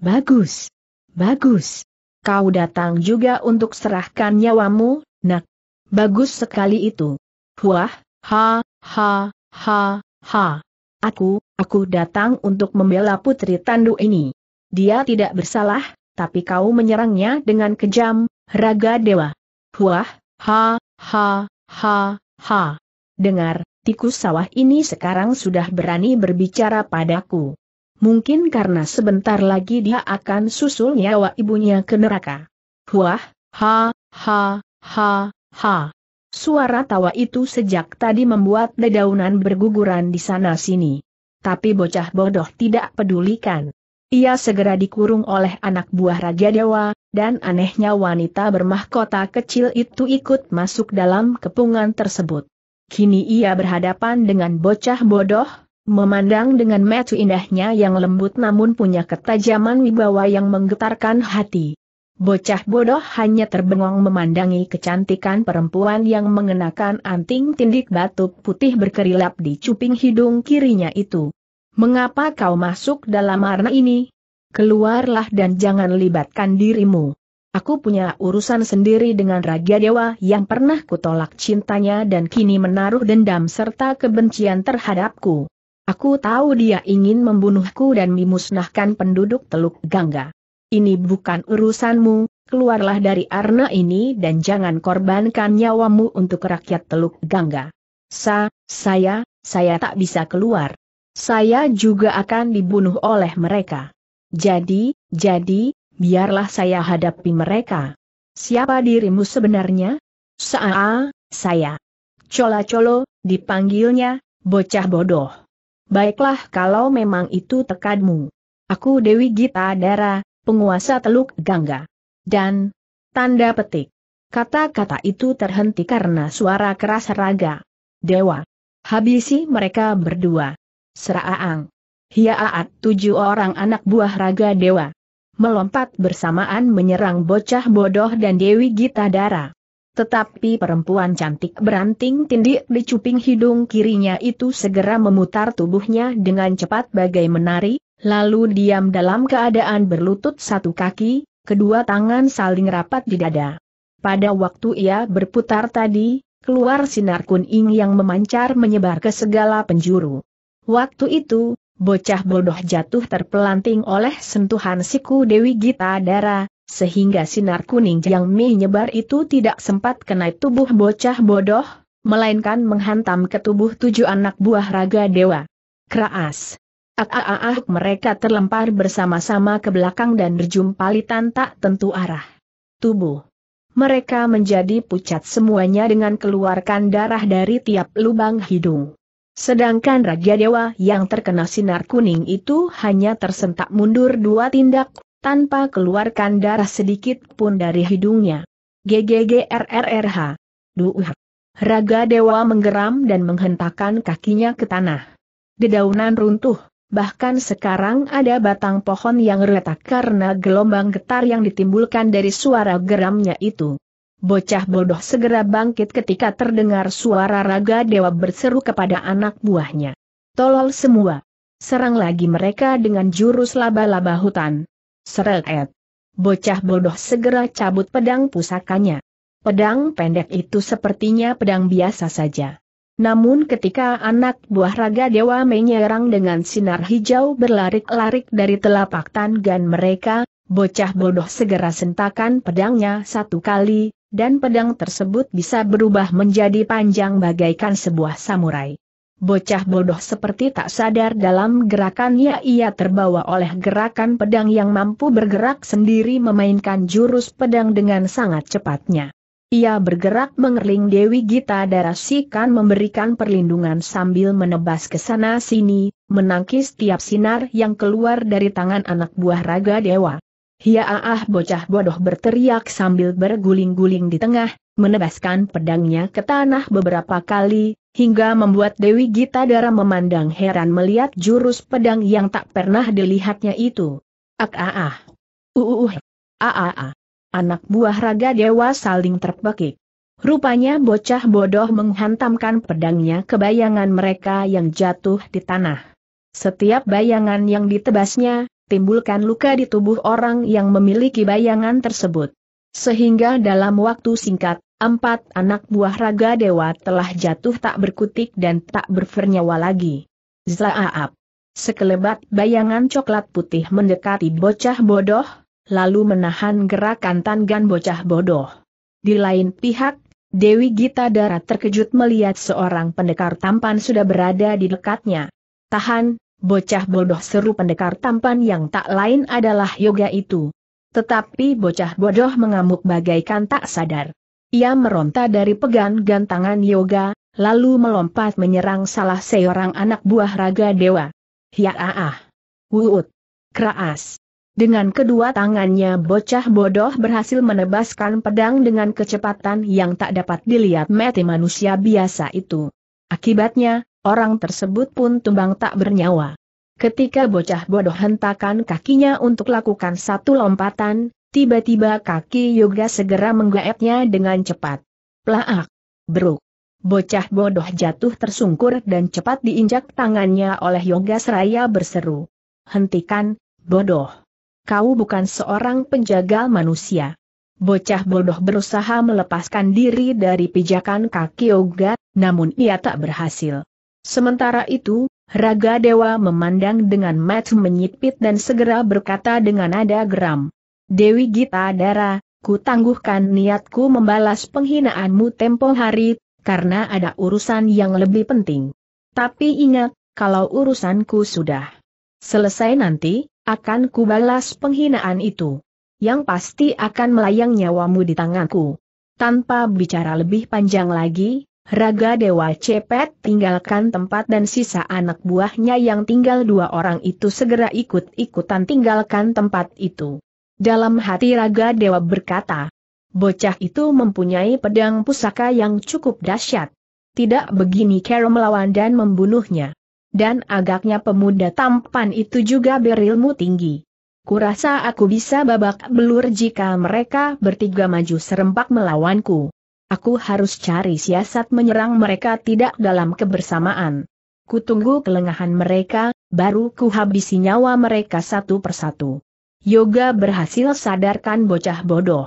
Speaker 1: Bagus. Bagus. Kau datang juga untuk serahkan nyawamu, nak. Bagus sekali itu. Wah, ha, ha, ha, ha. Aku, aku datang untuk membela putri tandu ini. Dia tidak bersalah, tapi kau menyerangnya dengan kejam, raga dewa. Huah, ha, ha, ha, ha. Dengar, tikus sawah ini sekarang sudah berani berbicara padaku. Mungkin karena sebentar lagi dia akan susul nyawa ibunya ke neraka. Huah, ha, ha, ha, ha. Suara tawa itu sejak tadi membuat dedaunan berguguran di sana-sini. Tapi bocah bodoh tidak pedulikan. Ia segera dikurung oleh anak buah Raja Dewa, dan anehnya wanita bermahkota kecil itu ikut masuk dalam kepungan tersebut. Kini ia berhadapan dengan bocah bodoh, memandang dengan metu indahnya yang lembut namun punya ketajaman wibawa yang menggetarkan hati. Bocah bodoh hanya terbengong memandangi kecantikan perempuan yang mengenakan anting tindik batu putih berkerilap di cuping hidung kirinya itu. Mengapa kau masuk dalam arna ini? Keluarlah dan jangan libatkan dirimu. Aku punya urusan sendiri dengan Raja Dewa yang pernah kutolak cintanya dan kini menaruh dendam serta kebencian terhadapku. Aku tahu dia ingin membunuhku dan memusnahkan penduduk Teluk Gangga. Ini bukan urusanmu, keluarlah dari arna ini dan jangan korbankan nyawamu untuk rakyat Teluk Gangga. Sa, saya, saya tak bisa keluar. Saya juga akan dibunuh oleh mereka. Jadi, jadi, biarlah saya hadapi mereka. Siapa dirimu sebenarnya? Saa, saya. Cola Colo, dipanggilnya, bocah bodoh. Baiklah kalau memang itu tekadmu. Aku Dewi Gita Dara, penguasa Teluk Gangga. Dan, tanda petik. Kata-kata itu terhenti karena suara keras raga. Dewa. Habisi mereka berdua. Seraang. Hiaat tujuh orang anak buah raga dewa. Melompat bersamaan menyerang bocah bodoh dan Dewi Gita Dara. Tetapi perempuan cantik beranting tindik di cuping hidung kirinya itu segera memutar tubuhnya dengan cepat bagai menari, lalu diam dalam keadaan berlutut satu kaki, kedua tangan saling rapat di dada. Pada waktu ia berputar tadi, keluar sinar kuning yang memancar menyebar ke segala penjuru. Waktu itu, bocah bodoh jatuh terpelanting oleh sentuhan siku Dewi Gita Dara, sehingga sinar kuning yang menyebar itu tidak sempat kena tubuh bocah bodoh, melainkan menghantam ke tubuh tujuh anak buah raga dewa. Keras. ah, mereka terlempar bersama-sama ke belakang dan berjumpalitan tak tentu arah. Tubuh. Mereka menjadi pucat semuanya dengan keluarkan darah dari tiap lubang hidung. Sedangkan Raja Dewa yang terkena sinar kuning itu hanya tersentak mundur dua tindak, tanpa keluarkan darah sedikit pun dari hidungnya. GGGRRRH. Duh. Raga Dewa menggeram dan menghentakkan kakinya ke tanah. Dedaunan runtuh, bahkan sekarang ada batang pohon yang retak karena gelombang getar yang ditimbulkan dari suara geramnya itu. Bocah bodoh segera bangkit ketika terdengar suara raga dewa berseru kepada anak buahnya. Tolol semua. Serang lagi mereka dengan jurus laba-laba hutan. Seret. Bocah bodoh segera cabut pedang pusakanya. Pedang pendek itu sepertinya pedang biasa saja. Namun ketika anak buah raga dewa menyerang dengan sinar hijau berlarik-larik dari telapak tangan mereka, Bocah bodoh segera sentakan pedangnya satu kali, dan pedang tersebut bisa berubah menjadi panjang bagaikan sebuah samurai. Bocah bodoh seperti tak sadar dalam gerakannya ia terbawa oleh gerakan pedang yang mampu bergerak sendiri memainkan jurus pedang dengan sangat cepatnya. Ia bergerak mengerling Dewi Gita Darasikan memberikan perlindungan sambil menebas ke sana sini, menangkis tiap sinar yang keluar dari tangan anak buah raga dewa. Hia ah bocah bodoh berteriak sambil berguling-guling di tengah, menebaskan pedangnya ke tanah beberapa kali, hingga membuat Dewi Gita Dara memandang heran melihat jurus pedang yang tak pernah dilihatnya itu. Ak ah ah. Uh uh Anak buah raga dewa saling terpekik. Rupanya bocah bodoh menghantamkan pedangnya ke bayangan mereka yang jatuh di tanah. Setiap bayangan yang ditebasnya, timbulkan luka di tubuh orang yang memiliki bayangan tersebut. Sehingga dalam waktu singkat, empat anak buah raga dewa telah jatuh tak berkutik dan tak bernyawa lagi. Zaab. Sekelebat bayangan coklat putih mendekati bocah bodoh, lalu menahan gerakan tangan bocah bodoh. Di lain pihak, Dewi Gita Dara terkejut melihat seorang pendekar tampan sudah berada di dekatnya. Tahan, Bocah bodoh seru pendekar tampan yang tak lain adalah yoga itu. Tetapi bocah bodoh mengamuk bagaikan tak sadar. Ia meronta dari pegan gantangan yoga, lalu melompat menyerang salah seorang anak buah raga dewa. Hiaaah! Wuut! Kraas! Dengan kedua tangannya bocah bodoh berhasil menebaskan pedang dengan kecepatan yang tak dapat dilihat mati manusia biasa itu. Akibatnya, orang tersebut pun tumbang tak bernyawa. Ketika bocah bodoh hentakan kakinya untuk lakukan satu lompatan, tiba-tiba kaki Yoga segera menggaetnya dengan cepat. Plaak! Beruk! Bocah bodoh jatuh tersungkur dan cepat diinjak tangannya oleh Yoga Seraya berseru. Hentikan, bodoh. Kau bukan seorang penjaga manusia. Bocah bodoh berusaha melepaskan diri dari pijakan kaki Yoga, namun ia tak berhasil. Sementara itu, Raga Dewa memandang dengan mata menyipit dan segera berkata dengan nada geram. Dewi Gita Dara, ku tangguhkan niatku membalas penghinaanmu tempo hari, karena ada urusan yang lebih penting. Tapi ingat, kalau urusanku sudah selesai nanti, akan kubalas penghinaan itu. Yang pasti akan melayang nyawamu di tanganku. Tanpa bicara lebih panjang lagi, Raga Dewa Cepet tinggalkan tempat dan sisa anak buahnya yang tinggal dua orang itu segera ikut-ikutan tinggalkan tempat itu. Dalam hati Raga Dewa berkata, bocah itu mempunyai pedang pusaka yang cukup dahsyat. Tidak begini Kero melawan dan membunuhnya. Dan agaknya pemuda tampan itu juga berilmu tinggi. Kurasa aku bisa babak belur jika mereka bertiga maju serempak melawanku. Aku harus cari siasat menyerang mereka tidak dalam kebersamaan. Kutunggu kelengahan mereka, baru kuhabisi nyawa mereka satu persatu. Yoga berhasil sadarkan bocah bodoh.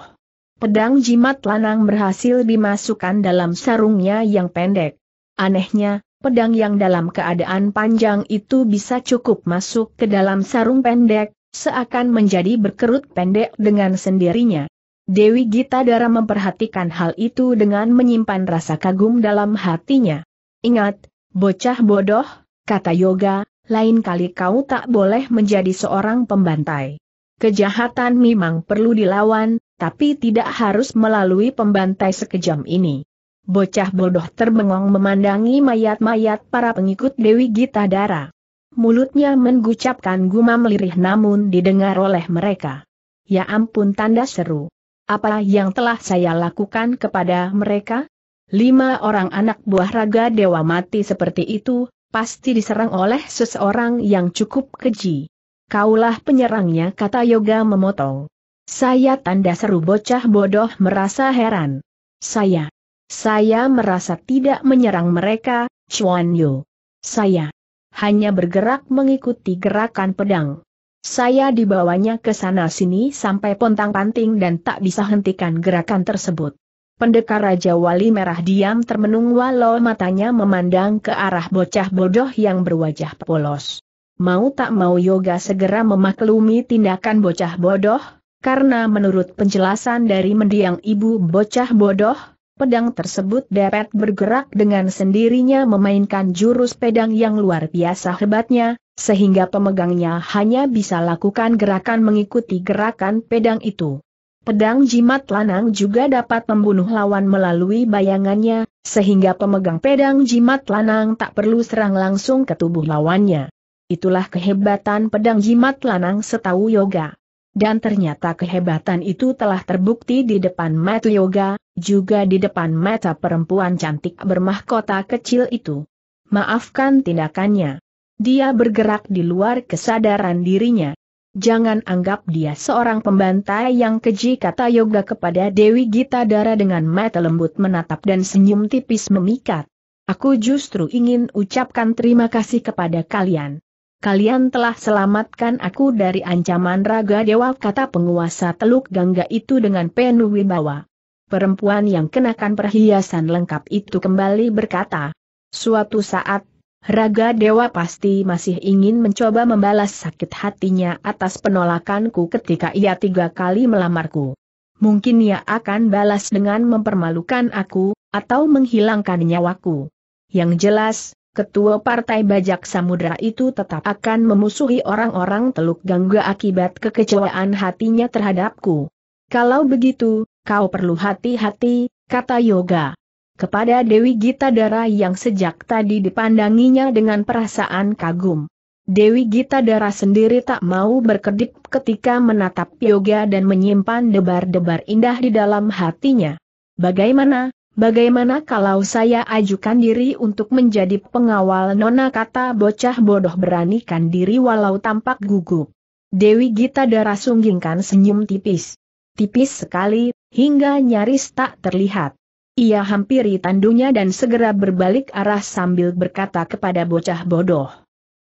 Speaker 1: Pedang jimat lanang berhasil dimasukkan dalam sarungnya yang pendek. Anehnya, pedang yang dalam keadaan panjang itu bisa cukup masuk ke dalam sarung pendek, seakan menjadi berkerut pendek dengan sendirinya. Dewi Gita Dara memperhatikan hal itu dengan menyimpan rasa kagum dalam hatinya. Ingat, bocah bodoh, kata Yoga, lain kali kau tak boleh menjadi seorang pembantai. Kejahatan memang perlu dilawan, tapi tidak harus melalui pembantai sekejam ini. Bocah bodoh terbengong memandangi mayat-mayat para pengikut Dewi Gita Dara. Mulutnya mengucapkan gumam lirih namun didengar oleh mereka. Ya ampun tanda seru. Apa yang telah saya lakukan kepada mereka? Lima orang anak buah raga dewa mati seperti itu, pasti diserang oleh seseorang yang cukup keji. Kaulah penyerangnya kata Yoga memotong. Saya tanda seru bocah bodoh merasa heran. Saya. Saya merasa tidak menyerang mereka, Chuan Yu. Saya. Hanya bergerak mengikuti gerakan pedang. Saya dibawanya ke sana-sini sampai pontang-panting dan tak bisa hentikan gerakan tersebut. Pendekar Raja Wali Merah diam termenung walau matanya memandang ke arah bocah bodoh yang berwajah polos. Mau tak mau Yoga segera memaklumi tindakan bocah bodoh, karena menurut penjelasan dari mendiang ibu bocah bodoh, Pedang tersebut dapat bergerak dengan sendirinya memainkan jurus pedang yang luar biasa hebatnya, sehingga pemegangnya hanya bisa lakukan gerakan mengikuti gerakan pedang itu. Pedang jimat lanang juga dapat membunuh lawan melalui bayangannya, sehingga pemegang pedang jimat lanang tak perlu serang langsung ke tubuh lawannya. Itulah kehebatan pedang jimat lanang setahu yoga. Dan ternyata kehebatan itu telah terbukti di depan Mat Yoga, juga di depan mata perempuan cantik bermahkota kecil itu. Maafkan tindakannya. Dia bergerak di luar kesadaran dirinya. Jangan anggap dia seorang pembantai yang keji kata Yoga kepada Dewi Gita Dara dengan mata lembut menatap dan senyum tipis memikat. Aku justru ingin ucapkan terima kasih kepada kalian. Kalian telah selamatkan aku dari ancaman raga dewa kata penguasa teluk gangga itu dengan penuh wibawa perempuan yang kenakan perhiasan lengkap itu kembali berkata, Suatu saat, Raga Dewa pasti masih ingin mencoba membalas sakit hatinya atas penolakanku ketika ia tiga kali melamarku. Mungkin ia akan balas dengan mempermalukan aku, atau menghilangkan nyawaku. Yang jelas, ketua partai bajak samudera itu tetap akan memusuhi orang-orang Teluk Gangga akibat kekecewaan hatinya terhadapku. Kalau begitu, Kau perlu hati-hati, kata Yoga. Kepada Dewi Gita Dara yang sejak tadi dipandanginya dengan perasaan kagum. Dewi Gita Dara sendiri tak mau berkedip ketika menatap Yoga dan menyimpan debar-debar indah di dalam hatinya. Bagaimana, Bagaimana kalau saya ajukan diri untuk menjadi pengawal nona kata bocah bodoh beranikan diri walau tampak gugup. Dewi Gita Dara sunggingkan senyum tipis. Tipis sekali, hingga nyaris tak terlihat. Ia hampiri tandunya dan segera berbalik arah sambil berkata kepada bocah bodoh.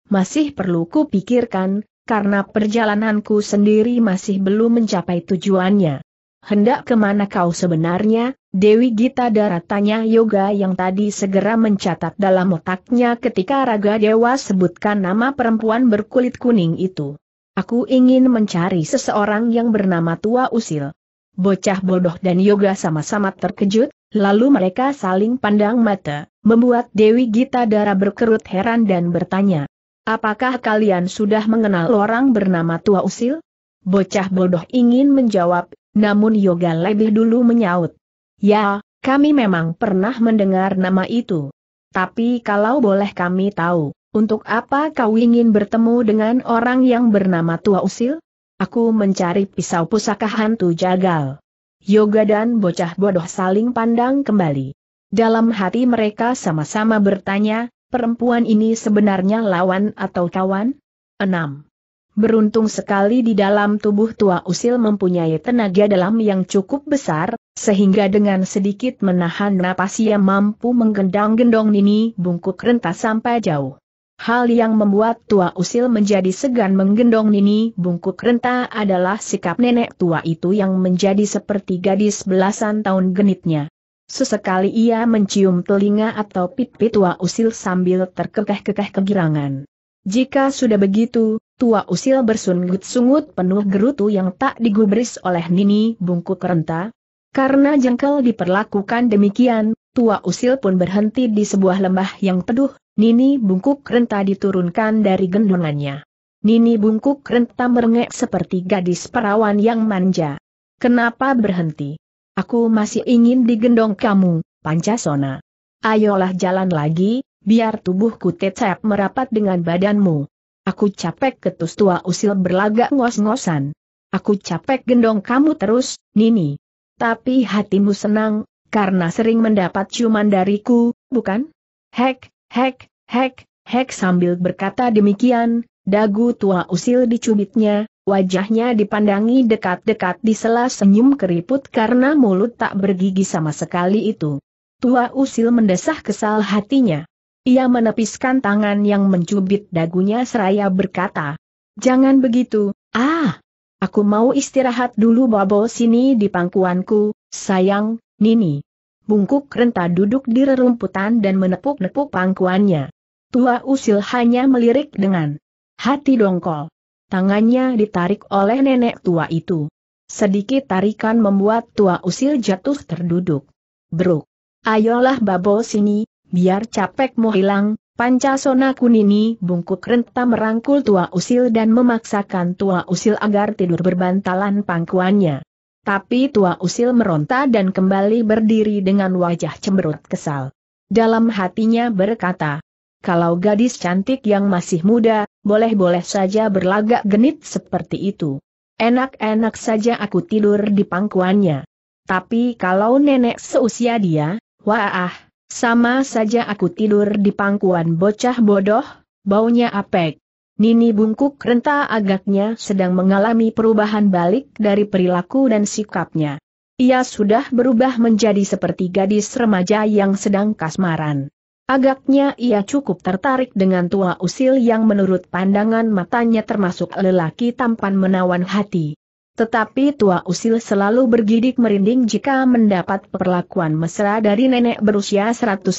Speaker 1: Masih perlu ku pikirkan, karena perjalananku sendiri masih belum mencapai tujuannya. Hendak kemana kau sebenarnya, Dewi Gita Dara tanya Yoga yang tadi segera mencatat dalam otaknya ketika Raga Dewa sebutkan nama perempuan berkulit kuning itu. Aku ingin mencari seseorang yang bernama Tua Usil bocah bodoh dan Yoga sama-sama terkejut, lalu mereka saling pandang mata, membuat Dewi Gita Dara berkerut heran dan bertanya, Apakah kalian sudah mengenal orang bernama Tua Usil? Bocah bodoh ingin menjawab, namun Yoga lebih dulu menyaut. Ya, kami memang pernah mendengar nama itu. Tapi kalau boleh kami tahu, untuk apa kau ingin bertemu dengan orang yang bernama Tua Usil? Aku mencari pisau pusaka hantu jagal. Yoga dan bocah bodoh saling pandang kembali. Dalam hati mereka sama-sama bertanya, perempuan ini sebenarnya lawan atau kawan? 6. Beruntung sekali di dalam tubuh tua usil mempunyai tenaga dalam yang cukup besar, sehingga dengan sedikit menahan napas ia mampu menggendang-gendong Nini bungkuk rentas sampai jauh. Hal yang membuat tua usil menjadi segan menggendong Nini bungkuk renta adalah sikap nenek tua itu yang menjadi seperti gadis belasan tahun genitnya. Sesekali ia mencium telinga atau pipi tua usil sambil terkekeh-kekeh kegirangan. Jika sudah begitu, tua usil bersungut-sungut penuh gerutu yang tak digubris oleh Nini bungkuk renta. Karena jengkel diperlakukan demikian, tua usil pun berhenti di sebuah lembah yang teduh Nini bungkuk renta diturunkan dari gendongannya. Nini bungkuk renta merengek seperti gadis perawan yang manja. Kenapa berhenti? Aku masih ingin digendong kamu, Pancasona. Ayolah jalan lagi, biar tubuhku tetap merapat dengan badanmu. Aku capek ketus tua usil berlagak ngos-ngosan. Aku capek gendong kamu terus, Nini. Tapi hatimu senang, karena sering mendapat ciuman dariku, bukan? Hek, Hek, hek, hek sambil berkata demikian, dagu tua usil dicubitnya, wajahnya dipandangi dekat-dekat di sela senyum keriput karena mulut tak bergigi sama sekali itu. Tua usil mendesah kesal hatinya. Ia menepiskan tangan yang mencubit dagunya seraya berkata, Jangan begitu, ah! Aku mau istirahat dulu babo sini di pangkuanku, sayang, Nini bungkuk renta duduk di rerumputan dan menepuk-nepuk pangkuannya. Tua usil hanya melirik dengan hati dongkol. Tangannya ditarik oleh nenek tua itu. Sedikit tarikan membuat tua usil jatuh terduduk. Bruk. Ayolah babo sini, biar capek mau hilang, pancasona kunini bungkuk renta merangkul tua usil dan memaksakan tua usil agar tidur berbantalan pangkuannya. Tapi tua usil meronta dan kembali berdiri dengan wajah cemberut kesal. Dalam hatinya berkata, kalau gadis cantik yang masih muda, boleh-boleh saja berlagak genit seperti itu. Enak-enak saja aku tidur di pangkuannya. Tapi kalau nenek seusia dia, wah, sama saja aku tidur di pangkuan bocah bodoh, baunya apek. Nini bungkuk renta agaknya sedang mengalami perubahan balik dari perilaku dan sikapnya. Ia sudah berubah menjadi seperti gadis remaja yang sedang kasmaran. Agaknya ia cukup tertarik dengan tua usil yang menurut pandangan matanya termasuk lelaki tampan menawan hati. Tetapi Tua Usil selalu bergidik merinding jika mendapat perlakuan mesra dari nenek berusia 115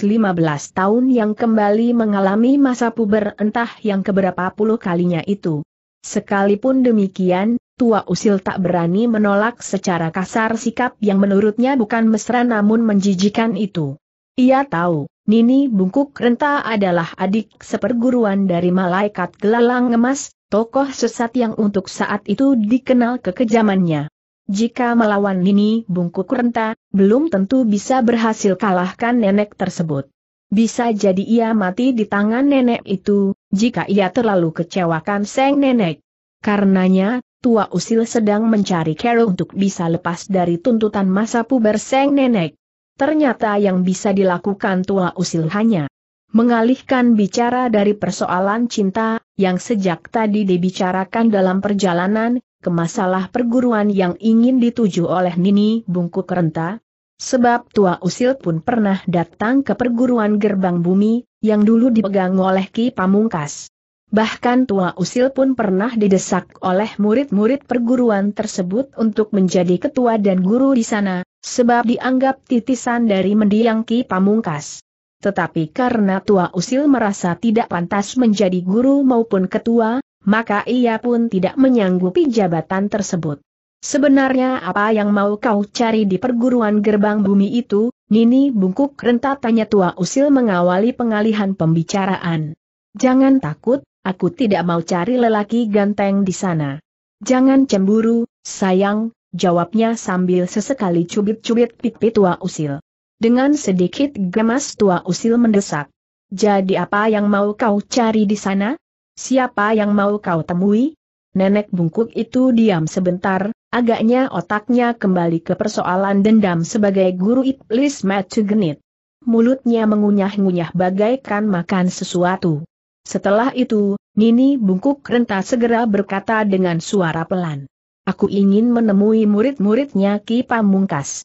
Speaker 1: tahun yang kembali mengalami masa puber entah yang keberapa puluh kalinya itu. Sekalipun demikian, Tua Usil tak berani menolak secara kasar sikap yang menurutnya bukan mesra namun menjijikan itu. Ia tahu, Nini Bungkuk Renta adalah adik seperguruan dari malaikat gelalang emas, tokoh sesat yang untuk saat itu dikenal kekejamannya. Jika melawan Nini Bungku Renta, belum tentu bisa berhasil kalahkan nenek tersebut. Bisa jadi ia mati di tangan nenek itu, jika ia terlalu kecewakan seng nenek. Karenanya, tua usil sedang mencari Kero untuk bisa lepas dari tuntutan masa puber seng nenek. Ternyata yang bisa dilakukan tua usil hanya Mengalihkan bicara dari persoalan cinta, yang sejak tadi dibicarakan dalam perjalanan, ke masalah perguruan yang ingin dituju oleh Nini Bungku Kerenta. Sebab Tua Usil pun pernah datang ke perguruan gerbang bumi, yang dulu dipegang oleh Ki Pamungkas. Bahkan Tua Usil pun pernah didesak oleh murid-murid perguruan tersebut untuk menjadi ketua dan guru di sana, sebab dianggap titisan dari mendiang Ki Pamungkas tetapi karena tua usil merasa tidak pantas menjadi guru maupun ketua, maka ia pun tidak menyanggupi jabatan tersebut. Sebenarnya apa yang mau kau cari di perguruan gerbang bumi itu, Nini bungkuk renta tanya tua usil mengawali pengalihan pembicaraan. Jangan takut, aku tidak mau cari lelaki ganteng di sana. Jangan cemburu, sayang, jawabnya sambil sesekali cubit-cubit pipi tua usil. Dengan sedikit gemas tua usil mendesak. Jadi apa yang mau kau cari di sana? Siapa yang mau kau temui? Nenek bungkuk itu diam sebentar, agaknya otaknya kembali ke persoalan dendam sebagai guru iblis Matthew Genit. Mulutnya mengunyah-ngunyah bagaikan makan sesuatu. Setelah itu, Nini bungkuk renta segera berkata dengan suara pelan. Aku ingin menemui murid-muridnya Ki Pamungkas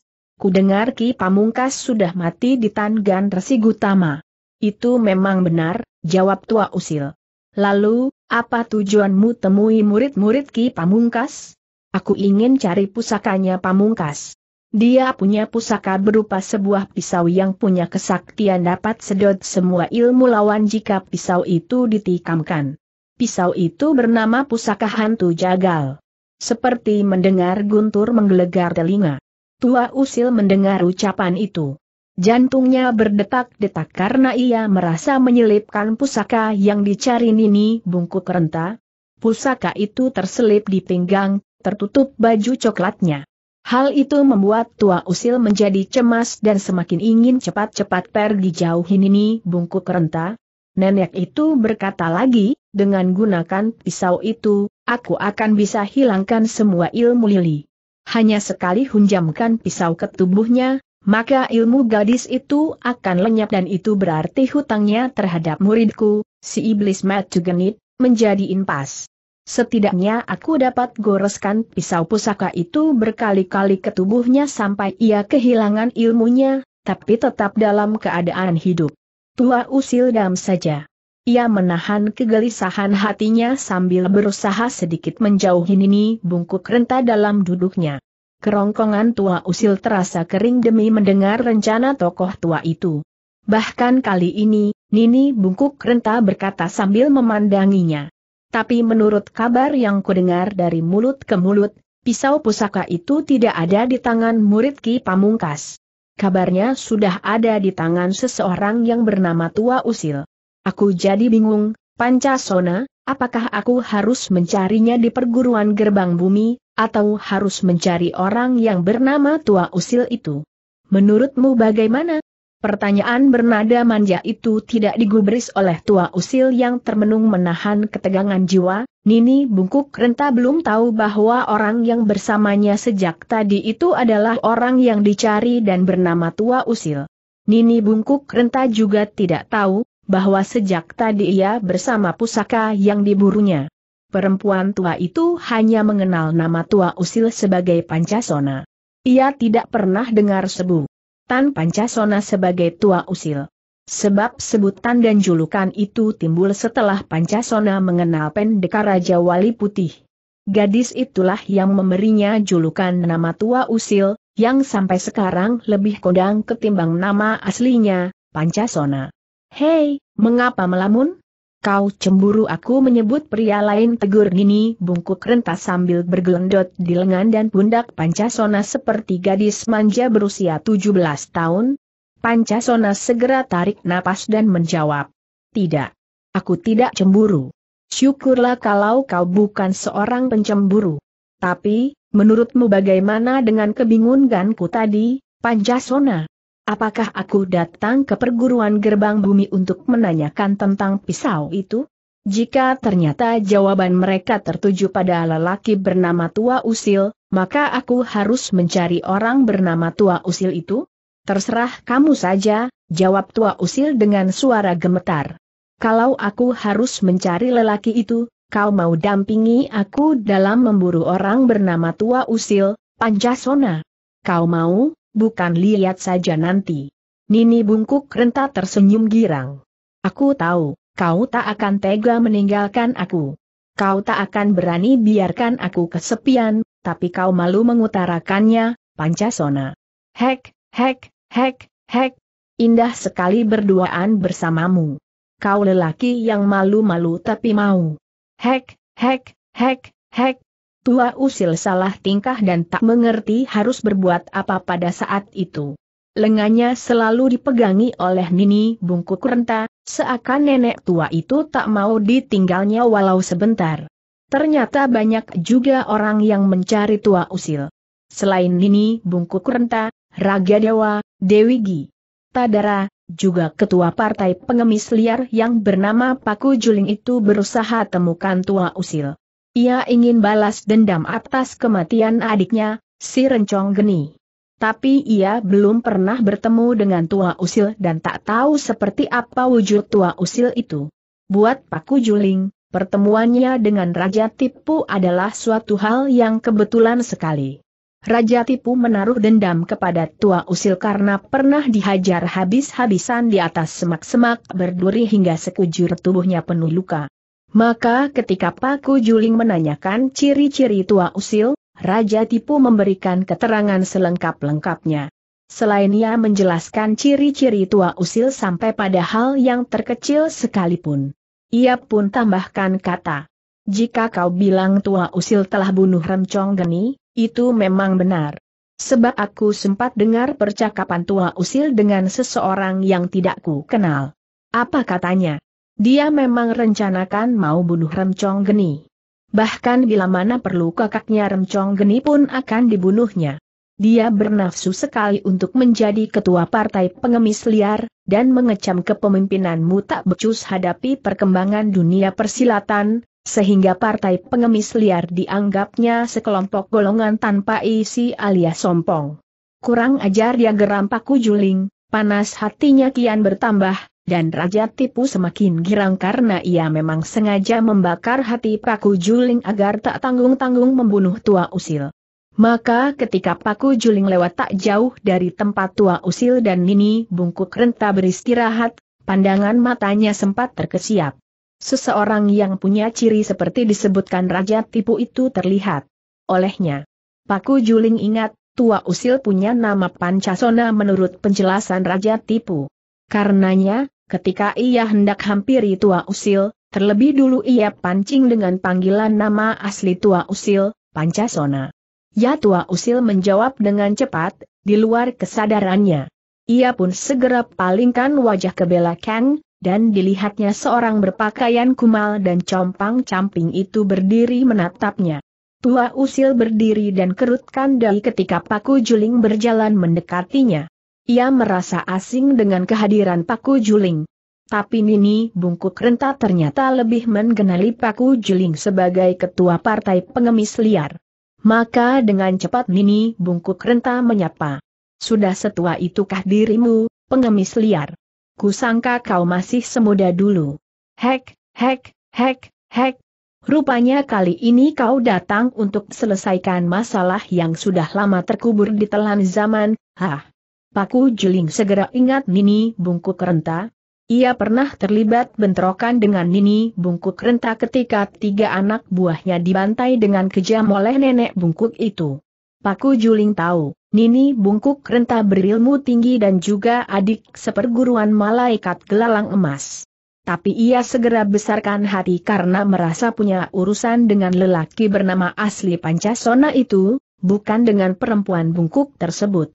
Speaker 1: dengar Ki Pamungkas sudah mati di Resi Gutama. Itu memang benar, jawab Tua Usil. Lalu, apa tujuanmu temui murid-murid Ki Pamungkas? Aku ingin cari pusakanya Pamungkas. Dia punya pusaka berupa sebuah pisau yang punya kesaktian dapat sedot semua ilmu lawan jika pisau itu ditikamkan. Pisau itu bernama pusaka hantu jagal. Seperti mendengar guntur menggelegar telinga. Tua usil mendengar ucapan itu. Jantungnya berdetak-detak karena ia merasa menyelipkan pusaka yang dicari Nini bungkuk renta. Pusaka itu terselip di pinggang, tertutup baju coklatnya. Hal itu membuat tua usil menjadi cemas dan semakin ingin cepat-cepat pergi jauhi Nini bungkuk renta. Nenek itu berkata lagi, dengan gunakan pisau itu, aku akan bisa hilangkan semua ilmu lili hanya sekali hunjamkan pisau ke tubuhnya, maka ilmu gadis itu akan lenyap dan itu berarti hutangnya terhadap muridku, si iblis Matthew genit, menjadi impas. Setidaknya aku dapat goreskan pisau pusaka itu berkali-kali ke tubuhnya sampai ia kehilangan ilmunya, tapi tetap dalam keadaan hidup. Tua usil dam saja. Ia menahan kegelisahan hatinya sambil berusaha sedikit menjauhi Nini bungkuk renta dalam duduknya. Kerongkongan tua usil terasa kering demi mendengar rencana tokoh tua itu. Bahkan kali ini, Nini bungkuk renta berkata sambil memandanginya. Tapi menurut kabar yang kudengar dari mulut ke mulut, pisau pusaka itu tidak ada di tangan murid Ki Pamungkas. Kabarnya sudah ada di tangan seseorang yang bernama Tua Usil. Aku jadi bingung, Pancasona, apakah aku harus mencarinya di perguruan gerbang bumi, atau harus mencari orang yang bernama Tua Usil itu? Menurutmu bagaimana? Pertanyaan bernada manja itu tidak digubris oleh Tua Usil yang termenung menahan ketegangan jiwa, Nini bungkuk renta belum tahu bahwa orang yang bersamanya sejak tadi itu adalah orang yang dicari dan bernama Tua Usil. Nini bungkuk renta juga tidak tahu bahwa sejak tadi ia bersama pusaka yang diburunya. Perempuan tua itu hanya mengenal nama tua usil sebagai Pancasona. Ia tidak pernah dengar sebu. Tan Pancasona sebagai tua usil. Sebab sebutan dan julukan itu timbul setelah Pancasona mengenal pendekar Raja Wali Putih. Gadis itulah yang memberinya julukan nama tua usil, yang sampai sekarang lebih kondang ketimbang nama aslinya, Pancasona. Hei, mengapa melamun? Kau cemburu aku menyebut pria lain tegur Nini bungkuk rentas sambil bergelendot di lengan dan pundak Pancasona seperti gadis manja berusia 17 tahun. Pancasona segera tarik napas dan menjawab. Tidak. Aku tidak cemburu. Syukurlah kalau kau bukan seorang pencemburu. Tapi, menurutmu bagaimana dengan kebingunganku tadi, Pancasona? Apakah aku datang ke perguruan gerbang bumi untuk menanyakan tentang pisau itu? Jika ternyata jawaban mereka tertuju pada lelaki bernama Tua Usil, maka aku harus mencari orang bernama Tua Usil itu? Terserah kamu saja, jawab Tua Usil dengan suara gemetar. Kalau aku harus mencari lelaki itu, kau mau dampingi aku dalam memburu orang bernama Tua Usil, Pancasona. Kau mau? bukan lihat saja nanti. Nini bungkuk renta tersenyum girang. Aku tahu, kau tak akan tega meninggalkan aku. Kau tak akan berani biarkan aku kesepian, tapi kau malu mengutarakannya, Pancasona. Hek, hek, hek, hek, indah sekali berduaan bersamamu. Kau lelaki yang malu-malu tapi mau. Hek, hek, hek, hek, tua usil salah tingkah dan tak mengerti harus berbuat apa pada saat itu. Lengannya selalu dipegangi oleh Nini bungkuk renta, seakan nenek tua itu tak mau ditinggalnya walau sebentar. Ternyata banyak juga orang yang mencari tua usil. Selain Nini bungkuk renta, Raga Dewa, Dewi Gi, Tadara, juga ketua partai pengemis liar yang bernama Paku Juling itu berusaha temukan tua usil. Ia ingin balas dendam atas kematian adiknya, si Rencong Geni. Tapi ia belum pernah bertemu dengan tua usil dan tak tahu seperti apa wujud tua usil itu. Buat Paku Juling, pertemuannya dengan Raja Tipu adalah suatu hal yang kebetulan sekali. Raja Tipu menaruh dendam kepada tua usil karena pernah dihajar habis-habisan di atas semak-semak berduri hingga sekujur tubuhnya penuh luka. Maka ketika Paku Juling menanyakan ciri-ciri tua usil, Raja Tipu memberikan keterangan selengkap-lengkapnya. Selain ia menjelaskan ciri-ciri tua usil sampai pada hal yang terkecil sekalipun. Ia pun tambahkan kata, jika kau bilang tua usil telah bunuh Remcong Geni, itu memang benar. Sebab aku sempat dengar percakapan tua usil dengan seseorang yang tidak ku kenal. Apa katanya? Dia memang rencanakan mau bunuh Remcong Geni. Bahkan bila mana perlu kakaknya Remcong Geni pun akan dibunuhnya. Dia bernafsu sekali untuk menjadi ketua partai pengemis liar, dan mengecam kepemimpinanmu tak becus hadapi perkembangan dunia persilatan, sehingga partai pengemis liar dianggapnya sekelompok golongan tanpa isi alias sompong. Kurang ajar dia geram Paku Juling, panas hatinya kian bertambah, dan Raja Tipu semakin girang karena ia memang sengaja membakar hati Paku Juling agar tak tanggung-tanggung membunuh tua usil. Maka ketika Paku Juling lewat tak jauh dari tempat tua usil dan Nini bungkuk renta beristirahat, pandangan matanya sempat terkesiap. Seseorang yang punya ciri seperti disebutkan Raja Tipu itu terlihat olehnya. Paku Juling ingat, tua usil punya nama Pancasona menurut penjelasan Raja Tipu. Karenanya, Ketika ia hendak hampiri Tua Usil, terlebih dulu ia pancing dengan panggilan nama asli Tua Usil, Pancasona. Ya Tua Usil menjawab dengan cepat, di luar kesadarannya. Ia pun segera palingkan wajah ke Bella Kang, dan dilihatnya seorang berpakaian kumal dan compang-camping itu berdiri menatapnya. Tua Usil berdiri dan kerutkan dahi ketika Paku Juling berjalan mendekatinya. Ia merasa asing dengan kehadiran Paku Juling. Tapi Nini Bungkuk Renta ternyata lebih mengenali Paku Juling sebagai ketua partai pengemis liar. Maka dengan cepat Nini Bungkuk Renta menyapa. Sudah setua itukah dirimu, pengemis liar? Kusangka kau masih semuda dulu. Hek, hek, hek, hek. Rupanya kali ini kau datang untuk selesaikan masalah yang sudah lama terkubur di telan zaman, hah. Paku Juling segera ingat Nini Bungkuk Renta. Ia pernah terlibat bentrokan dengan Nini Bungkuk Renta ketika tiga anak buahnya dibantai dengan kejam oleh nenek bungkuk itu. Paku Juling tahu, Nini Bungkuk Renta berilmu tinggi dan juga adik seperguruan malaikat gelalang emas. Tapi ia segera besarkan hati karena merasa punya urusan dengan lelaki bernama asli Pancasona itu, bukan dengan perempuan bungkuk tersebut.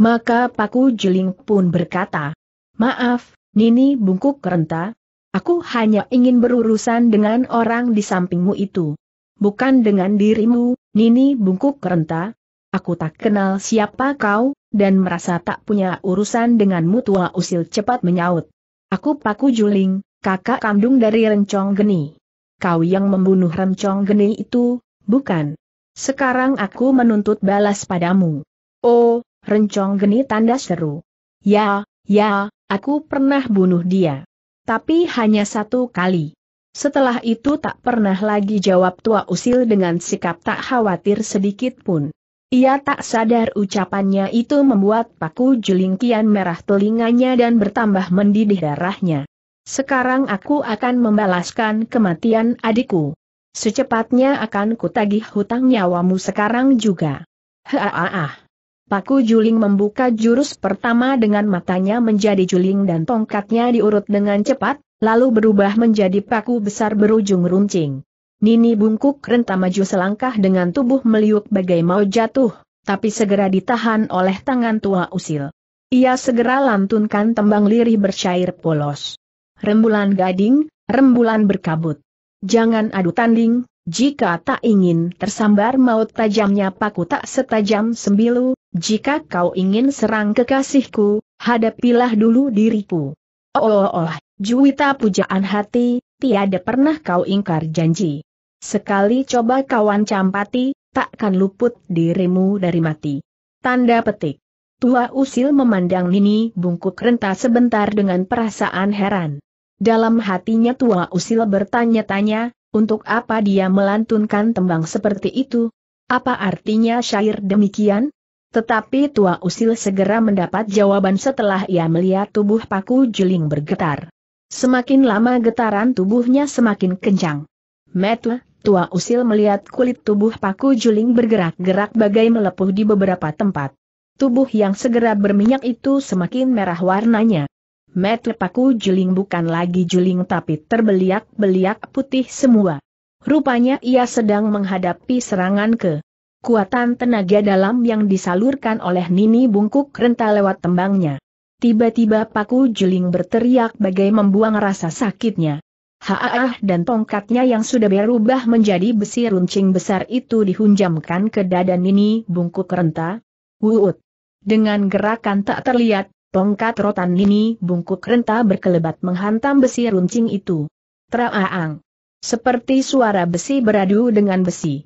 Speaker 1: Maka Paku Juling pun berkata, Maaf, Nini bungkuk kerenta, aku hanya ingin berurusan dengan orang di sampingmu itu. Bukan dengan dirimu, Nini bungkuk kerenta, aku tak kenal siapa kau, dan merasa tak punya urusan denganmu tua usil cepat menyaut. Aku Paku Juling, kakak kandung dari Rencong Geni. Kau yang membunuh Rencong Geni itu, bukan. Sekarang aku menuntut balas padamu. Oh, Rencong geni tanda seru. Ya, ya, aku pernah bunuh dia. Tapi hanya satu kali. Setelah itu tak pernah lagi jawab tua usil dengan sikap tak khawatir sedikit pun. Ia tak sadar ucapannya itu membuat paku juling merah telinganya dan bertambah mendidih darahnya. Sekarang aku akan membalaskan kematian adikku. Secepatnya akan kutagih hutang nyawamu sekarang juga. Haaah. Paku Juling membuka jurus pertama dengan matanya menjadi juling dan tongkatnya diurut dengan cepat, lalu berubah menjadi paku besar berujung runcing. Nini bungkuk renta maju selangkah dengan tubuh meliuk bagai mau jatuh, tapi segera ditahan oleh tangan tua usil. Ia segera lantunkan tembang lirih bercair polos. Rembulan gading, rembulan berkabut. Jangan adu tanding, jika tak ingin tersambar maut tajamnya paku tak setajam sembilu, jika kau ingin serang kekasihku, hadapilah dulu diriku. Oh, oh, oh, juwita pujaan hati, tiada pernah kau ingkar janji. Sekali coba kawan campati, takkan luput dirimu dari mati. Tanda petik. Tua usil memandang Nini bungkuk renta sebentar dengan perasaan heran. Dalam hatinya tua usil bertanya-tanya, untuk apa dia melantunkan tembang seperti itu? Apa artinya syair demikian? Tetapi Tua Usil segera mendapat jawaban setelah ia melihat tubuh Paku Juling bergetar. Semakin lama getaran tubuhnya semakin kencang. Metu, Tua Usil melihat kulit tubuh Paku Juling bergerak-gerak bagai melepuh di beberapa tempat. Tubuh yang segera berminyak itu semakin merah warnanya. Metu Paku Juling bukan lagi juling tapi terbeliak-beliak putih semua. Rupanya ia sedang menghadapi serangan ke Kuatan tenaga dalam yang disalurkan oleh Nini bungkuk renta lewat tembangnya. Tiba-tiba paku juling berteriak bagai membuang rasa sakitnya. Haah dan tongkatnya yang sudah berubah menjadi besi runcing besar itu dihunjamkan ke dada Nini bungkuk renta. Wuut. Dengan gerakan tak terlihat, tongkat rotan Nini bungkuk renta berkelebat menghantam besi runcing itu. Traaang. Seperti suara besi beradu dengan besi.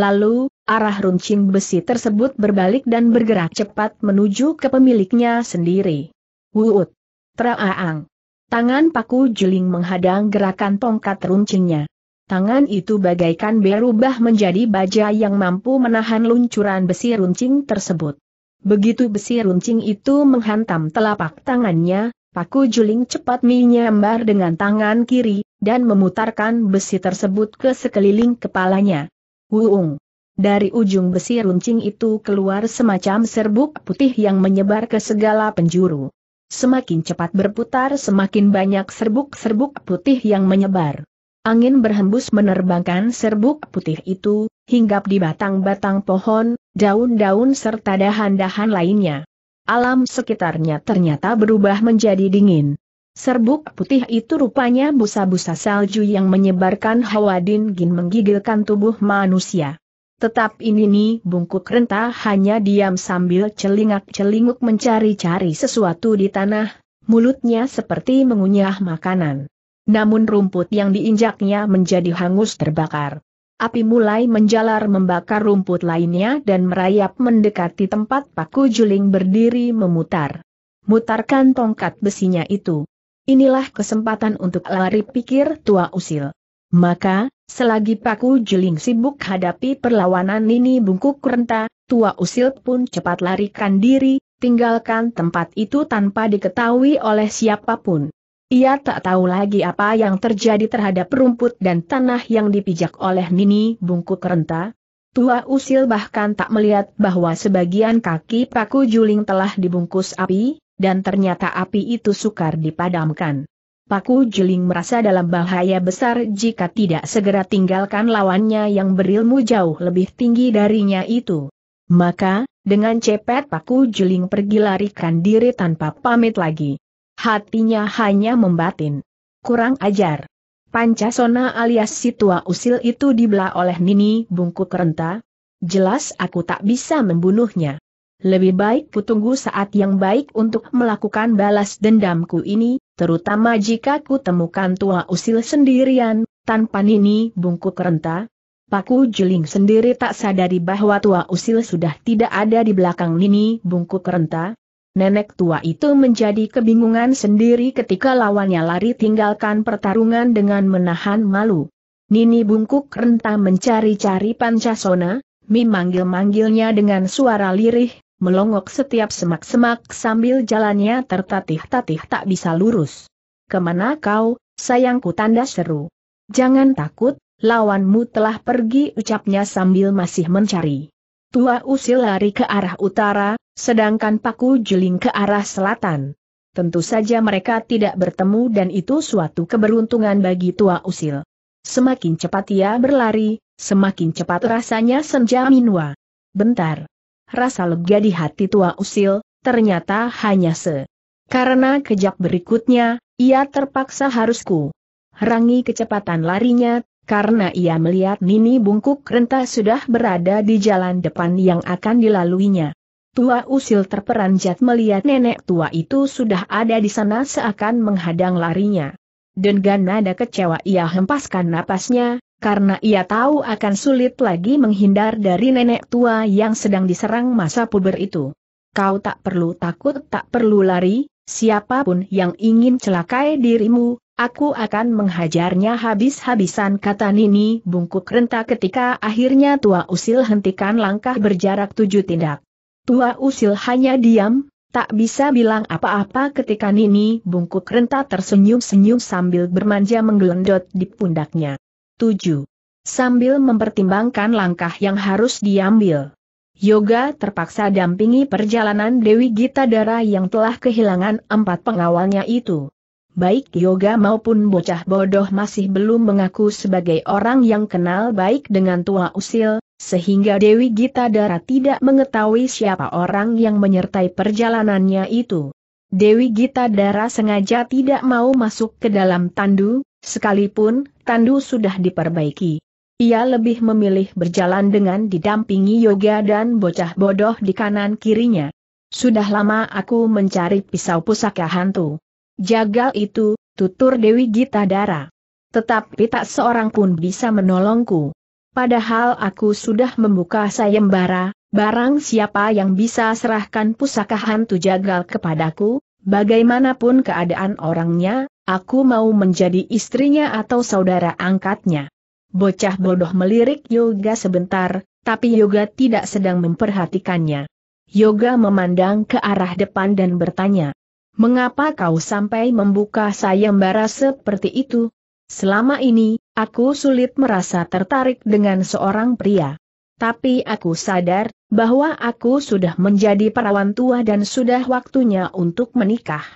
Speaker 1: Lalu, Arah runcing besi tersebut berbalik dan bergerak cepat menuju ke pemiliknya sendiri. Wuut. Traaang. Tangan paku juling menghadang gerakan tongkat runcingnya. Tangan itu bagaikan berubah menjadi baja yang mampu menahan luncuran besi runcing tersebut. Begitu besi runcing itu menghantam telapak tangannya, paku juling cepat menyambar dengan tangan kiri, dan memutarkan besi tersebut ke sekeliling kepalanya. Wuung. Dari ujung besi runcing itu keluar semacam serbuk putih yang menyebar ke segala penjuru. Semakin cepat berputar semakin banyak serbuk-serbuk putih yang menyebar. Angin berhembus menerbangkan serbuk putih itu, hinggap di batang-batang pohon, daun-daun serta dahan-dahan lainnya. Alam sekitarnya ternyata berubah menjadi dingin. Serbuk putih itu rupanya busa-busa salju yang menyebarkan hawa dingin menggigilkan tubuh manusia. Tetap ini nih bungkuk renta hanya diam sambil celingak-celinguk mencari-cari sesuatu di tanah, mulutnya seperti mengunyah makanan. Namun rumput yang diinjaknya menjadi hangus terbakar. Api mulai menjalar membakar rumput lainnya dan merayap mendekati tempat paku juling berdiri memutar. Mutarkan tongkat besinya itu. Inilah kesempatan untuk lari pikir tua usil. Maka, Selagi Paku Juling sibuk hadapi perlawanan Nini bungkuk renta, tua usil pun cepat larikan diri, tinggalkan tempat itu tanpa diketahui oleh siapapun. Ia tak tahu lagi apa yang terjadi terhadap rumput dan tanah yang dipijak oleh Nini bungkuk renta. Tua usil bahkan tak melihat bahwa sebagian kaki Paku Juling telah dibungkus api, dan ternyata api itu sukar dipadamkan. Paku Juling merasa dalam bahaya besar jika tidak segera tinggalkan lawannya yang berilmu jauh lebih tinggi darinya itu. Maka, dengan cepat Paku Juling pergi larikan diri tanpa pamit lagi. Hatinya hanya membatin. Kurang ajar. Pancasona alias si tua usil itu dibelah oleh Nini bungkuk renta. Jelas aku tak bisa membunuhnya. Lebih baik kutunggu saat yang baik untuk melakukan balas dendamku ini, terutama jika ku temukan tua usil sendirian, tanpa nini Bungkuk Renta. Paku Juling sendiri tak sadari bahwa tua usil sudah tidak ada di belakang nini Bungkuk Renta. Nenek tua itu menjadi kebingungan sendiri ketika lawannya lari tinggalkan pertarungan dengan menahan malu. Nini bungkuk renta mencari-cari Pancasona, memanggil manggilnya dengan suara lirih, melongok setiap semak-semak sambil jalannya tertatih-tatih tak bisa lurus. Kemana kau, sayangku tanda seru. Jangan takut, lawanmu telah pergi ucapnya sambil masih mencari. Tua usil lari ke arah utara, sedangkan paku juling ke arah selatan. Tentu saja mereka tidak bertemu dan itu suatu keberuntungan bagi tua usil. Semakin cepat ia berlari, semakin cepat rasanya senja minwa. Bentar, rasa lega di hati tua usil, ternyata hanya se. Karena kejak berikutnya, ia terpaksa harusku. Rangi kecepatan larinya, karena ia melihat Nini bungkuk renta sudah berada di jalan depan yang akan dilaluinya. Tua usil terperanjat melihat nenek tua itu sudah ada di sana seakan menghadang larinya. Dengan nada kecewa ia hempaskan napasnya, karena ia tahu akan sulit lagi menghindar dari nenek tua yang sedang diserang masa puber itu. Kau tak perlu takut tak perlu lari, siapapun yang ingin celakai dirimu, aku akan menghajarnya habis-habisan kata Nini bungkuk renta ketika akhirnya tua usil hentikan langkah berjarak tujuh tindak. Tua usil hanya diam, tak bisa bilang apa-apa ketika Nini bungkuk renta tersenyum-senyum sambil bermanja menggelendot di pundaknya. 7. Sambil mempertimbangkan langkah yang harus diambil. Yoga terpaksa dampingi perjalanan Dewi Gita Dara yang telah kehilangan empat pengawalnya itu. Baik Yoga maupun bocah bodoh masih belum mengaku sebagai orang yang kenal baik dengan tua usil, sehingga Dewi Gita Dara tidak mengetahui siapa orang yang menyertai perjalanannya itu. Dewi Gita Dara sengaja tidak mau masuk ke dalam tandu, Sekalipun, Tandu sudah diperbaiki. Ia lebih memilih berjalan dengan didampingi Yoga dan bocah bodoh di kanan kirinya. Sudah lama aku mencari pisau pusaka hantu. Jagal itu, tutur Dewi Gita Dara. Tetapi tak seorang pun bisa menolongku. Padahal aku sudah membuka sayembara, barang siapa yang bisa serahkan pusaka hantu jagal kepadaku, bagaimanapun keadaan orangnya, Aku mau menjadi istrinya atau saudara angkatnya. Bocah bodoh melirik Yoga sebentar, tapi Yoga tidak sedang memperhatikannya. Yoga memandang ke arah depan dan bertanya, Mengapa kau sampai membuka sayembara seperti itu? Selama ini, aku sulit merasa tertarik dengan seorang pria. Tapi aku sadar, bahwa aku sudah menjadi perawan tua dan sudah waktunya untuk menikah.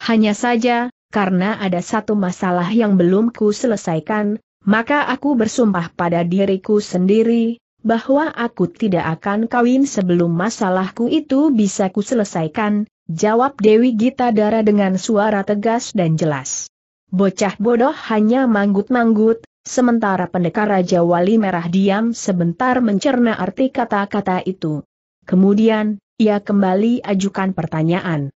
Speaker 1: Hanya saja, karena ada satu masalah yang belum ku selesaikan, maka aku bersumpah pada diriku sendiri, bahwa aku tidak akan kawin sebelum masalahku itu bisa ku selesaikan, jawab Dewi Gita Dara dengan suara tegas dan jelas. Bocah bodoh hanya manggut-manggut, sementara pendekar Raja Wali Merah diam sebentar mencerna arti kata-kata itu. Kemudian, ia kembali ajukan pertanyaan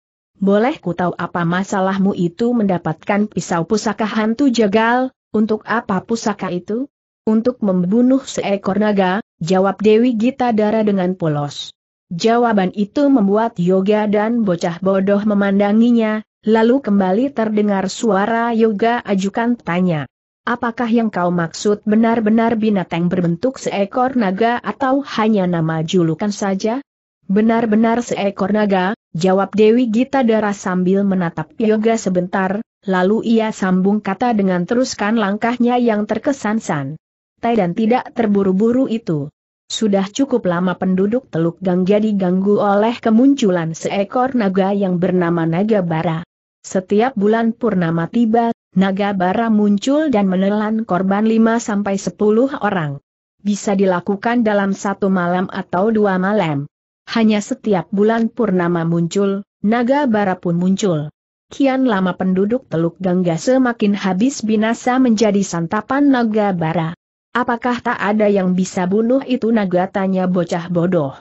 Speaker 1: boleh ku tahu apa masalahmu itu mendapatkan pisau pusaka hantu jagal, untuk apa pusaka itu? Untuk membunuh seekor naga, jawab Dewi Gita Dara dengan polos. Jawaban itu membuat Yoga dan bocah bodoh memandanginya, lalu kembali terdengar suara Yoga ajukan tanya. Apakah yang kau maksud benar-benar binatang berbentuk seekor naga atau hanya nama julukan saja? Benar-benar seekor naga, Jawab Dewi Gita Dara sambil menatap Yoga sebentar, lalu ia sambung kata dengan teruskan langkahnya yang terkesan-san. Tai dan tidak terburu-buru itu. Sudah cukup lama penduduk Teluk Gangga diganggu oleh kemunculan seekor naga yang bernama Naga Bara. Setiap bulan purnama tiba, Naga Bara muncul dan menelan korban 5-10 orang. Bisa dilakukan dalam satu malam atau dua malam. Hanya setiap bulan purnama muncul, naga bara pun muncul. Kian lama penduduk Teluk Gangga semakin habis binasa menjadi santapan naga bara. Apakah tak ada yang bisa bunuh itu naga tanya bocah bodoh.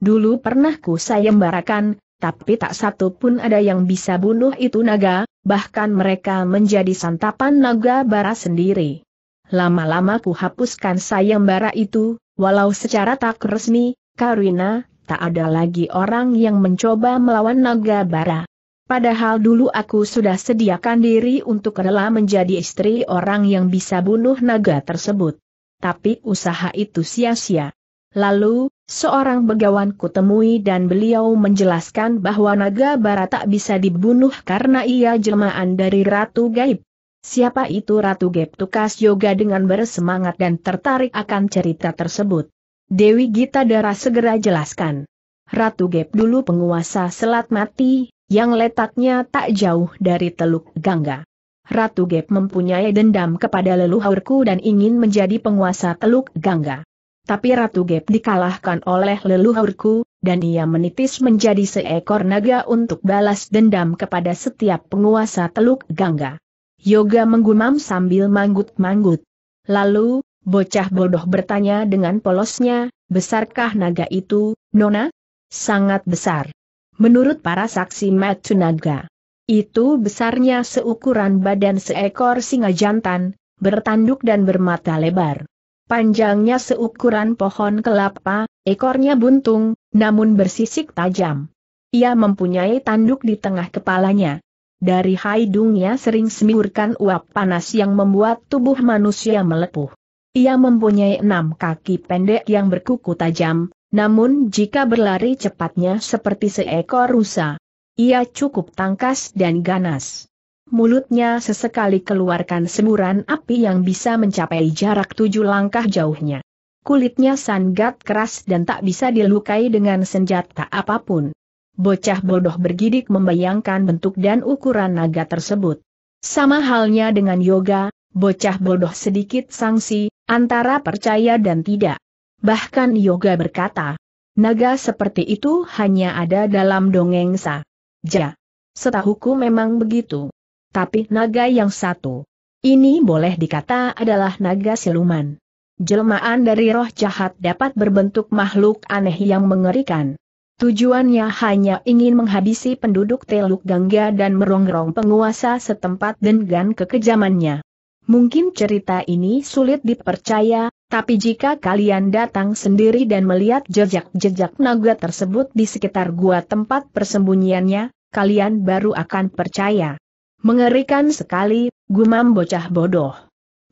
Speaker 1: Dulu pernah ku sayembarakan, tapi tak satu pun ada yang bisa bunuh itu naga, bahkan mereka menjadi santapan naga bara sendiri. Lama-lama ku hapuskan sayembara itu, walau secara tak resmi, Karina, tak ada lagi orang yang mencoba melawan naga bara. Padahal dulu aku sudah sediakan diri untuk rela menjadi istri orang yang bisa bunuh naga tersebut. Tapi usaha itu sia-sia. Lalu, seorang begawan kutemui dan beliau menjelaskan bahwa naga bara tak bisa dibunuh karena ia jelmaan dari Ratu Gaib. Siapa itu Ratu Gaib tukas yoga dengan bersemangat dan tertarik akan cerita tersebut. Dewi Gita Dara segera jelaskan. Ratu Gep dulu penguasa Selat Mati, yang letaknya tak jauh dari Teluk Gangga. Ratu Gep mempunyai dendam kepada leluhurku dan ingin menjadi penguasa Teluk Gangga. Tapi Ratu Gep dikalahkan oleh leluhurku, dan ia menitis menjadi seekor naga untuk balas dendam kepada setiap penguasa Teluk Gangga. Yoga menggumam sambil manggut-manggut. Lalu, Bocah bodoh bertanya dengan polosnya, besarkah naga itu, Nona? Sangat besar. Menurut para saksi Matsunaga. Itu besarnya seukuran badan seekor singa jantan, bertanduk dan bermata lebar. Panjangnya seukuran pohon kelapa, ekornya buntung, namun bersisik tajam. Ia mempunyai tanduk di tengah kepalanya. Dari hidungnya sering semiurkan uap panas yang membuat tubuh manusia melepuh. Ia mempunyai enam kaki pendek yang berkuku tajam, namun jika berlari cepatnya seperti seekor rusa. Ia cukup tangkas dan ganas. Mulutnya sesekali keluarkan semburan api yang bisa mencapai jarak tujuh langkah jauhnya. Kulitnya sangat keras dan tak bisa dilukai dengan senjata apapun. Bocah bodoh bergidik membayangkan bentuk dan ukuran naga tersebut. Sama halnya dengan yoga, bocah bodoh sedikit sangsi, antara percaya dan tidak. Bahkan Yoga berkata, naga seperti itu hanya ada dalam dongeng sa. Ja. Setahuku memang begitu. Tapi naga yang satu. Ini boleh dikata adalah naga siluman. Jelmaan dari roh jahat dapat berbentuk makhluk aneh yang mengerikan. Tujuannya hanya ingin menghabisi penduduk Teluk Gangga dan merongrong penguasa setempat dengan kekejamannya. Mungkin cerita ini sulit dipercaya, tapi jika kalian datang sendiri dan melihat jejak-jejak naga tersebut di sekitar gua tempat persembunyiannya, kalian baru akan percaya. Mengerikan sekali, gumam bocah bodoh.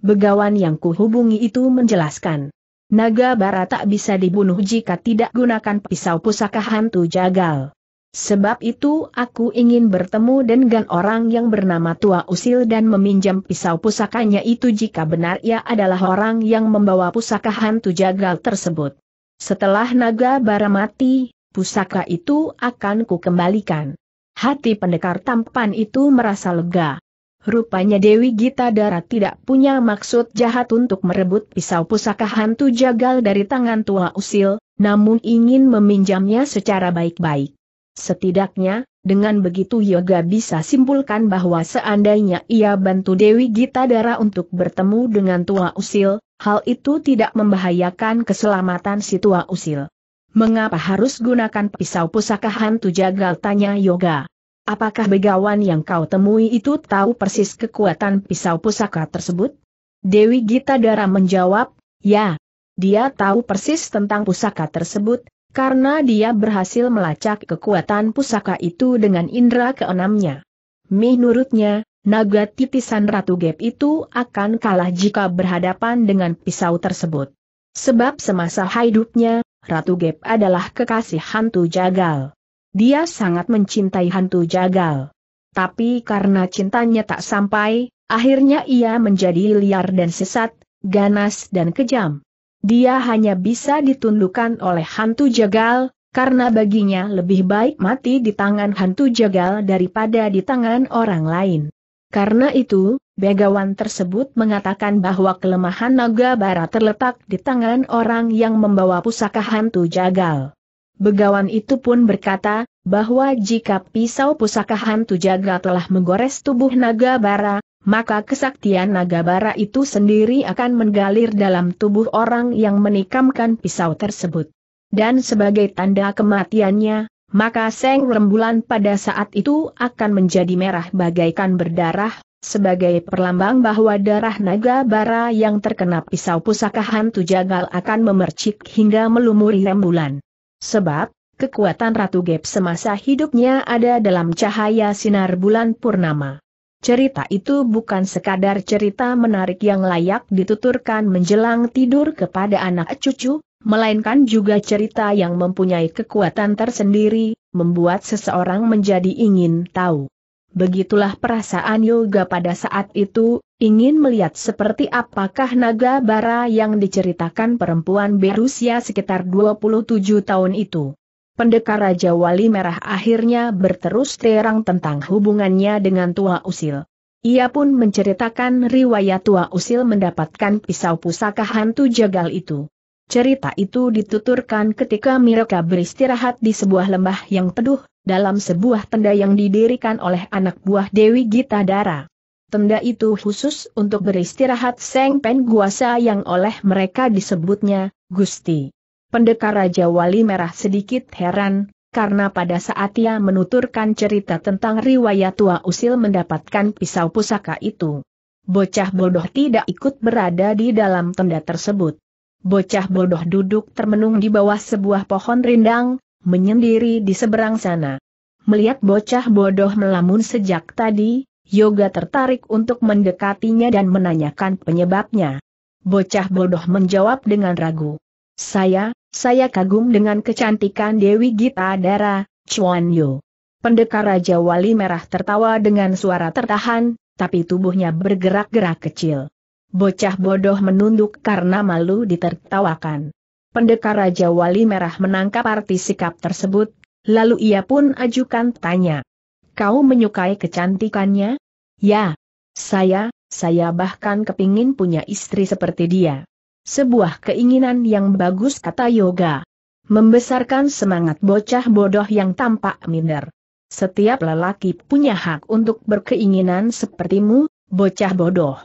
Speaker 1: Begawan yang kuhubungi itu menjelaskan. Naga bara tak bisa dibunuh jika tidak gunakan pisau pusaka hantu jagal. Sebab itu aku ingin bertemu dengan orang yang bernama Tua Usil dan meminjam pisau pusakanya itu jika benar ia adalah orang yang membawa pusaka hantu jagal tersebut. Setelah naga bara mati, pusaka itu akan kukembalikan. Hati pendekar tampan itu merasa lega. Rupanya Dewi Gita Dara tidak punya maksud jahat untuk merebut pisau pusaka hantu jagal dari tangan Tua Usil, namun ingin meminjamnya secara baik-baik. Setidaknya, dengan begitu Yoga bisa simpulkan bahwa seandainya ia bantu Dewi Gita Dara untuk bertemu dengan Tua Usil, hal itu tidak membahayakan keselamatan si Tua Usil. Mengapa harus gunakan pisau pusaka hantu jagal tanya Yoga. Apakah begawan yang kau temui itu tahu persis kekuatan pisau pusaka tersebut? Dewi Gita Dara menjawab, ya. Dia tahu persis tentang pusaka tersebut, karena dia berhasil melacak kekuatan pusaka itu dengan indera keenamnya. Menurutnya, naga titisan Ratu Gap itu akan kalah jika berhadapan dengan pisau tersebut. Sebab semasa hidupnya, Ratu Gap adalah kekasih hantu jagal. Dia sangat mencintai hantu jagal. Tapi karena cintanya tak sampai, akhirnya ia menjadi liar dan sesat, ganas dan kejam. Dia hanya bisa ditundukkan oleh hantu jagal, karena baginya lebih baik mati di tangan hantu jagal daripada di tangan orang lain. Karena itu, begawan tersebut mengatakan bahwa kelemahan naga bara terletak di tangan orang yang membawa pusaka hantu jagal. Begawan itu pun berkata, bahwa jika pisau pusaka hantu jaga telah menggores tubuh naga bara, maka kesaktian naga bara itu sendiri akan menggalir dalam tubuh orang yang menikamkan pisau tersebut. Dan sebagai tanda kematiannya, maka seng rembulan pada saat itu akan menjadi merah bagaikan berdarah, sebagai perlambang bahwa darah naga bara yang terkena pisau pusaka hantu jagal akan memercik hingga melumuri rembulan. Sebab, kekuatan Ratu Gep semasa hidupnya ada dalam cahaya sinar bulan purnama. Cerita itu bukan sekadar cerita menarik yang layak dituturkan menjelang tidur kepada anak cucu, melainkan juga cerita yang mempunyai kekuatan tersendiri, membuat seseorang menjadi ingin tahu. Begitulah perasaan Yoga pada saat itu, ingin melihat seperti apakah naga bara yang diceritakan perempuan berusia sekitar 27 tahun itu pendekar Raja Wali Merah akhirnya berterus terang tentang hubungannya dengan Tua Usil. Ia pun menceritakan riwayat Tua Usil mendapatkan pisau pusaka hantu jagal itu. Cerita itu dituturkan ketika mereka beristirahat di sebuah lembah yang teduh, dalam sebuah tenda yang didirikan oleh anak buah Dewi Gita Dara. Tenda itu khusus untuk beristirahat Seng Guasa yang oleh mereka disebutnya, Gusti. Pendekar Raja Wali Merah sedikit heran, karena pada saat ia menuturkan cerita tentang riwayat tua usil mendapatkan pisau pusaka itu. Bocah bodoh tidak ikut berada di dalam tenda tersebut. Bocah bodoh duduk termenung di bawah sebuah pohon rindang, menyendiri di seberang sana. Melihat bocah bodoh melamun sejak tadi, Yoga tertarik untuk mendekatinya dan menanyakan penyebabnya. Bocah bodoh menjawab dengan ragu. Saya, saya kagum dengan kecantikan Dewi Gita Dara, Chuan Yu. Pendekar Raja Wali Merah tertawa dengan suara tertahan, tapi tubuhnya bergerak-gerak kecil. Bocah bodoh menunduk karena malu ditertawakan. Pendekar Raja Wali Merah menangkap arti sikap tersebut, lalu ia pun ajukan tanya. Kau menyukai kecantikannya? Ya. Saya, saya bahkan kepingin punya istri seperti dia. Sebuah keinginan yang bagus kata Yoga. Membesarkan semangat bocah bodoh yang tampak minder. Setiap lelaki punya hak untuk berkeinginan sepertimu, bocah bodoh.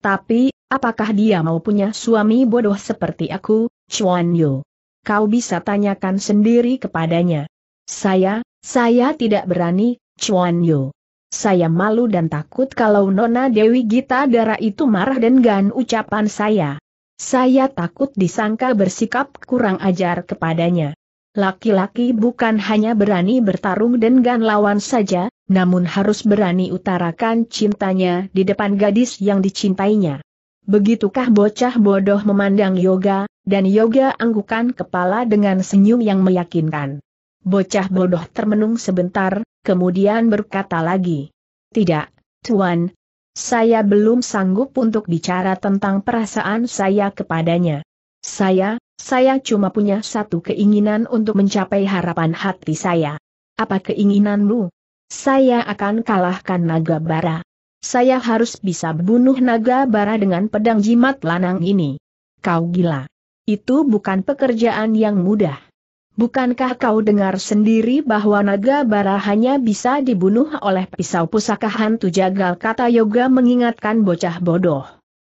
Speaker 1: Tapi, apakah dia mau punya suami bodoh seperti aku, Chuan Yu? Kau bisa tanyakan sendiri kepadanya. Saya, saya tidak berani, Chuan Yu. Saya malu dan takut kalau Nona Dewi Gita Dara itu marah dengan ucapan saya. Saya takut disangka bersikap kurang ajar kepadanya. Laki-laki bukan hanya berani bertarung dengan lawan saja, namun harus berani utarakan cintanya di depan gadis yang dicintainya. Begitukah bocah bodoh memandang Yoga, dan Yoga anggukan kepala dengan senyum yang meyakinkan. Bocah bodoh termenung sebentar, kemudian berkata lagi. Tidak, Tuan, saya belum sanggup untuk bicara tentang perasaan saya kepadanya. Saya, saya cuma punya satu keinginan untuk mencapai harapan hati saya. Apa keinginanmu? Saya akan kalahkan naga bara. Saya harus bisa bunuh naga bara dengan pedang jimat lanang ini. Kau gila. Itu bukan pekerjaan yang mudah. Bukankah kau dengar sendiri bahwa naga bara hanya bisa dibunuh oleh pisau pusaka hantu jagal kata Yoga mengingatkan bocah bodoh.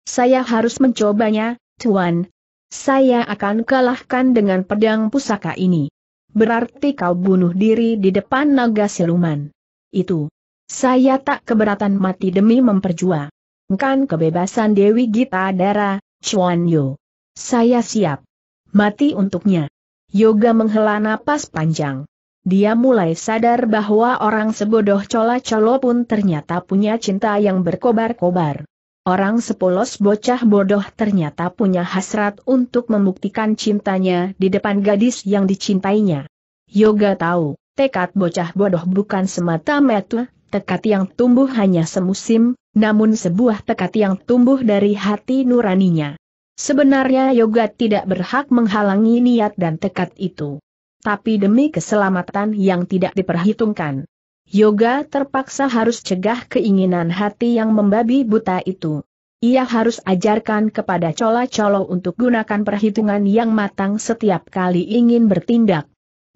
Speaker 1: Saya harus mencobanya, Tuan. Saya akan kalahkan dengan pedang pusaka ini. Berarti kau bunuh diri di depan naga siluman. Itu. Saya tak keberatan mati demi memperjuangkan kebebasan Dewi Gita Dara, Chuan Yu. Saya siap. Mati untuknya. Yoga menghela napas panjang. Dia mulai sadar bahwa orang sebodoh cola-colo pun ternyata punya cinta yang berkobar-kobar. Orang sepolos bocah bodoh ternyata punya hasrat untuk membuktikan cintanya di depan gadis yang dicintainya. Yoga tahu, tekad bocah bodoh bukan semata mata tekad yang tumbuh hanya semusim, namun sebuah tekad yang tumbuh dari hati nuraninya. Sebenarnya Yoga tidak berhak menghalangi niat dan tekad itu. Tapi demi keselamatan yang tidak diperhitungkan, Yoga terpaksa harus cegah keinginan hati yang membabi buta itu. Ia harus ajarkan kepada cola-colo untuk gunakan perhitungan yang matang setiap kali ingin bertindak.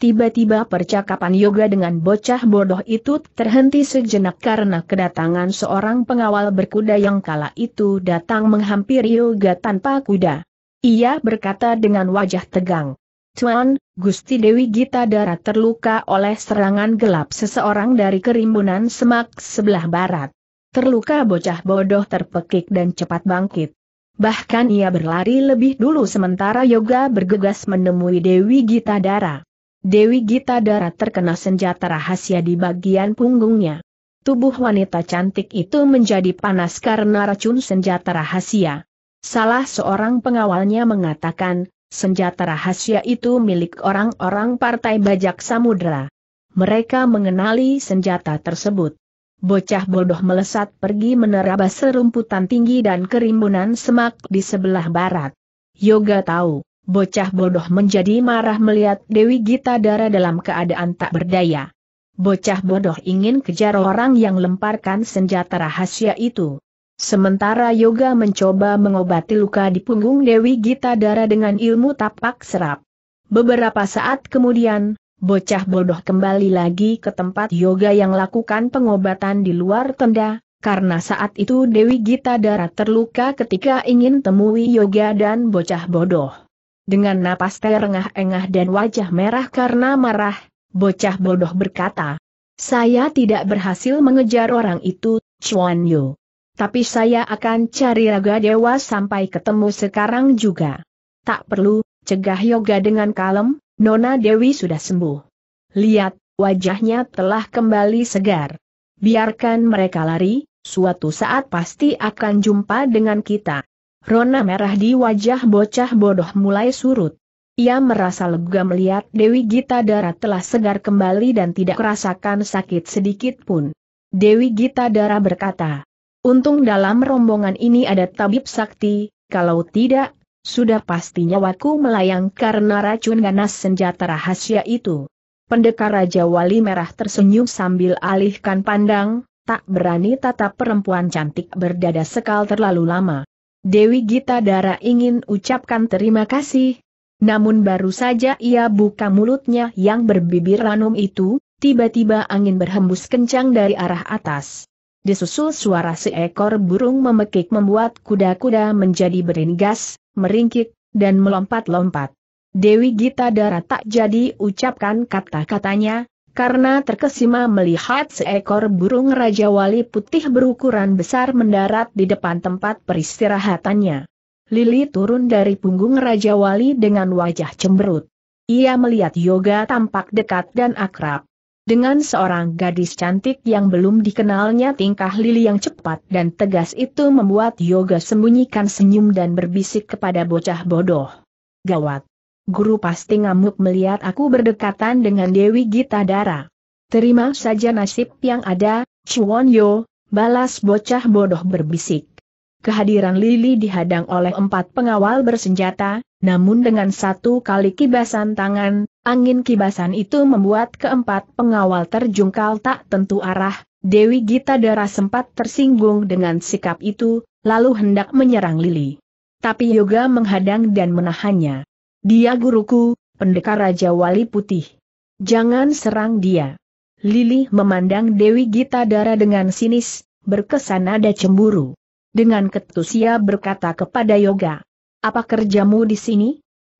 Speaker 1: Tiba-tiba percakapan yoga dengan bocah bodoh itu terhenti sejenak karena kedatangan seorang pengawal berkuda yang kala itu datang menghampiri yoga tanpa kuda. Ia berkata dengan wajah tegang. Tuan, Gusti Dewi Gita Dara terluka oleh serangan gelap seseorang dari kerimbunan semak sebelah barat. Terluka bocah bodoh terpekik dan cepat bangkit. Bahkan ia berlari lebih dulu sementara Yoga bergegas menemui Dewi Gita Dara. Dewi Gita Dara terkena senjata rahasia di bagian punggungnya. Tubuh wanita cantik itu menjadi panas karena racun senjata rahasia. Salah seorang pengawalnya mengatakan, senjata rahasia itu milik orang-orang partai bajak samudera. Mereka mengenali senjata tersebut. Bocah bodoh melesat pergi menerabas serumputan tinggi dan kerimbunan semak di sebelah barat. Yoga tahu, Bocah bodoh menjadi marah melihat Dewi Gita Dara dalam keadaan tak berdaya. Bocah bodoh ingin kejar orang yang lemparkan senjata rahasia itu. Sementara Yoga mencoba mengobati luka di punggung Dewi Gita Dara dengan ilmu tapak serap. Beberapa saat kemudian, bocah bodoh kembali lagi ke tempat Yoga yang lakukan pengobatan di luar tenda, karena saat itu Dewi Gita Dara terluka ketika ingin temui Yoga dan bocah bodoh. Dengan napas terengah-engah dan wajah merah karena marah, bocah bodoh berkata, Saya tidak berhasil mengejar orang itu, Chuan Yu. Tapi saya akan cari raga dewa sampai ketemu sekarang juga. Tak perlu, cegah yoga dengan kalem, Nona Dewi sudah sembuh. Lihat, wajahnya telah kembali segar. Biarkan mereka lari, suatu saat pasti akan jumpa dengan kita. Rona merah di wajah bocah bodoh mulai surut. Ia merasa lega melihat Dewi Gita Dara telah segar kembali dan tidak merasakan sakit sedikit pun. Dewi Gita Dara berkata, Untung dalam rombongan ini ada tabib sakti, kalau tidak, sudah pasti nyawaku melayang karena racun ganas senjata rahasia itu. Pendekar Raja Wali Merah tersenyum sambil alihkan pandang, tak berani tatap perempuan cantik berdada sekal terlalu lama. Dewi Gita Dara ingin ucapkan terima kasih. Namun baru saja ia buka mulutnya yang berbibir ranum itu, tiba-tiba angin berhembus kencang dari arah atas. Disusul suara seekor burung memekik membuat kuda-kuda menjadi beringas, meringkik, dan melompat-lompat. Dewi Gita Dara tak jadi ucapkan kata-katanya, karena terkesima melihat seekor burung Raja Wali putih berukuran besar mendarat di depan tempat peristirahatannya. Lili turun dari punggung Raja Wali dengan wajah cemberut. Ia melihat Yoga tampak dekat dan akrab. Dengan seorang gadis cantik yang belum dikenalnya tingkah Lili yang cepat dan tegas itu membuat Yoga sembunyikan senyum dan berbisik kepada bocah bodoh. Gawat! guru pasti ngamuk melihat aku berdekatan dengan Dewi Gita Dara. Terima saja nasib yang ada, Chuan Yo, balas bocah bodoh berbisik. Kehadiran Lili dihadang oleh empat pengawal bersenjata, namun dengan satu kali kibasan tangan, angin kibasan itu membuat keempat pengawal terjungkal tak tentu arah, Dewi Gita Dara sempat tersinggung dengan sikap itu, lalu hendak menyerang Lili. Tapi Yoga menghadang dan menahannya. Dia guruku, pendekar Raja Wali Putih. Jangan serang dia. Lili memandang Dewi Gita Dara dengan sinis, berkesan ada cemburu. Dengan ketusia berkata kepada Yoga, apa kerjamu di sini?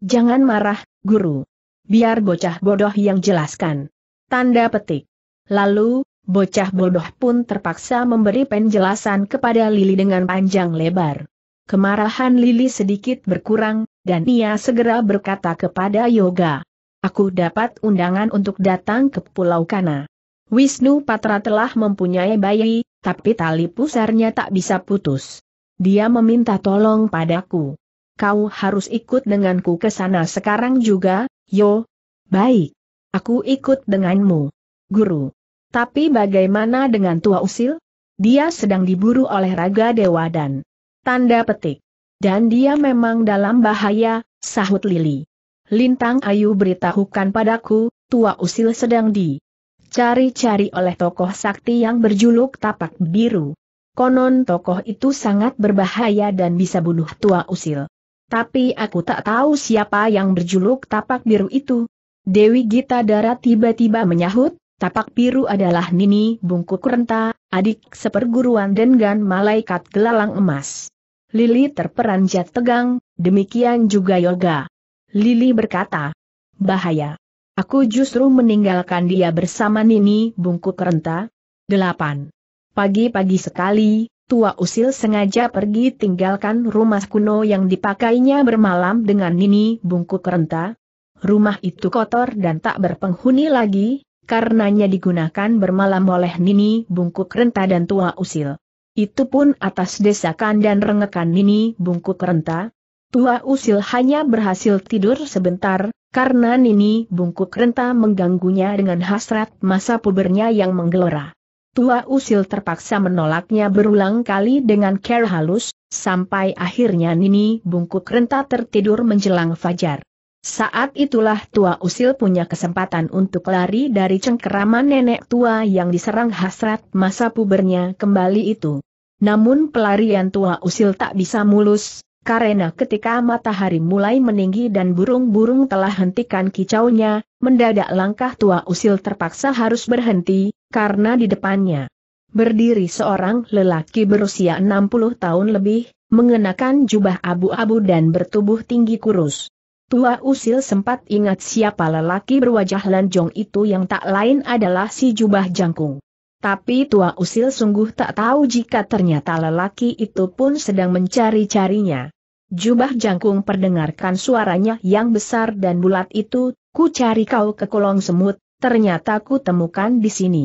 Speaker 1: Jangan marah, guru. Biar bocah bodoh yang jelaskan. Tanda petik. Lalu, bocah bodoh pun terpaksa memberi penjelasan kepada Lili dengan panjang lebar. Kemarahan Lili sedikit berkurang, dan ia segera berkata kepada Yoga. Aku dapat undangan untuk datang ke Pulau Kana. Wisnu Patra telah mempunyai bayi, tapi tali pusarnya tak bisa putus. Dia meminta tolong padaku. Kau harus ikut denganku ke sana sekarang juga, Yo. Baik. Aku ikut denganmu. Guru. Tapi bagaimana dengan Tua Usil? Dia sedang diburu oleh Raga Dewa dan... Tanda petik. Dan dia memang dalam bahaya, sahut Lili. Lintang Ayu beritahukan padaku, tua usil sedang dicari-cari oleh tokoh sakti yang berjuluk tapak biru. Konon tokoh itu sangat berbahaya dan bisa bunuh tua usil. Tapi aku tak tahu siapa yang berjuluk tapak biru itu. Dewi Gita Dara tiba-tiba menyahut, tapak biru adalah Nini Bungkuk Renta, adik seperguruan Dengan Malaikat Gelalang Emas. Lili terperanjat tegang, demikian juga Yoga. Lili berkata, bahaya. Aku justru meninggalkan dia bersama Nini bungkuk renta. 8. Pagi-pagi sekali, Tua Usil sengaja pergi tinggalkan rumah kuno yang dipakainya bermalam dengan Nini bungkuk renta. Rumah itu kotor dan tak berpenghuni lagi, karenanya digunakan bermalam oleh Nini bungkuk renta dan Tua Usil. Itu pun atas desakan dan rengekan Nini bungkuk renta. Tua usil hanya berhasil tidur sebentar, karena Nini bungkuk renta mengganggunya dengan hasrat masa pubernya yang menggelora. Tua usil terpaksa menolaknya berulang kali dengan care halus, sampai akhirnya Nini bungkuk renta tertidur menjelang fajar. Saat itulah tua usil punya kesempatan untuk lari dari cengkeraman nenek tua yang diserang hasrat masa pubernya kembali itu. Namun pelarian tua usil tak bisa mulus, karena ketika matahari mulai meninggi dan burung-burung telah hentikan kicaunya, mendadak langkah tua usil terpaksa harus berhenti, karena di depannya berdiri seorang lelaki berusia 60 tahun lebih, mengenakan jubah abu-abu dan bertubuh tinggi kurus. Tua Usil sempat ingat siapa lelaki berwajah lanjong itu yang tak lain adalah si jubah jangkung. Tapi Tua Usil sungguh tak tahu jika ternyata lelaki itu pun sedang mencari-carinya. Jubah jangkung perdengarkan suaranya yang besar dan bulat itu, ku cari kau ke kolong semut, ternyata ku temukan di sini.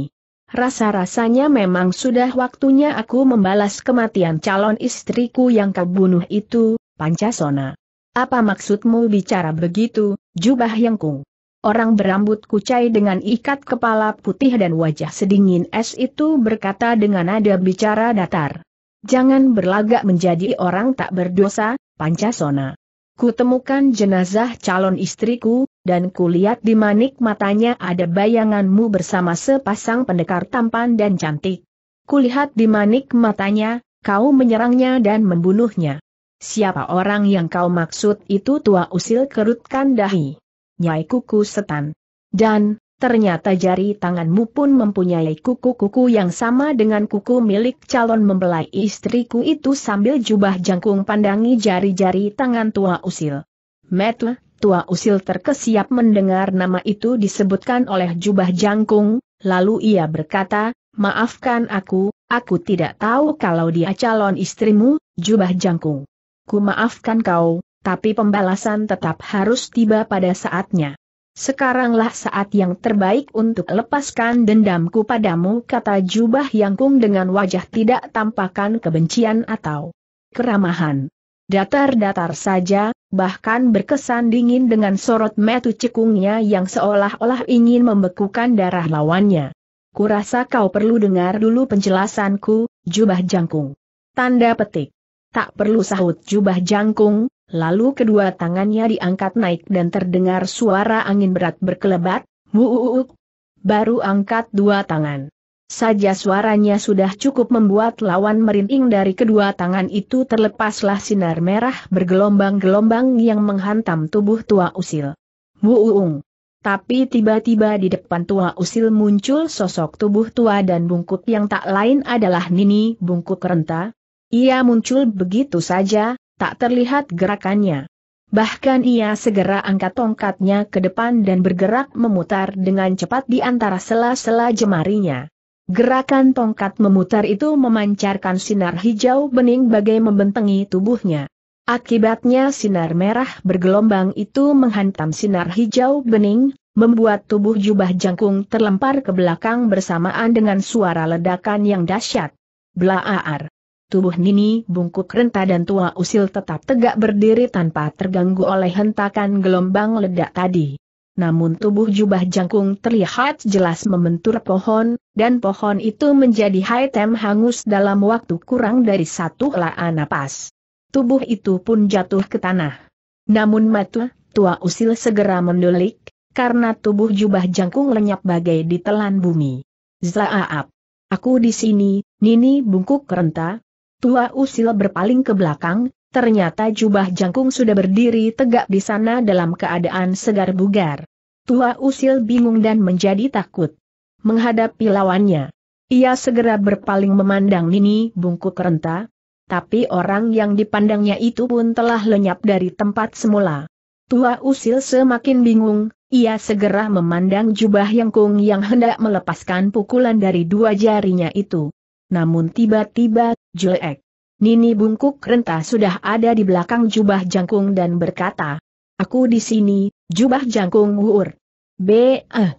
Speaker 1: Rasa-rasanya memang sudah waktunya aku membalas kematian calon istriku yang kau bunuh itu, Pancasona. Apa maksudmu bicara begitu, jubah yengkung? Orang berambut kucai dengan ikat kepala putih dan wajah sedingin es itu berkata dengan nada bicara datar. Jangan berlagak menjadi orang tak berdosa, Pancasona. Kutemukan jenazah calon istriku, dan kulihat di manik matanya ada bayanganmu bersama sepasang pendekar tampan dan cantik. Kulihat di manik matanya, kau menyerangnya dan membunuhnya. Siapa orang yang kau maksud itu tua usil kerutkan dahi. Nyai kuku setan. Dan, ternyata jari tanganmu pun mempunyai kuku-kuku yang sama dengan kuku milik calon membelai istriku itu sambil jubah jangkung pandangi jari-jari tangan tua usil. Metle, tua usil terkesiap mendengar nama itu disebutkan oleh jubah jangkung, lalu ia berkata, maafkan aku, aku tidak tahu kalau dia calon istrimu, jubah jangkung ku maafkan kau, tapi pembalasan tetap harus tiba pada saatnya. Sekaranglah saat yang terbaik untuk lepaskan dendamku padamu kata jubah yang kung dengan wajah tidak tampakan kebencian atau keramahan. Datar-datar saja, bahkan berkesan dingin dengan sorot metu cekungnya yang seolah-olah ingin membekukan darah lawannya. Kurasa kau perlu dengar dulu penjelasanku, jubah jangkung. Tanda petik tak perlu sahut jubah jangkung, lalu kedua tangannya diangkat naik dan terdengar suara angin berat berkelebat, muuk, baru angkat dua tangan. Saja suaranya sudah cukup membuat lawan merinding dari kedua tangan itu terlepaslah sinar merah bergelombang-gelombang yang menghantam tubuh tua usil. Wuuung. Tapi tiba-tiba di depan tua usil muncul sosok tubuh tua dan bungkuk yang tak lain adalah Nini bungkuk renta, ia muncul begitu saja, tak terlihat gerakannya. Bahkan ia segera angkat tongkatnya ke depan dan bergerak memutar dengan cepat di antara sela-sela jemarinya. Gerakan tongkat memutar itu memancarkan sinar hijau bening bagai membentengi tubuhnya. Akibatnya sinar merah bergelombang itu menghantam sinar hijau bening, membuat tubuh jubah jangkung terlempar ke belakang bersamaan dengan suara ledakan yang dahsyat. Blaaar! Tubuh Nini bungkuk renta dan tua usil tetap tegak berdiri tanpa terganggu oleh hentakan gelombang ledak tadi. Namun tubuh jubah jangkung terlihat jelas membentur pohon, dan pohon itu menjadi haitem hangus dalam waktu kurang dari satu helaan napas. Tubuh itu pun jatuh ke tanah. Namun mata, tua usil segera mendulik, karena tubuh jubah jangkung lenyap bagai ditelan bumi. Zaaap! Aku di sini, Nini bungkuk renta, Tua Usil berpaling ke belakang, ternyata jubah jangkung sudah berdiri tegak di sana dalam keadaan segar bugar. Tua Usil bingung dan menjadi takut. Menghadapi lawannya. Ia segera berpaling memandang Nini bungkuk renta, tapi orang yang dipandangnya itu pun telah lenyap dari tempat semula. Tua Usil semakin bingung, ia segera memandang jubah Yang yang hendak melepaskan pukulan dari dua jarinya itu. Namun tiba-tiba, jelek. Nini bungkuk renta sudah ada di belakang jubah jangkung dan berkata, Aku di sini, jubah jangkung uur. B. -eh.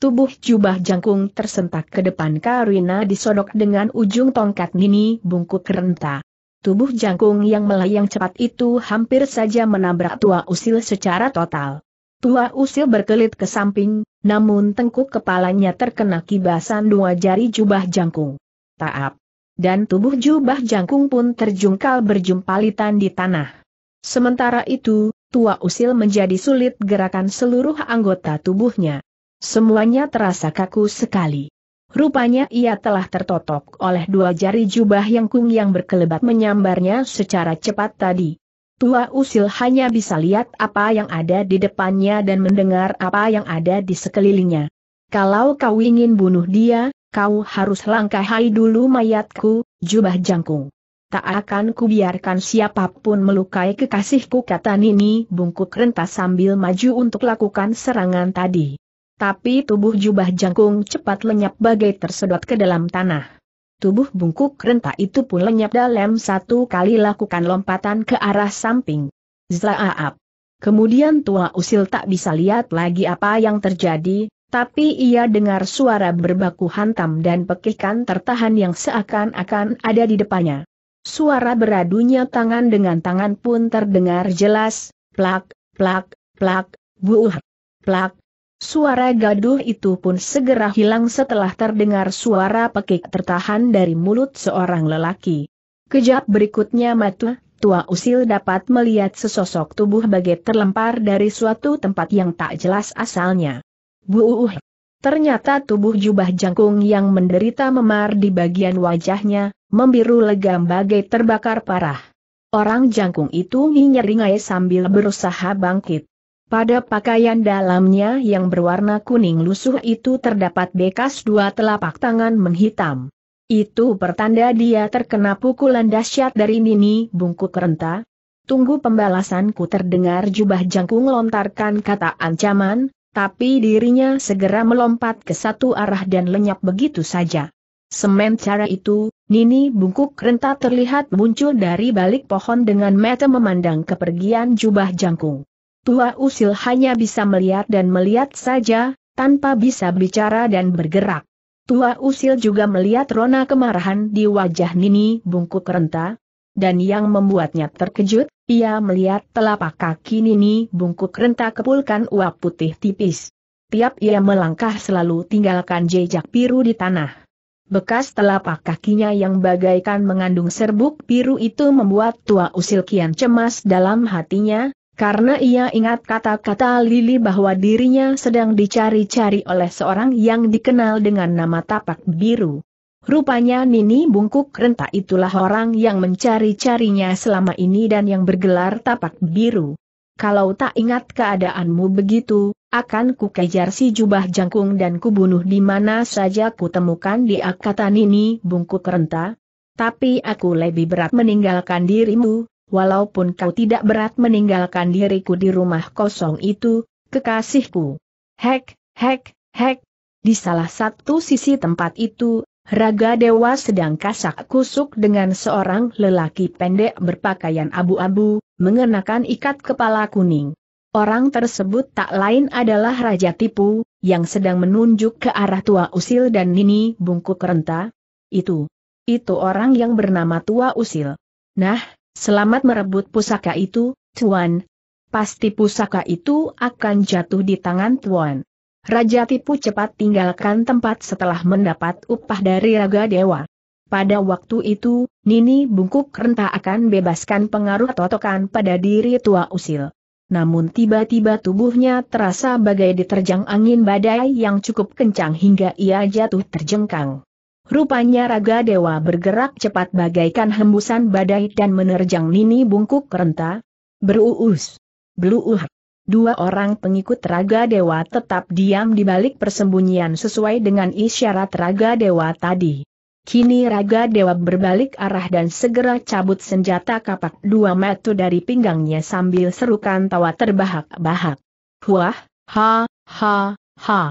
Speaker 1: Tubuh jubah jangkung tersentak ke depan Karina disodok dengan ujung tongkat Nini bungkuk renta. Tubuh jangkung yang melayang cepat itu hampir saja menabrak tua usil secara total. Tua usil berkelit ke samping, namun tengkuk kepalanya terkena kibasan dua jari jubah jangkung taap. Dan tubuh jubah jangkung pun terjungkal berjumpalitan di tanah. Sementara itu, tua usil menjadi sulit gerakan seluruh anggota tubuhnya. Semuanya terasa kaku sekali. Rupanya ia telah tertotok oleh dua jari jubah yang kung yang berkelebat menyambarnya secara cepat tadi. Tua usil hanya bisa lihat apa yang ada di depannya dan mendengar apa yang ada di sekelilingnya. Kalau kau ingin bunuh dia, kau harus langkahai dulu mayatku, jubah jangkung. Tak akan kubiarkan siapapun melukai kekasihku kata Nini bungkuk rentas sambil maju untuk lakukan serangan tadi. Tapi tubuh jubah jangkung cepat lenyap bagai tersedot ke dalam tanah. Tubuh bungkuk renta itu pun lenyap dalam satu kali lakukan lompatan ke arah samping. Zlaaap. Kemudian tua usil tak bisa lihat lagi apa yang terjadi, tapi ia dengar suara berbaku hantam dan pekikan tertahan yang seakan-akan ada di depannya. Suara beradunya tangan dengan tangan pun terdengar jelas, plak, plak, plak, buuh, plak. Suara gaduh itu pun segera hilang setelah terdengar suara pekik tertahan dari mulut seorang lelaki. Kejap berikutnya mata, tua usil dapat melihat sesosok tubuh bagai terlempar dari suatu tempat yang tak jelas asalnya. Buuh. Ternyata tubuh jubah jangkung yang menderita memar di bagian wajahnya, membiru legam bagai terbakar parah. Orang jangkung itu nyeringai sambil berusaha bangkit. Pada pakaian dalamnya yang berwarna kuning lusuh itu terdapat bekas dua telapak tangan menghitam. Itu pertanda dia terkena pukulan dahsyat dari Nini bungkuk renta. Tunggu pembalasanku terdengar jubah jangkung lontarkan kata ancaman, tapi dirinya segera melompat ke satu arah dan lenyap begitu saja. Sementara itu, Nini bungkuk renta terlihat muncul dari balik pohon dengan mata memandang kepergian jubah jangkung. Tua usil hanya bisa melihat dan melihat saja, tanpa bisa bicara dan bergerak. Tua usil juga melihat rona kemarahan di wajah Nini bungkuk renta, dan yang membuatnya terkejut, ia melihat telapak kaki Nini bungkuk rentak kepulkan uap putih tipis. Tiap ia melangkah selalu tinggalkan jejak biru di tanah. Bekas telapak kakinya yang bagaikan mengandung serbuk biru itu membuat tua usil kian cemas dalam hatinya, karena ia ingat kata-kata Lili bahwa dirinya sedang dicari-cari oleh seorang yang dikenal dengan nama tapak biru. Rupanya Nini Bungkuk Renta itulah orang yang mencari-carinya selama ini dan yang bergelar tapak biru. Kalau tak ingat keadaanmu begitu, akan ku kejar si jubah jangkung dan kubunuh di mana saja ku temukan dia Nini Bungkuk Renta. Tapi aku lebih berat meninggalkan dirimu, walaupun kau tidak berat meninggalkan diriku di rumah kosong itu, kekasihku. Hek, hek, hek. Di salah satu sisi tempat itu, Raga Dewa sedang kasak kusuk dengan seorang lelaki pendek berpakaian abu-abu, mengenakan ikat kepala kuning. Orang tersebut tak lain adalah Raja Tipu, yang sedang menunjuk ke arah Tua Usil dan Nini Bungkuk Renta. Itu. Itu orang yang bernama Tua Usil. Nah, selamat merebut pusaka itu, Tuan. Pasti pusaka itu akan jatuh di tangan Tuan. Raja Tipu cepat tinggalkan tempat setelah mendapat upah dari Raga Dewa. Pada waktu itu, Nini Bungkuk renta akan bebaskan pengaruh totokan pada diri tua usil. Namun tiba-tiba tubuhnya terasa bagai diterjang angin badai yang cukup kencang hingga ia jatuh terjengkang. Rupanya Raga Dewa bergerak cepat bagaikan hembusan badai dan menerjang Nini Bungkuk renta. Beruus. Beluuh. Dua orang pengikut Raga Dewa tetap diam di balik persembunyian sesuai dengan isyarat Raga Dewa tadi. Kini Raga Dewa berbalik arah dan segera cabut senjata kapak dua metu dari pinggangnya sambil serukan tawa terbahak-bahak. Wah, ha, ha, ha.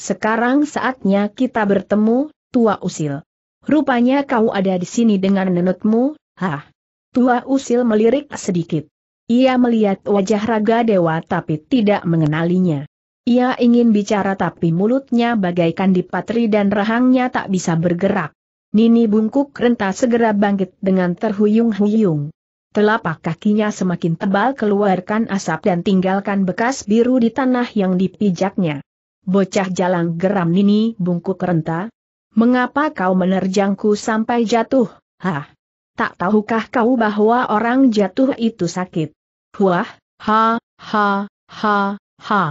Speaker 1: Sekarang saatnya kita bertemu, Tua Usil. Rupanya kau ada di sini dengan nenekmu, ha. Tua Usil melirik sedikit. Ia melihat wajah Raga Dewa tapi tidak mengenalinya. Ia ingin bicara tapi mulutnya bagaikan dipatri dan rahangnya tak bisa bergerak. Nini bungkuk renta segera bangkit dengan terhuyung-huyung. Telapak kakinya semakin tebal keluarkan asap dan tinggalkan bekas biru di tanah yang dipijaknya. Bocah jalan geram Nini bungkuk renta. Mengapa kau menerjangku sampai jatuh, hah? tak tahukah kau bahwa orang jatuh itu sakit? Huah, ha, ha, ha, ha.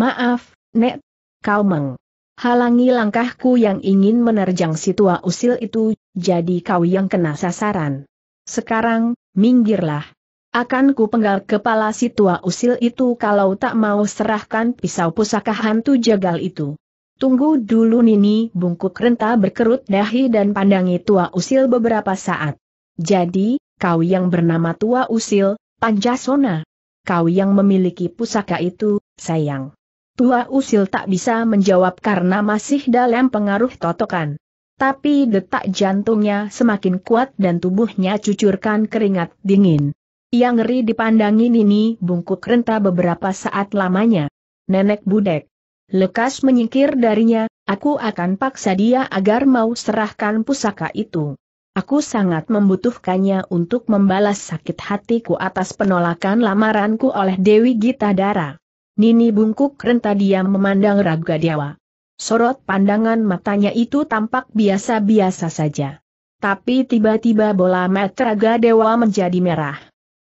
Speaker 1: Maaf, Nek, kau meng. Halangi langkahku yang ingin menerjang si tua usil itu, jadi kau yang kena sasaran. Sekarang, minggirlah. Akan ku penggal kepala si tua usil itu kalau tak mau serahkan pisau pusaka hantu jagal itu. Tunggu dulu Nini bungkuk renta berkerut dahi dan pandangi tua usil beberapa saat. Jadi, kau yang bernama Tua Usil, Panjasona, Kau yang memiliki pusaka itu, sayang. Tua Usil tak bisa menjawab karena masih dalam pengaruh totokan. Tapi detak jantungnya semakin kuat dan tubuhnya cucurkan keringat dingin. Ia ngeri dipandangi Nini bungkuk renta beberapa saat lamanya. Nenek budek. Lekas menyingkir darinya, aku akan paksa dia agar mau serahkan pusaka itu. Aku sangat membutuhkannya untuk membalas sakit hatiku atas penolakan lamaranku oleh Dewi Gita Dara. Nini bungkuk renta diam memandang Raga Dewa. Sorot pandangan matanya itu tampak biasa-biasa saja. Tapi tiba-tiba bola mata Raga Dewa menjadi merah.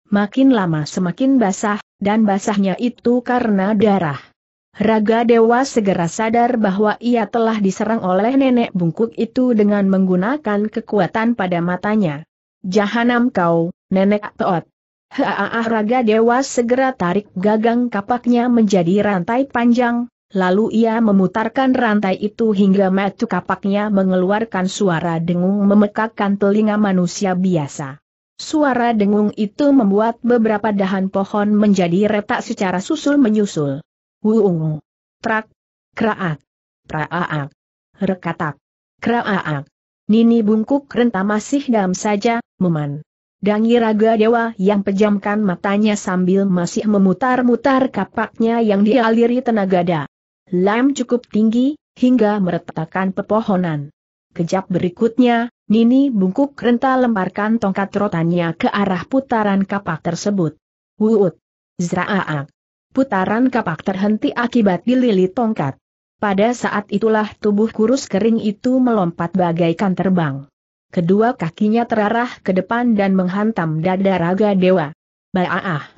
Speaker 1: Makin lama semakin basah, dan basahnya itu karena darah. Raga Dewa segera sadar bahwa ia telah diserang oleh nenek bungkuk itu dengan menggunakan kekuatan pada matanya. Jahanam kau, nenek Toot. Raga Dewa segera tarik gagang kapaknya menjadi rantai panjang, lalu ia memutarkan rantai itu hingga metu kapaknya mengeluarkan suara dengung memekakkan telinga manusia biasa. Suara dengung itu membuat beberapa dahan pohon menjadi retak secara susul-menyusul. Wuungu. Trak. Kraak. Praaak. Rekatak. kraaak. Nini bungkuk renta masih dam saja, meman. Dangi raga dewa yang pejamkan matanya sambil masih memutar-mutar kapaknya yang dialiri tenaga da. Lam cukup tinggi, hingga meretakkan pepohonan. Kejap berikutnya, Nini bungkuk renta lemparkan tongkat rotannya ke arah putaran kapak tersebut. Wuut. Zraaak putaran kapak terhenti akibat dililit tongkat. Pada saat itulah tubuh kurus kering itu melompat bagaikan terbang. Kedua kakinya terarah ke depan dan menghantam dada Raga Dewa. Baah!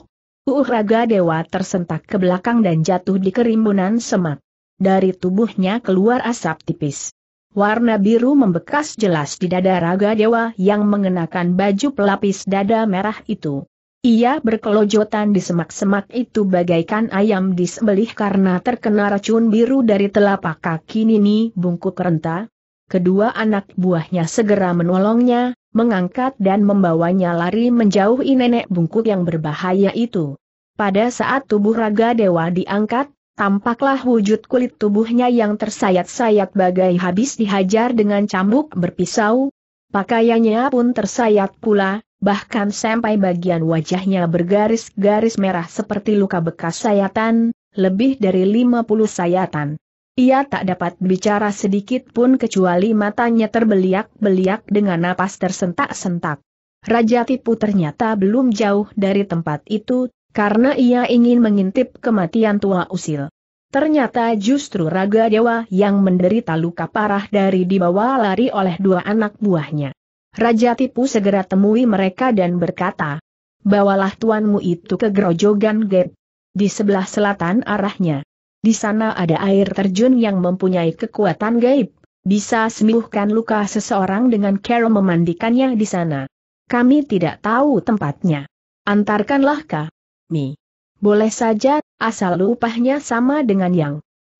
Speaker 1: Uh Raga Dewa tersentak ke belakang dan jatuh di kerimbunan semak. Dari tubuhnya keluar asap tipis. Warna biru membekas jelas di dada Raga Dewa yang mengenakan baju pelapis dada merah itu. Ia berkelojotan di semak-semak itu bagaikan ayam disembelih karena terkena racun biru dari telapak kaki Nini bungkuk renta. Kedua anak buahnya segera menolongnya, mengangkat dan membawanya lari menjauhi nenek bungkuk yang berbahaya itu. Pada saat tubuh raga dewa diangkat, tampaklah wujud kulit tubuhnya yang tersayat-sayat bagai habis dihajar dengan cambuk berpisau. Pakaiannya pun tersayat pula, bahkan sampai bagian wajahnya bergaris-garis merah seperti luka bekas sayatan, lebih dari 50 sayatan. Ia tak dapat bicara sedikit pun kecuali matanya terbeliak-beliak dengan napas tersentak-sentak. Raja Tipu ternyata belum jauh dari tempat itu, karena ia ingin mengintip kematian tua usil. Ternyata justru Raga Dewa yang menderita luka parah dari dibawa lari oleh dua anak buahnya. Raja Tipu segera temui mereka dan berkata, Bawalah tuanmu itu ke Grojogan Gap. Di sebelah selatan arahnya. Di sana ada air terjun yang mempunyai kekuatan gaib. Bisa sembuhkan luka seseorang dengan cara memandikannya di sana. Kami tidak tahu tempatnya. Antarkanlah kami. Boleh saja, asal upahnya sama dengan yang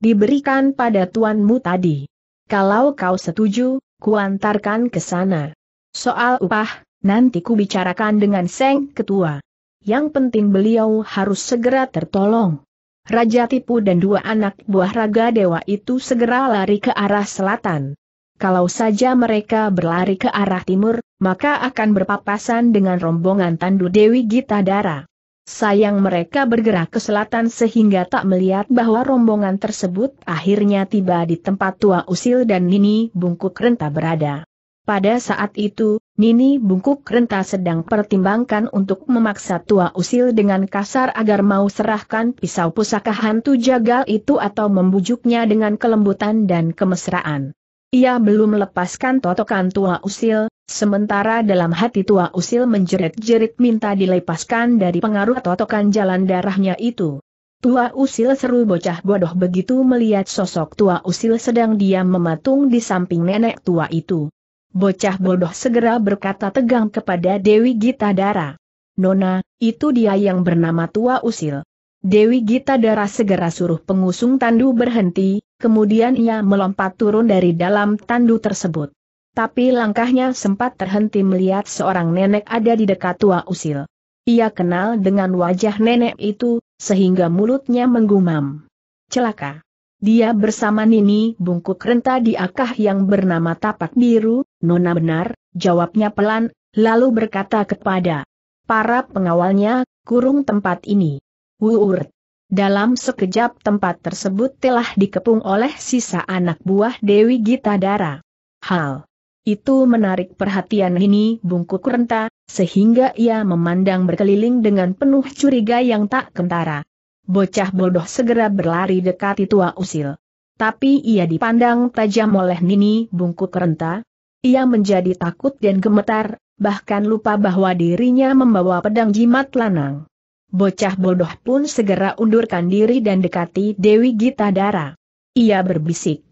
Speaker 1: diberikan pada tuanmu tadi. Kalau kau setuju, kuantarkan ke sana. Soal upah, nanti ku bicarakan dengan Seng Ketua. Yang penting beliau harus segera tertolong. Raja Tipu dan dua anak buah Raga Dewa itu segera lari ke arah selatan. Kalau saja mereka berlari ke arah timur, maka akan berpapasan dengan rombongan Tandu Dewi Gita Dara. Sayang mereka bergerak ke selatan sehingga tak melihat bahwa rombongan tersebut akhirnya tiba di tempat tua usil dan Nini bungkuk renta berada. Pada saat itu, Nini Bungkuk Renta sedang pertimbangkan untuk memaksa Tua Usil dengan kasar agar mau serahkan pisau pusaka hantu jagal itu atau membujuknya dengan kelembutan dan kemesraan. Ia belum lepaskan totokan Tua Usil, sementara dalam hati Tua Usil menjerit-jerit minta dilepaskan dari pengaruh totokan jalan darahnya itu. Tua Usil seru bocah bodoh begitu melihat sosok Tua Usil sedang diam mematung di samping nenek tua itu. Bocah bodoh segera berkata tegang kepada Dewi Gita Dara. Nona, itu dia yang bernama Tua Usil. Dewi Gita Dara segera suruh pengusung tandu berhenti, kemudian ia melompat turun dari dalam tandu tersebut. Tapi langkahnya sempat terhenti melihat seorang nenek ada di dekat Tua Usil. Ia kenal dengan wajah nenek itu, sehingga mulutnya menggumam. Celaka. Dia bersama Nini bungkuk renta di akah yang bernama Tapak Biru, Nona benar, jawabnya pelan, lalu berkata kepada para pengawalnya, kurung tempat ini. Wuurt. Dalam sekejap tempat tersebut telah dikepung oleh sisa anak buah Dewi Gita Dara. Hal itu menarik perhatian Nini bungkuk renta, sehingga ia memandang berkeliling dengan penuh curiga yang tak kentara bocah bodoh segera berlari dekat tua usil. Tapi ia dipandang tajam oleh Nini bungkuk renta. Ia menjadi takut dan gemetar, bahkan lupa bahwa dirinya membawa pedang jimat lanang. Bocah bodoh pun segera undurkan diri dan dekati Dewi Gita Dara. Ia berbisik.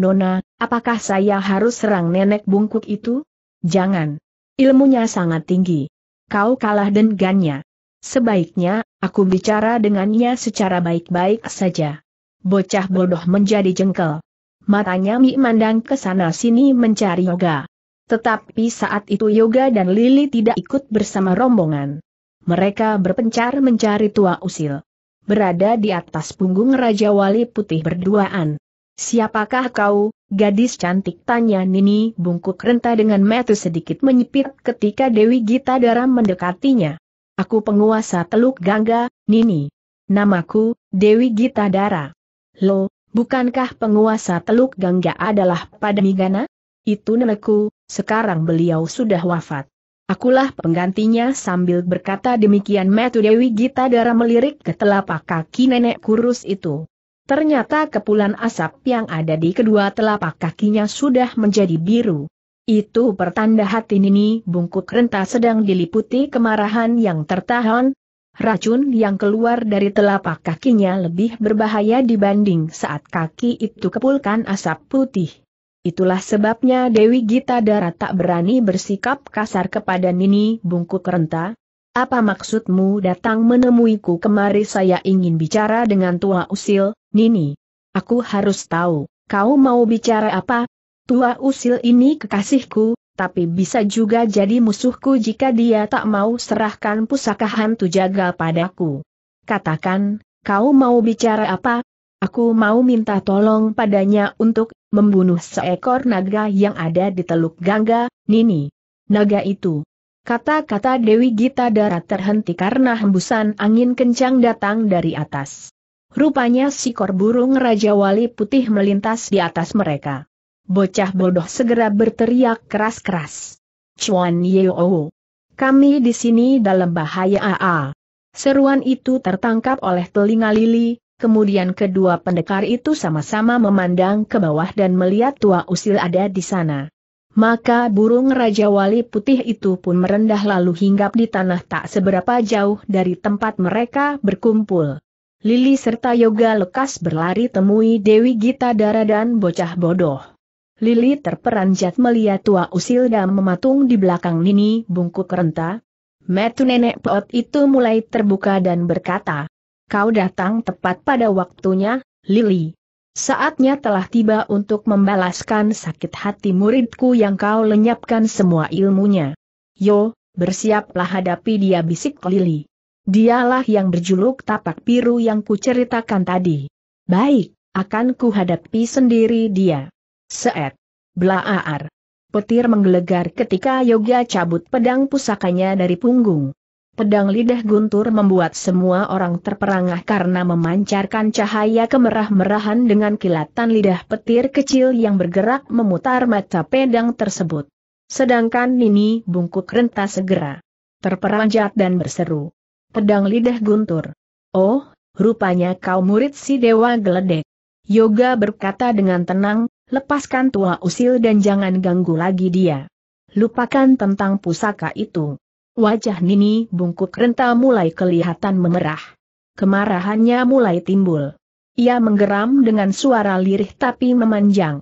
Speaker 1: Nona, apakah saya harus serang nenek bungkuk itu? Jangan. Ilmunya sangat tinggi. Kau kalah dengannya. Sebaiknya Aku bicara dengannya secara baik-baik saja. Bocah bodoh menjadi jengkel. Matanya Mi mandang ke sana sini mencari Yoga. Tetapi saat itu Yoga dan Lili tidak ikut bersama rombongan. Mereka berpencar mencari tua usil. Berada di atas punggung Raja Wali Putih berduaan. Siapakah kau, gadis cantik tanya Nini bungkuk renta dengan metu sedikit menyipit ketika Dewi Gita Dara mendekatinya. Aku penguasa Teluk Gangga, Nini. Namaku, Dewi Gita Dara. Lo, bukankah penguasa Teluk Gangga adalah Padamigana? Itu nenekku, sekarang beliau sudah wafat. Akulah penggantinya sambil berkata demikian Metu Dewi Gita Dara melirik ke telapak kaki nenek kurus itu. Ternyata kepulan asap yang ada di kedua telapak kakinya sudah menjadi biru. Itu pertanda hati Nini bungkuk renta sedang diliputi kemarahan yang tertahan. Racun yang keluar dari telapak kakinya lebih berbahaya dibanding saat kaki itu kepulkan asap putih. Itulah sebabnya Dewi Gita Dara tak berani bersikap kasar kepada Nini bungkuk renta. Apa maksudmu datang menemuiku kemari saya ingin bicara dengan tua usil, Nini? Aku harus tahu, kau mau bicara apa? Tua usil ini kekasihku, tapi bisa juga jadi musuhku jika dia tak mau serahkan pusaka hantu jaga padaku. Katakan, kau mau bicara apa? Aku mau minta tolong padanya untuk membunuh seekor naga yang ada di Teluk Gangga, Nini. Naga itu. Kata-kata Dewi Gita darat terhenti karena hembusan angin kencang datang dari atas. Rupanya si kor burung Raja Wali Putih melintas di atas mereka. Bocah bodoh segera berteriak keras-keras. Chuan Yeo. Kami di sini dalam bahaya AA. Seruan itu tertangkap oleh telinga Lili, kemudian kedua pendekar itu sama-sama memandang ke bawah dan melihat tua usil ada di sana. Maka burung Raja Wali Putih itu pun merendah lalu hinggap di tanah tak seberapa jauh dari tempat mereka berkumpul. Lili serta Yoga lekas berlari temui Dewi Gita Dara dan bocah bodoh. Lili terperanjat melihat tua Usilda mematung di belakang Nini bungkuk renta. Metu nenek pot itu mulai terbuka dan berkata, Kau datang tepat pada waktunya, Lili. Saatnya telah tiba untuk membalaskan sakit hati muridku yang kau lenyapkan semua ilmunya. Yo, bersiaplah hadapi dia bisik Lili. Dialah yang berjuluk tapak biru yang kuceritakan tadi. Baik, akan kuhadapi sendiri dia. Seet. Blaar. Petir menggelegar ketika Yoga cabut pedang pusakanya dari punggung. Pedang lidah guntur membuat semua orang terperangah karena memancarkan cahaya kemerah-merahan dengan kilatan lidah petir kecil yang bergerak memutar mata pedang tersebut. Sedangkan Nini bungkuk renta segera. Terperanjat dan berseru. Pedang lidah guntur. Oh, rupanya kau murid si Dewa Geledek. Yoga berkata dengan tenang, lepaskan tua usil dan jangan ganggu lagi dia. Lupakan tentang pusaka itu. Wajah Nini bungkuk renta mulai kelihatan memerah. Kemarahannya mulai timbul. Ia menggeram dengan suara lirih tapi memanjang.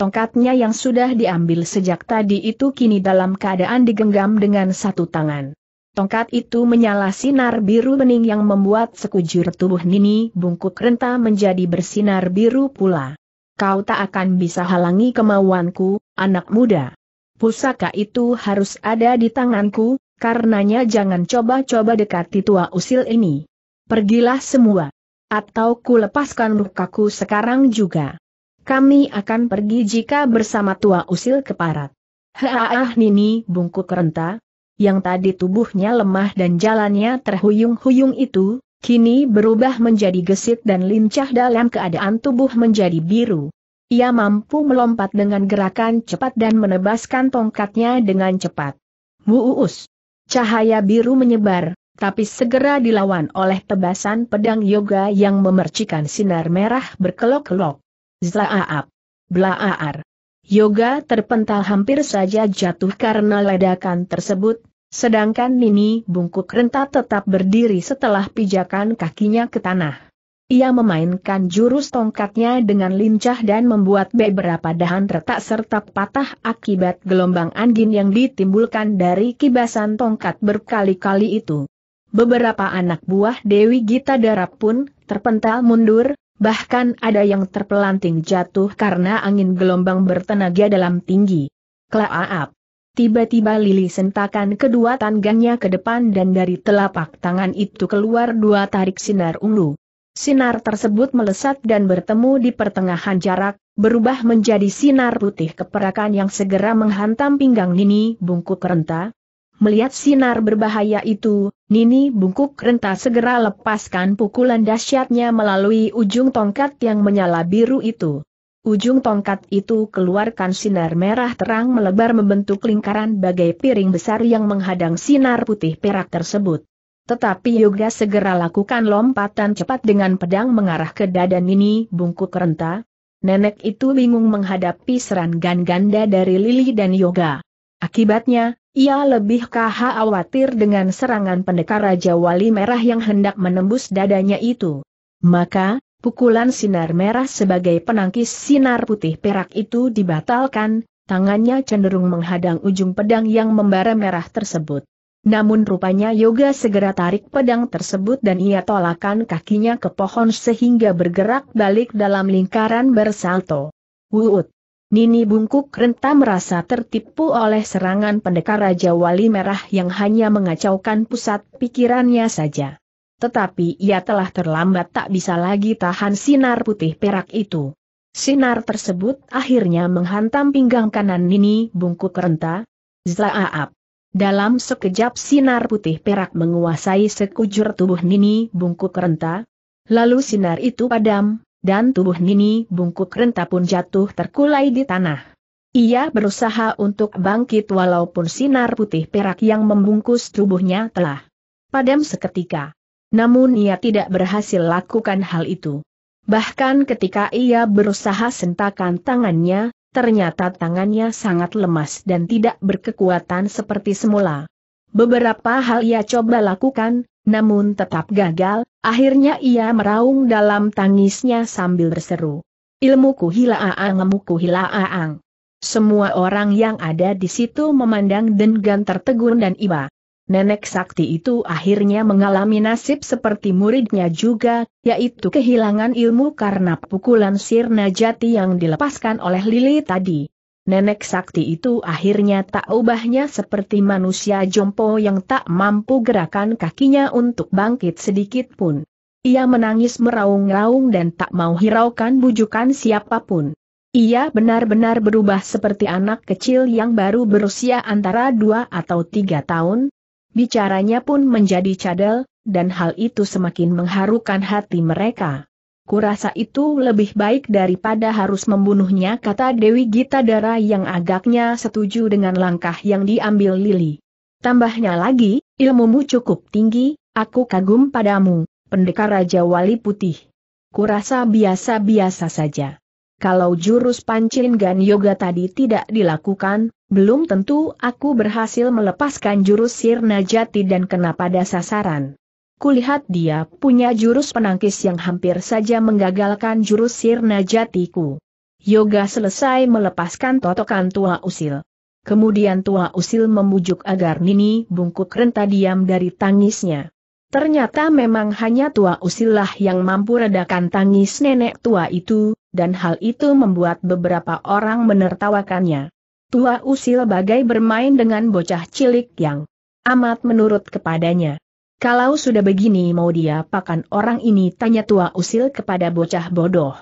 Speaker 1: Tongkatnya yang sudah diambil sejak tadi itu kini dalam keadaan digenggam dengan satu tangan. Tongkat itu menyala sinar biru bening yang membuat sekujur tubuh Nini bungkuk renta menjadi bersinar biru pula kau tak akan bisa halangi kemauanku, anak muda. Pusaka itu harus ada di tanganku, karenanya jangan coba-coba dekati tua usil ini. Pergilah semua. Atau ku lepaskan rukaku sekarang juga. Kami akan pergi jika bersama tua usil keparat. parat. Nini bungkuk renta, yang tadi tubuhnya lemah dan jalannya terhuyung-huyung itu, kini berubah menjadi gesit dan lincah dalam keadaan tubuh menjadi biru. Ia mampu melompat dengan gerakan cepat dan menebaskan tongkatnya dengan cepat. Wuus! Cahaya biru menyebar, tapi segera dilawan oleh tebasan pedang yoga yang memercikan sinar merah berkelok-kelok. Zlaaap! Blaaar! Yoga terpental hampir saja jatuh karena ledakan tersebut, Sedangkan Nini bungkuk renta tetap berdiri setelah pijakan kakinya ke tanah. Ia memainkan jurus tongkatnya dengan lincah dan membuat beberapa dahan retak serta patah akibat gelombang angin yang ditimbulkan dari kibasan tongkat berkali-kali itu. Beberapa anak buah Dewi Gita Darap pun terpental mundur, bahkan ada yang terpelanting jatuh karena angin gelombang bertenaga dalam tinggi. Kelaap. Tiba-tiba Lili sentakan kedua tangannya ke depan dan dari telapak tangan itu keluar dua tarik sinar ungu. Sinar tersebut melesat dan bertemu di pertengahan jarak, berubah menjadi sinar putih keperakan yang segera menghantam pinggang Nini Bungkuk Renta. Melihat sinar berbahaya itu, Nini Bungkuk Renta segera lepaskan pukulan dahsyatnya melalui ujung tongkat yang menyala biru itu. Ujung tongkat itu keluarkan sinar merah terang melebar membentuk lingkaran bagai piring besar yang menghadang sinar putih perak tersebut. Tetapi Yoga segera lakukan lompatan cepat dengan pedang mengarah ke dada Nini bungkuk renta. Nenek itu bingung menghadapi serangan ganda dari Lili dan Yoga. Akibatnya, ia lebih khawatir dengan serangan pendekar Raja Wali Merah yang hendak menembus dadanya itu. Maka, Pukulan sinar merah sebagai penangkis sinar putih perak itu dibatalkan, tangannya cenderung menghadang ujung pedang yang membara merah tersebut. Namun rupanya Yoga segera tarik pedang tersebut dan ia tolakkan kakinya ke pohon sehingga bergerak balik dalam lingkaran bersalto. Wuut! Nini bungkuk renta merasa tertipu oleh serangan pendekar Raja Wali Merah yang hanya mengacaukan pusat pikirannya saja. Tetapi ia telah terlambat tak bisa lagi tahan sinar putih perak itu. Sinar tersebut akhirnya menghantam pinggang kanan Nini bungkuk renta. Zlaaap. Dalam sekejap sinar putih perak menguasai sekujur tubuh Nini bungkuk renta. Lalu sinar itu padam, dan tubuh Nini bungkuk renta pun jatuh terkulai di tanah. Ia berusaha untuk bangkit walaupun sinar putih perak yang membungkus tubuhnya telah padam seketika. Namun ia tidak berhasil lakukan hal itu. Bahkan ketika ia berusaha sentakan tangannya, ternyata tangannya sangat lemas dan tidak berkekuatan seperti semula. Beberapa hal ia coba lakukan, namun tetap gagal, akhirnya ia meraung dalam tangisnya sambil berseru. Ilmuku hilaaang ilmuku aang. Semua orang yang ada di situ memandang dengan tertegun dan iba. Nenek sakti itu akhirnya mengalami nasib seperti muridnya juga, yaitu kehilangan ilmu karena pukulan sirna jati yang dilepaskan oleh Lili tadi. Nenek sakti itu akhirnya tak ubahnya seperti manusia jompo yang tak mampu gerakan kakinya untuk bangkit sedikit pun. Ia menangis meraung-raung dan tak mau hiraukan bujukan siapapun. Ia benar-benar berubah seperti anak kecil yang baru berusia antara dua atau tiga tahun, Bicaranya pun menjadi cadel, dan hal itu semakin mengharukan hati mereka. Kurasa itu lebih baik daripada harus membunuhnya kata Dewi Gita Dara yang agaknya setuju dengan langkah yang diambil Lili. Tambahnya lagi, ilmumu cukup tinggi, aku kagum padamu, pendekar Raja Wali Putih. Kurasa biasa-biasa saja. Kalau jurus Pancingan Yoga tadi tidak dilakukan, belum tentu aku berhasil melepaskan jurus Sirna Jati dan kena pada sasaran. Kulihat dia punya jurus penangkis yang hampir saja menggagalkan jurus Sirna Jatiku. Yoga selesai melepaskan totokan tua usil. Kemudian tua usil memujuk agar Nini bungkuk renta diam dari tangisnya. Ternyata memang hanya tua usilah yang mampu redakan tangis nenek tua itu, dan hal itu membuat beberapa orang menertawakannya. Tua usil bagai bermain dengan bocah cilik yang amat menurut kepadanya. Kalau sudah begini mau dia pakan orang ini tanya tua usil kepada bocah bodoh.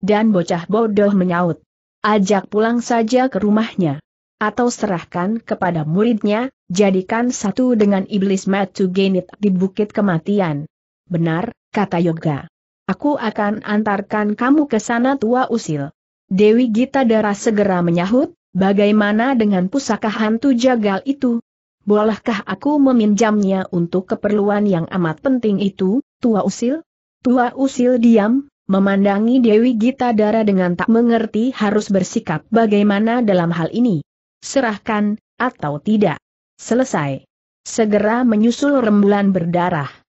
Speaker 1: Dan bocah bodoh menyaut. Ajak pulang saja ke rumahnya. Atau serahkan kepada muridnya, jadikan satu dengan iblis Matu Genit di Bukit Kematian. Benar, kata Yoga. Aku akan antarkan kamu ke sana tua usil. Dewi Gita Dara segera menyahut, bagaimana dengan pusaka hantu jagal itu? Bolehkah aku meminjamnya untuk keperluan yang amat penting itu, tua usil? Tua usil diam, memandangi Dewi Gita Dara dengan tak mengerti harus bersikap bagaimana dalam hal ini. Serahkan, atau tidak. Selesai. Segera menyusul rembulan berdarah.